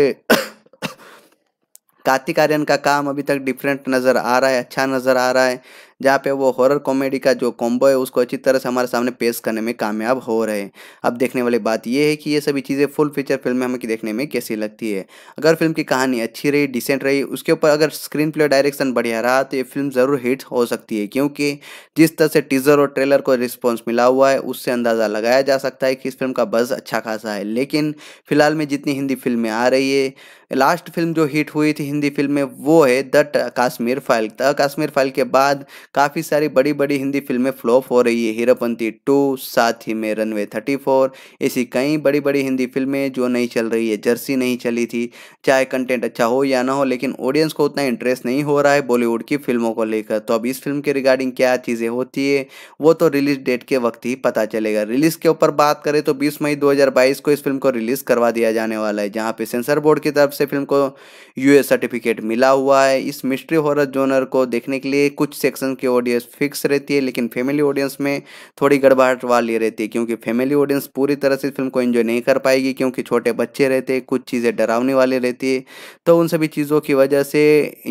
कार्तिक आर्यन का काम अभी तक डिफरेंट नज़र आ रहा है अच्छा नज़र आ रहा है जहाँ पे वो हॉरर कॉमेडी का जो कॉम्बो है उसको अच्छी तरह से हमारे सामने पेश करने में कामयाब हो रहे हैं अब देखने वाली बात यह है कि ये सभी चीज़ें फुल फीचर फिल्म में हमें देखने में कैसी लगती है अगर फिल्म की कहानी अच्छी रही डिसेंट रही उसके ऊपर अगर स्क्रीन प्ले डायरेक्शन बढ़िया रहा तो ये फिल्म ज़रूर हिट हो सकती है क्योंकि जिस तरह से टीजर और ट्रेलर को रिस्पॉन्स मिला हुआ है उससे अंदाज़ा लगाया जा सकता है कि इस फिल्म का बज़ अच्छा खासा है लेकिन फिलहाल में जितनी हिंदी फिल्में आ रही है लास्ट फिल्म जो हिट हुई थी हिंदी फिल्म में वो है the Kashmir file the Kashmir file के बाद काफ़ी सारी बड़ी बड़ी हिंदी फिल्में फ्लॉप हो रही है हीरोपंती टू साथ ही में रनवे थर्टी फोर ऐसी कई बड़ी बड़ी हिंदी फिल्में जो नहीं चल रही है जर्सी नहीं चली थी चाहे कंटेंट अच्छा हो या ना हो लेकिन ऑडियंस को उतना इंटरेस्ट नहीं हो रहा है बॉलीवुड की फिल्मों को लेकर तो अब इस फिल्म के रिगार्डिंग क्या चीज़ें होती है वो तो रिलीज डेट के वक्त ही पता चलेगा रिलीज के ऊपर बात करें तो बीस मई दो को इस फिल्म को रिलीज करवा दिया जाने वाला है जहाँ पे सेंसर बोर्ड की तरफ से फिल्म को यूएस सर्टिफिकेट मिला हुआ है इस मिस्ट्री हॉरर जोनर को देखने के लिए कुछ सेक्शन आपकी ऑडियंस फिक्स रहती है लेकिन फैमिली ऑडियंस में थोड़ी गड़बड़ाहट वाली रहती है क्योंकि फैमिली ऑडियंस पूरी तरह से फिल्म को एंजॉय नहीं कर पाएगी क्योंकि छोटे बच्चे रहते हैं कुछ चीज़ें डरावने वाली रहती है तो उन सभी चीज़ों की वजह से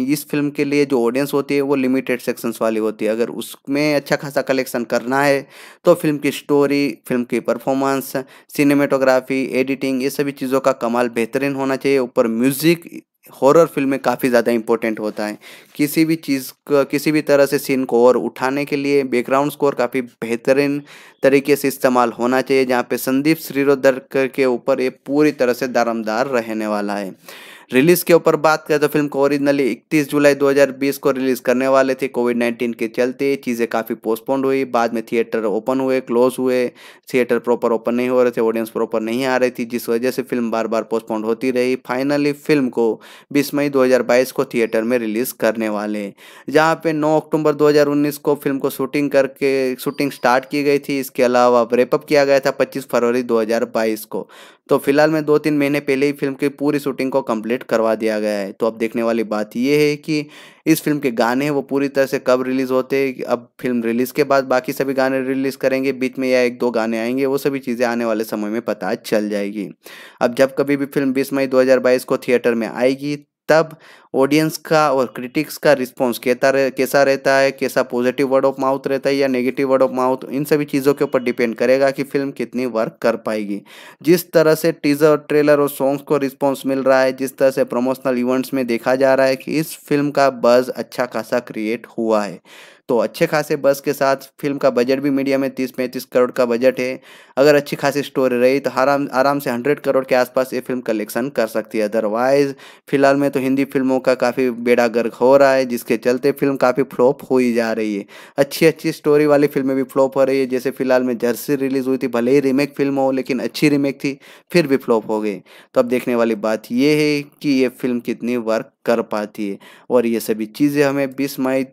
इस फिल्म के लिए जो ऑडियंस होती है वो लिमिटेड सेक्शंस वाली होती है अगर उसमें अच्छा खासा कलेक्शन करना है तो फिल्म की स्टोरी फिल्म की परफॉर्मेंस सिनेमेटोग्राफी एडिटिंग ये सभी चीज़ों का कमाल बेहतरीन होना चाहिए ऊपर म्यूज़िक हॉरर फिल्म में काफ़ी ज़्यादा इंपॉर्टेंट होता है किसी भी चीज़ का किसी भी तरह से सीन को और उठाने के लिए बैकग्राउंड स्कोर काफ़ी बेहतरीन तरीके से इस्तेमाल होना चाहिए जहाँ पे संदीप श्रीरोधर के ऊपर ये पूरी तरह से दारमदार रहने वाला है रिलीज के ऊपर बात करें तो फिल्म को ओरिजिनली 31 जुलाई 2020 को रिलीज करने वाले थे कोविड 19 के चलते चीज़ें काफ़ी पोस्टपोन्ड हुई बाद में थिएटर ओपन हुए क्लोज हुए थिएटर प्रॉपर ओपन नहीं हो रहे थे ऑडियंस प्रॉपर नहीं आ रही थी जिस वजह से फिल्म बार बार पोस्टपोन्ड होती रही फाइनली फिल्म को बीस मई 2022 को थिएटर में रिलीज़ करने वाले जहाँ पे 9 अक्टूबर 2019 को फिल्म को शूटिंग करके शूटिंग स्टार्ट की गई थी इसके अलावा रेपअप किया गया था पच्चीस फरवरी 2022 को तो फिलहाल में दो तीन महीने पहले ही फिल्म की पूरी शूटिंग को कंप्लीट अपडेट करवा दिया गया है तो अब देखने वाली बात यह है कि इस फिल्म के गाने वो पूरी तरह से कब रिलीज़ होते हैं अब फिल्म रिलीज़ के बाद बाकी सभी गाने रिलीज़ करेंगे बीच में या एक दो गाने आएंगे वो सभी चीज़ें आने वाले समय में पता चल जाएगी अब जब कभी भी फिल्म बीस मई 2022 को थिएटर में आएगी तब ऑडियंस का और क्रिटिक्स का रिस्पॉन्स कहता रह, कैसा रहता है कैसा पॉजिटिव वर्ड ऑफ माउथ रहता है या नेगेटिव वर्ड ऑफ माउथ इन सभी चीज़ों के ऊपर डिपेंड करेगा कि फिल्म कितनी वर्क कर पाएगी जिस तरह से टीजर ट्रेलर और सॉन्ग्स को रिस्पॉन्स मिल रहा है जिस तरह से प्रमोशनल इवेंट्स में देखा जा रहा है कि इस फिल्म का बज़ अच्छा खासा क्रिएट हुआ है तो अच्छे खासे बस के साथ फिल्म का बजट भी मीडिया में तीस पैंतीस करोड़ का बजट है अगर अच्छी खासी स्टोरी रही तो आराम आराम से हंड्रेड करोड़ के आसपास ये फिल्म कलेक्शन कर सकती है अदरवाइज फिलहाल में तो हिंदी फिल्मों का काफ़ी बेड़ा गर्क हो रहा है जिसके चलते फिल्म काफ़ी फ्लॉप हो ही जा रही है अच्छी अच्छी स्टोरी वाली फिल्में भी फ्लॉप हो रही है जैसे फिलहाल में जर्सी रिलीज हुई थी भले ही रीमेक फिल्म हो लेकिन अच्छी रीमेक थी फिर भी फ्लॉप हो गई तो अब देखने वाली बात यह है कि ये फिल्म कितनी वर्क कर पाती है और ये सभी चीज़ें हमें 20 मई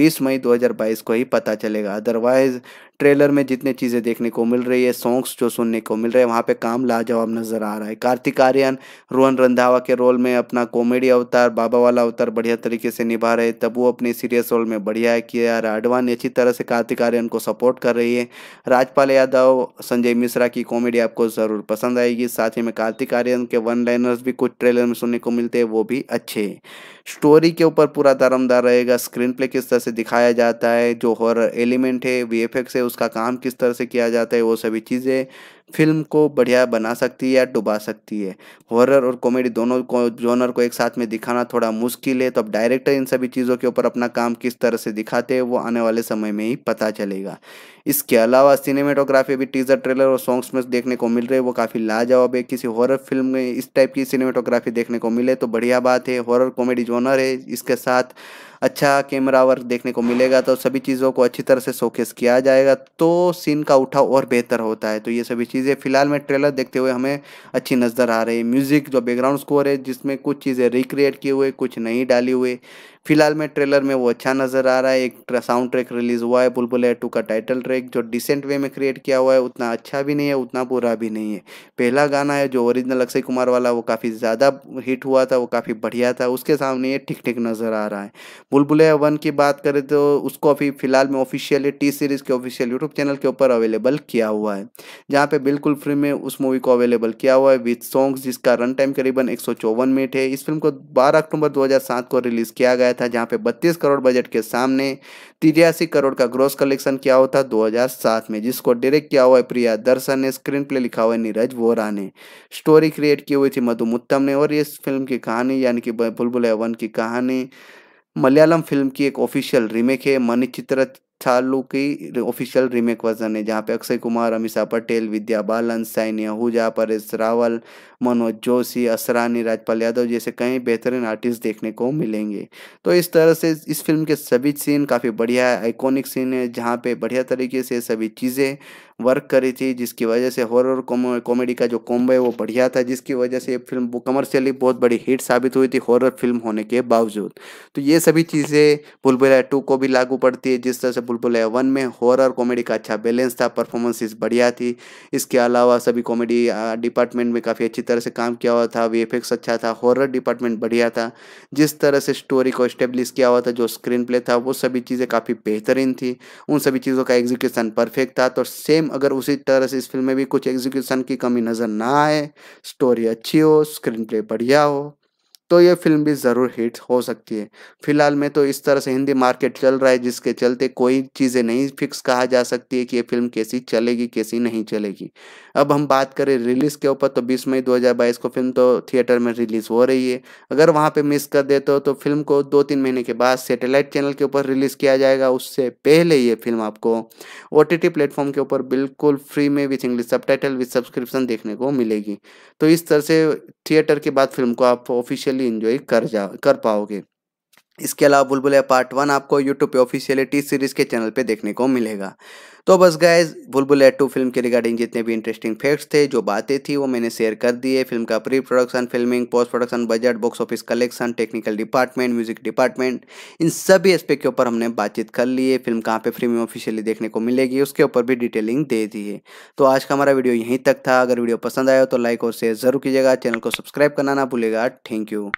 20 मई 2022 को ही पता चलेगा अदरवाइज़ ट्रेलर में जितने चीज़ें देखने को मिल रही है सॉन्ग्स जो सुनने को मिल रहे हैं वहाँ पे काम लाजवाब नज़र आ रहा है कार्तिक आर्यन रोहन रंधावा के रोल में अपना कॉमेडी अवतार बाबा वाला अवतार बढ़िया तरीके से निभा रहे तब वो अपने सीरियस रोल में बढ़िया है कि यार आडवाणी अच्छी तरह से कार्तिक आर्यन को सपोर्ट कर रही है राजपाल यादव संजय मिश्रा की कॉमेडी आपको ज़रूर पसंद आएगी साथ ही में कार्तिक आर्यन के वन लाइनर्स भी कुछ ट्रेलर में सुनने को मिलते हैं वो भी अच्छे हैं स्टोरी के ऊपर पूरा दारमदार रहेगा स्क्रीन प्ले किस तरह से दिखाया जाता है जो हॉरर एलिमेंट है वी है उसका काम किस तरह से किया जाता है वो सभी चीज़ें फिल्म को बढ़िया बना सकती है या डुबा सकती है हॉरर और कॉमेडी दोनों को जोनर को एक साथ में दिखाना थोड़ा मुश्किल है तो अब डायरेक्टर इन सभी चीज़ों के ऊपर अपना काम किस तरह से दिखाते हैं वो आने वाले समय में ही पता चलेगा इसके अलावा सिनेमेटोग्राफी भी टीजर ट्रेलर और सॉन्ग्स में देखने को मिल रहे हैं वो काफ़ी लाजवाब है किसी हॉरर फिल्म में इस टाइप की सिनेमेटोग्राफी देखने को मिले तो बढ़िया बात है हॉरर कॉमेडी जोनर है इसके साथ अच्छा कैमरा वर्क देखने को मिलेगा तो सभी चीज़ों को अच्छी तरह से शोकेस किया जाएगा तो सीन का उठाव और बेहतर होता है तो ये सभी चीज़ें फिलहाल में ट्रेलर देखते हुए हमें अच्छी नज़र आ रही है म्यूज़िक जो बैकग्राउंड स्कोर है जिसमें कुछ चीज़ें रिक्रिएट किए हुए कुछ नहीं डाली हुए फिलहाल में ट्रेलर में वो अच्छा नज़र आ रहा है एक साउंड ट्रैक रिलीज़ हुआ है बुलबुल टू का टाइटल ट्रैक जो डिसेंट वे में क्रिएट किया हुआ है उतना अच्छा भी नहीं है उतना बुरा भी नहीं है पहला गाना है जो ओरिजिनल अक्षय कुमार वाला वो काफ़ी ज़्यादा हिट हुआ था वो काफ़ी बढ़िया था उसके सामने ये ठीक ठीक नज़र आ रहा है बुलबुल वन की बात करें तो उसको अभी फिलहाल में ऑफिशियली टी सीरीज़ के ऑफिशियल यूट्यूब चैनल के ऊपर अवेलेबल किया हुआ है जहाँ पे बिल्कुल फ्री में उस मूवी को अवेलेबल किया हुआ है विथ सॉन्ग्स जिसका रन टाइम करीबन एक मिनट है इस फिल्म को बारह अक्टूबर दो को रिलीज़ किया गया गया था जहां पे 32 करोड़ बजट के सामने तिरासी करोड़ का ग्रोस कलेक्शन किया हुआ था 2007 में जिसको डायरेक्ट किया हुआ है प्रिया दर्शन ने स्क्रीन प्ले लिखा हुआ है नीरज वोरा ने स्टोरी क्रिएट की हुई थी मधु मुत्तम ने और इस फिल्म की कहानी यानी कि बुलबुल वन की कहानी मलयालम फिल्म की एक ऑफिशियल रीमेक है मनी चित्र चालू की ऑफिशियल रीमेक वर्जन है जहाँ पे अक्षय कुमार अमिषा पटेल विद्या बालन सैन्य आहूजा परेश रावल मनोज जोशी असरानी राजपाल यादव जैसे कई बेहतरीन आर्टिस्ट देखने को मिलेंगे तो इस तरह से इस फिल्म के सभी सीन काफ़ी बढ़िया आइकॉनिक सीन है जहाँ पे बढ़िया तरीके से सभी चीज़ें वर्क करी थी जिसकी वजह से हॉरर कॉमेडी का जो कॉम्बो है वो बढ़िया था जिसकी वजह से ये फिल्म कमर्शियली बहुत बड़ी हिट साबित हुई थी हॉरर फिल्म होने के बावजूद तो ये सभी चीज़ें बुलबुलाया टू को भी लागू पड़ती है जिस तरह से बुलबुलया वन में हॉरर कॉमेडी का अच्छा बैलेंस था परफॉर्मेंसेस बढ़िया थी इसके अलावा सभी कॉमेडी डिपार्टमेंट में काफ़ी अच्छी तरह से काम किया हुआ था वी अच्छा था हॉरर डिपार्टमेंट बढ़िया था जिस तरह से स्टोरी को इस्टेब्लिश किया हुआ था जो स्क्रीन प्ले था वो सभी चीज़ें काफ़ी बेहतरीन थी उन सभी चीज़ों का एग्जीक्यूशन परफेक्ट था तो सेम अगर उसी तरह से इस फिल्म में भी कुछ एग्जीक्यूशन की कमी नज़र ना आए स्टोरी अच्छी हो स्क्रीन प्ले बढ़िया हो तो ये फिल्म भी ज़रूर हिट हो सकती है फिलहाल में तो इस तरह से हिंदी मार्केट चल रहा है जिसके चलते कोई चीज़ें नहीं फिक्स कहा जा सकती है कि ये फिल्म कैसी चलेगी कैसी नहीं चलेगी अब हम बात करें रिलीज़ के ऊपर तो 20 मई 2022 को फिल्म तो थिएटर में रिलीज़ हो रही है अगर वहाँ पर मिस कर देते हो तो फिल्म को दो तीन महीने के बाद सेटेलाइट चैनल के ऊपर रिलीज़ किया जाएगा उससे पहले ये फिल्म आपको ओ टी प्लेटफॉर्म के ऊपर बिल्कुल फ्री में with English subtitle with subscription देखने को मिलेगी तो इस तरह से थिएटर के बाद फिल्म को आप ऑफिशियली इंजॉय कर जा कर पाओगे इसके अलावा बुलबुल है पार्ट वन आपको यूट्यूब पे ऑफिशियली टी सीरीज़ के चैनल पे देखने को मिलेगा तो बस गए बुलबुल है टू फिल्म के रिगार्डिंग जितने भी इंटरेस्टिंग फैक्ट्स थे जो बातें थी वो मैंने शेयर कर दिए फिल्म का pre production filming post production budget box office collection technical department music department इन सभी एस्पेक्ट के ऊपर हमने बातचीत कर ली है फिल्म कहाँ पर फ्री में ऑफिशियली देखने को मिलेगी उसके ऊपर भी डिटेलिंग दे दी है तो आज का हमारा वीडियो यहीं तक था अगर वीडियो पसंद आया तो लाइक और शेयर जरूर कीजिएगा चैनल को सब्सक्राइब करना ना भूलेगा थैंक यू